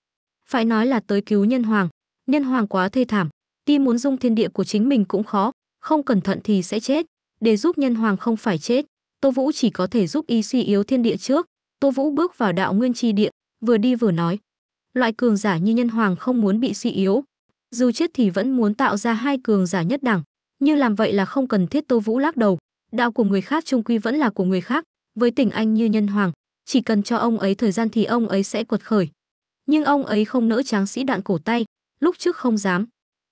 phải nói là tới cứu nhân hoàng, nhân hoàng quá thê thảm, ti muốn dung thiên địa của chính mình cũng khó, không cẩn thận thì sẽ chết, để giúp nhân hoàng không phải chết, Tô Vũ chỉ có thể giúp y suy yếu thiên địa trước. Tô Vũ bước vào đạo nguyên trì địa, vừa đi vừa nói. Loại cường giả như nhân hoàng không muốn bị suy yếu, dù chết thì vẫn muốn tạo ra hai cường giả nhất đẳng, nhưng làm vậy là không cần thiết Tô Vũ lắc đầu, đạo của người khác trung quy vẫn là của người khác, với tình anh như nhân hoàng, chỉ cần cho ông ấy thời gian thì ông ấy sẽ quật khởi. Nhưng ông ấy không nỡ tráng sĩ đạn cổ tay, lúc trước không dám,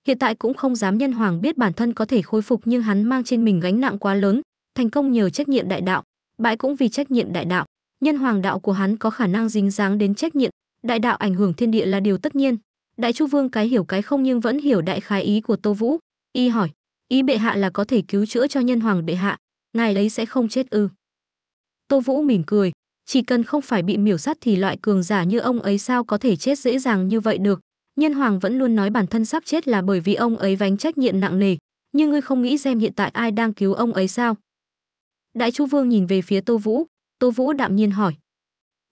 hiện tại cũng không dám nhân hoàng biết bản thân có thể khôi phục nhưng hắn mang trên mình gánh nặng quá lớn, thành công nhờ trách nhiệm đại đạo, bại cũng vì trách nhiệm đại đạo nhân hoàng đạo của hắn có khả năng dính dáng đến trách nhiệm đại đạo ảnh hưởng thiên địa là điều tất nhiên đại chu vương cái hiểu cái không nhưng vẫn hiểu đại khái ý của tô vũ y hỏi ý bệ hạ là có thể cứu chữa cho nhân hoàng bệ hạ ngài ấy sẽ không chết ư tô vũ mỉm cười chỉ cần không phải bị miểu sát thì loại cường giả như ông ấy sao có thể chết dễ dàng như vậy được nhân hoàng vẫn luôn nói bản thân sắp chết là bởi vì ông ấy vánh trách nhiệm nặng nề nhưng ngươi không nghĩ xem hiện tại ai đang cứu ông ấy sao đại chu vương nhìn về phía tô vũ Tô Vũ đạm nhiên hỏi.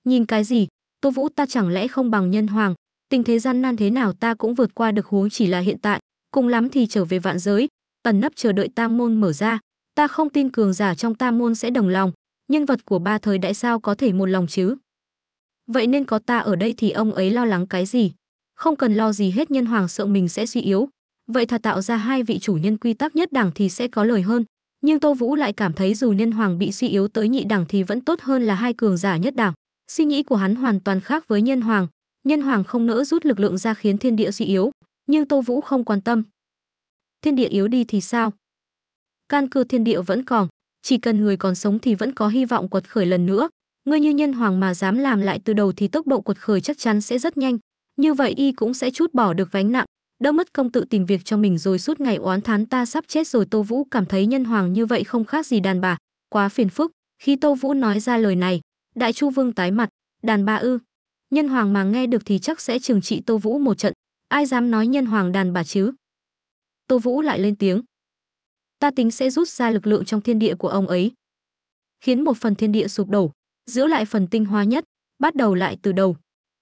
Nhìn cái gì, Tô Vũ ta chẳng lẽ không bằng nhân hoàng, tình thế gian nan thế nào ta cũng vượt qua được huống chỉ là hiện tại, cùng lắm thì trở về vạn giới, tần nấp chờ đợi tam môn mở ra. Ta không tin cường giả trong tam môn sẽ đồng lòng, nhân vật của ba thời đại sao có thể một lòng chứ. Vậy nên có ta ở đây thì ông ấy lo lắng cái gì? Không cần lo gì hết nhân hoàng sợ mình sẽ suy yếu. Vậy thà tạo ra hai vị chủ nhân quy tắc nhất đẳng thì sẽ có lời hơn, nhưng Tô Vũ lại cảm thấy dù nhân hoàng bị suy yếu tới nhị đẳng thì vẫn tốt hơn là hai cường giả nhất đẳng. Suy nghĩ của hắn hoàn toàn khác với nhân hoàng, nhân hoàng không nỡ rút lực lượng ra khiến thiên địa suy yếu, nhưng Tô Vũ không quan tâm. Thiên địa yếu đi thì sao? căn cư thiên địa vẫn còn, chỉ cần người còn sống thì vẫn có hy vọng quật khởi lần nữa. Ngươi như nhân hoàng mà dám làm lại từ đầu thì tốc độ quật khởi chắc chắn sẽ rất nhanh, như vậy y cũng sẽ chút bỏ được vánh nặng, đỡ mất công tự tìm việc cho mình rồi suốt ngày oán thán ta sắp chết rồi tô vũ cảm thấy nhân hoàng như vậy không khác gì đàn bà quá phiền phức khi tô vũ nói ra lời này đại chu vương tái mặt đàn bà ư nhân hoàng mà nghe được thì chắc sẽ trừng trị tô vũ một trận ai dám nói nhân hoàng đàn bà chứ tô vũ lại lên tiếng ta tính sẽ rút ra lực lượng trong thiên địa của ông ấy khiến một phần thiên địa sụp đổ giữ lại phần tinh hoa nhất bắt đầu lại từ đầu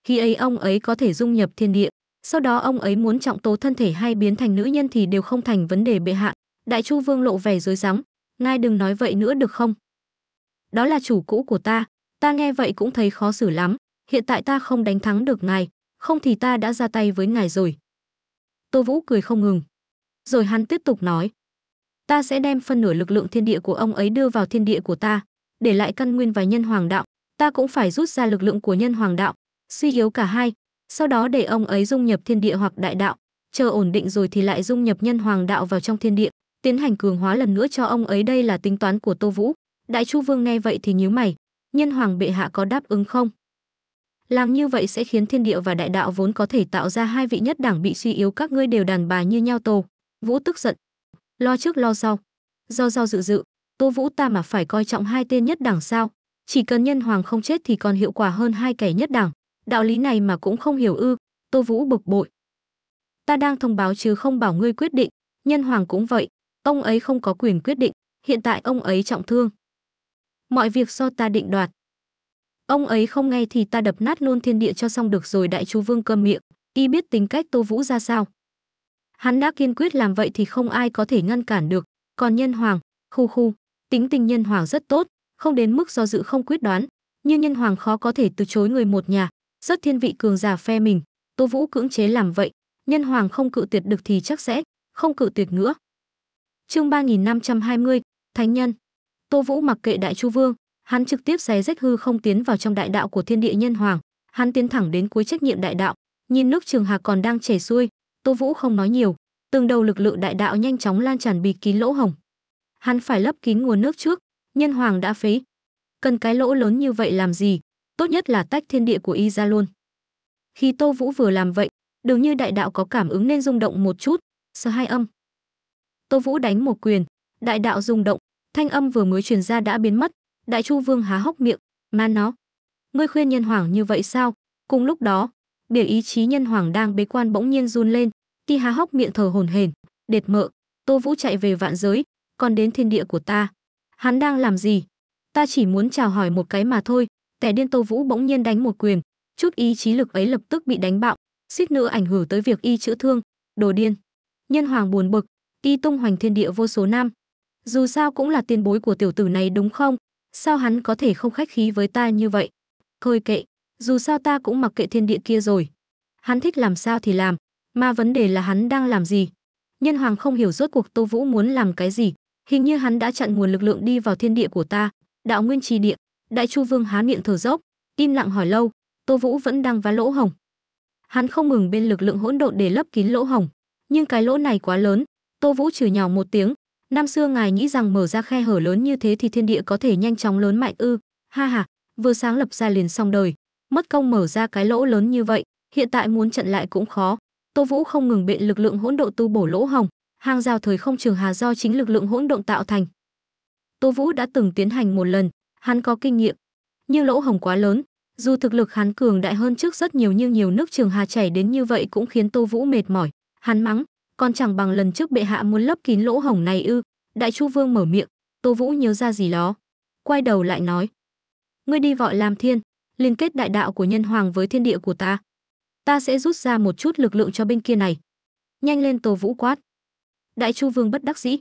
khi ấy ông ấy có thể dung nhập thiên địa sau đó ông ấy muốn trọng tố thân thể hay biến thành nữ nhân thì đều không thành vấn đề bệ hạ đại chu vương lộ vẻ rối rắm ngài đừng nói vậy nữa được không đó là chủ cũ của ta ta nghe vậy cũng thấy khó xử lắm hiện tại ta không đánh thắng được ngài không thì ta đã ra tay với ngài rồi tô vũ cười không ngừng rồi hắn tiếp tục nói ta sẽ đem phân nửa lực lượng thiên địa của ông ấy đưa vào thiên địa của ta để lại căn nguyên và nhân hoàng đạo ta cũng phải rút ra lực lượng của nhân hoàng đạo suy yếu cả hai sau đó để ông ấy dung nhập thiên địa hoặc đại đạo, chờ ổn định rồi thì lại dung nhập nhân hoàng đạo vào trong thiên địa, tiến hành cường hóa lần nữa cho ông ấy đây là tính toán của Tô Vũ. Đại Chu Vương nghe vậy thì nhíu mày, nhân hoàng bệ hạ có đáp ứng không? Làm như vậy sẽ khiến thiên địa và đại đạo vốn có thể tạo ra hai vị nhất đảng bị suy yếu các ngươi đều đàn bà như nhau Tô. Vũ tức giận, lo trước lo sau. Do do dự dự, Tô Vũ ta mà phải coi trọng hai tên nhất đảng sao? Chỉ cần nhân hoàng không chết thì còn hiệu quả hơn hai kẻ nhất đảng đạo lý này mà cũng không hiểu ư, Tô Vũ bực bội. Ta đang thông báo chứ không bảo ngươi quyết định, nhân hoàng cũng vậy, ông ấy không có quyền quyết định, hiện tại ông ấy trọng thương. Mọi việc do ta định đoạt. Ông ấy không nghe thì ta đập nát luôn thiên địa cho xong được rồi đại chú vương cơm miệng, y biết tính cách Tô Vũ ra sao. Hắn đã kiên quyết làm vậy thì không ai có thể ngăn cản được, còn nhân hoàng, khu khu, tính tình nhân hoàng rất tốt, không đến mức do dự không quyết đoán, nhưng nhân hoàng khó có thể từ chối người một nhà, rất thiên vị cường giả phe mình tô vũ cưỡng chế làm vậy nhân hoàng không cự tuyệt được thì chắc sẽ không cự tuyệt nữa chương 3520, thánh nhân tô vũ mặc kệ đại chu vương hắn trực tiếp xé rách hư không tiến vào trong đại đạo của thiên địa nhân hoàng hắn tiến thẳng đến cuối trách nhiệm đại đạo nhìn nước trường hà còn đang chảy xuôi tô vũ không nói nhiều từng đầu lực lượng đại đạo nhanh chóng lan tràn bịt kín lỗ hồng hắn phải lấp kín nguồn nước trước nhân hoàng đã phế cần cái lỗ lớn như vậy làm gì tốt nhất là tách thiên địa của y ra luôn. Khi Tô Vũ vừa làm vậy, đường như đại đạo có cảm ứng nên rung động một chút, sờ hai âm. Tô Vũ đánh một quyền, đại đạo rung động, thanh âm vừa mới truyền ra đã biến mất, đại chu vương há hốc miệng, ma nó. Ngươi khuyên nhân hoàng như vậy sao? Cùng lúc đó, biểu ý chí nhân hoàng đang bế quan bỗng nhiên run lên, ti há hốc miệng thở hồn hển, đệt mợ, Tô Vũ chạy về vạn giới, còn đến thiên địa của ta. Hắn đang làm gì? Ta chỉ muốn chào hỏi một cái mà thôi, Tẻ điên Tô Vũ bỗng nhiên đánh một quyền, chút ý chí lực ấy lập tức bị đánh bạo, suýt nữa ảnh hưởng tới việc y chữa thương, đồ điên. Nhân hoàng buồn bực, y tung hoành thiên địa vô số năm. Dù sao cũng là tiền bối của tiểu tử này đúng không? Sao hắn có thể không khách khí với ta như vậy? Thôi kệ, dù sao ta cũng mặc kệ thiên địa kia rồi. Hắn thích làm sao thì làm, mà vấn đề là hắn đang làm gì? Nhân hoàng không hiểu rốt cuộc Tô Vũ muốn làm cái gì, hình như hắn đã chặn nguồn lực lượng đi vào thiên địa của ta, đạo nguyên trì địa, Đại Chu Vương há miệng thở dốc, im lặng hỏi lâu, Tô Vũ vẫn đang vá lỗ hồng. Hắn không ngừng bên lực lượng hỗn độn để lấp kín lỗ hồng, nhưng cái lỗ này quá lớn, Tô Vũ chửi nhỏ một tiếng, năm xưa ngài nghĩ rằng mở ra khe hở lớn như thế thì thiên địa có thể nhanh chóng lớn mạnh ư? Ha ha, vừa sáng lập ra liền xong đời, mất công mở ra cái lỗ lớn như vậy, hiện tại muốn chặn lại cũng khó. Tô Vũ không ngừng bện lực lượng hỗn độn tu bổ lỗ hồng, hàng rào thời không trường hà do chính lực lượng hỗn độn tạo thành. Tô Vũ đã từng tiến hành một lần, hắn có kinh nghiệm, nhưng lỗ hồng quá lớn, dù thực lực hắn cường đại hơn trước rất nhiều nhưng nhiều nước Trường Hà chảy đến như vậy cũng khiến Tô Vũ mệt mỏi, hắn mắng, còn chẳng bằng lần trước bệ hạ muốn lấp kín lỗ hồng này ư? Đại Chu Vương mở miệng, Tô Vũ nhớ ra gì đó, quay đầu lại nói: "Ngươi đi gọi làm thiên, liên kết đại đạo của nhân hoàng với thiên địa của ta. Ta sẽ rút ra một chút lực lượng cho bên kia này." Nhanh lên Tô Vũ quát. Đại Chu Vương bất đắc dĩ,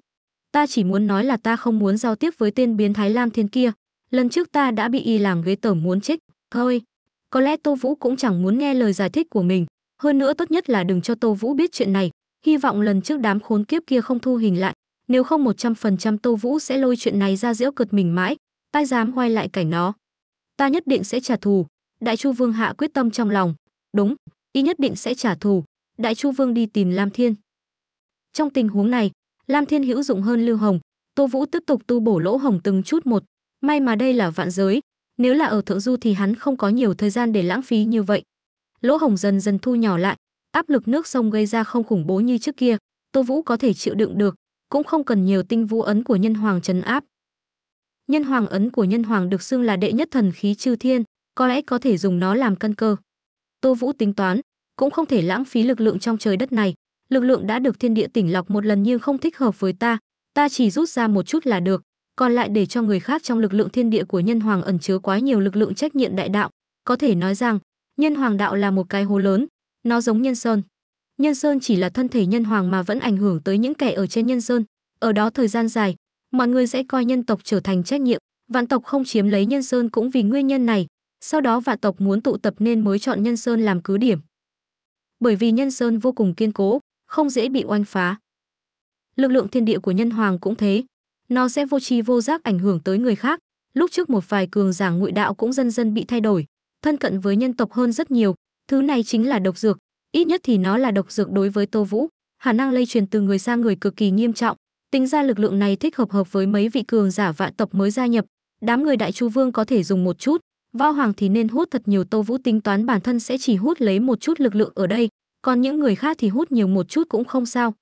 ta chỉ muốn nói là ta không muốn giao tiếp với tên biến thái Lam Thiên kia, lần trước ta đã bị y làm ghế tởm muốn chết thôi có lẽ tô vũ cũng chẳng muốn nghe lời giải thích của mình hơn nữa tốt nhất là đừng cho tô vũ biết chuyện này hy vọng lần trước đám khốn kiếp kia không thu hình lại nếu không một trăm phần trăm tô vũ sẽ lôi chuyện này ra giễu cợt mình mãi ta dám hoay lại cảnh nó ta nhất định sẽ trả thù đại chu vương hạ quyết tâm trong lòng đúng y nhất định sẽ trả thù đại chu vương đi tìm lam thiên trong tình huống này lam thiên hữu dụng hơn lưu hồng tô vũ tiếp tục tu bổ lỗ hồng từng chút một May mà đây là vạn giới, nếu là ở thượng du thì hắn không có nhiều thời gian để lãng phí như vậy. Lỗ hồng dần dần thu nhỏ lại, áp lực nước sông gây ra không khủng bố như trước kia, Tô Vũ có thể chịu đựng được, cũng không cần nhiều tinh vũ ấn của nhân hoàng trấn áp. Nhân hoàng ấn của nhân hoàng được xưng là đệ nhất thần khí chư thiên, có lẽ có thể dùng nó làm căn cơ. Tô Vũ tính toán, cũng không thể lãng phí lực lượng trong trời đất này, lực lượng đã được thiên địa tỉnh lọc một lần nhưng không thích hợp với ta, ta chỉ rút ra một chút là được, còn lại để cho người khác trong lực lượng thiên địa của nhân hoàng ẩn chứa quá nhiều lực lượng trách nhiệm đại đạo có thể nói rằng nhân hoàng đạo là một cái hố lớn nó giống nhân sơn nhân sơn chỉ là thân thể nhân hoàng mà vẫn ảnh hưởng tới những kẻ ở trên nhân sơn ở đó thời gian dài mọi người sẽ coi nhân tộc trở thành trách nhiệm vạn tộc không chiếm lấy nhân sơn cũng vì nguyên nhân này sau đó vạn tộc muốn tụ tập nên mới chọn nhân sơn làm cứ điểm bởi vì nhân sơn vô cùng kiên cố không dễ bị oanh phá lực lượng thiên địa của nhân hoàng cũng thế nó sẽ vô tri vô giác ảnh hưởng tới người khác. Lúc trước một vài cường giả ngụy đạo cũng dần dần bị thay đổi, thân cận với nhân tộc hơn rất nhiều, thứ này chính là độc dược, ít nhất thì nó là độc dược đối với Tô Vũ, khả năng lây truyền từ người sang người cực kỳ nghiêm trọng, tính ra lực lượng này thích hợp hợp với mấy vị cường giả vạn tộc mới gia nhập, đám người đại chu vương có thể dùng một chút, võ hoàng thì nên hút thật nhiều Tô Vũ tính toán bản thân sẽ chỉ hút lấy một chút lực lượng ở đây, còn những người khác thì hút nhiều một chút cũng không sao.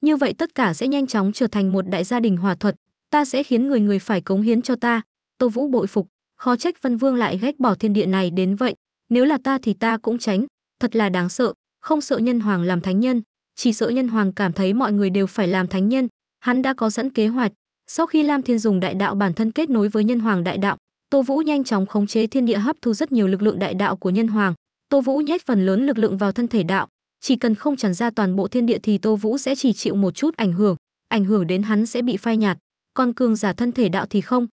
Như vậy tất cả sẽ nhanh chóng trở thành một đại gia đình hòa thuật, ta sẽ khiến người người phải cống hiến cho ta tô vũ bội phục khó trách văn vương lại ghét bỏ thiên địa này đến vậy nếu là ta thì ta cũng tránh thật là đáng sợ không sợ nhân hoàng làm thánh nhân chỉ sợ nhân hoàng cảm thấy mọi người đều phải làm thánh nhân hắn đã có sẵn kế hoạch sau khi lam thiên dùng đại đạo bản thân kết nối với nhân hoàng đại đạo tô vũ nhanh chóng khống chế thiên địa hấp thu rất nhiều lực lượng đại đạo của nhân hoàng tô vũ nhét phần lớn lực lượng vào thân thể đạo chỉ cần không tràn ra toàn bộ thiên địa thì tô vũ sẽ chỉ chịu một chút ảnh hưởng ảnh hưởng đến hắn sẽ bị phai nhạt con cường giả thân thể đạo thì không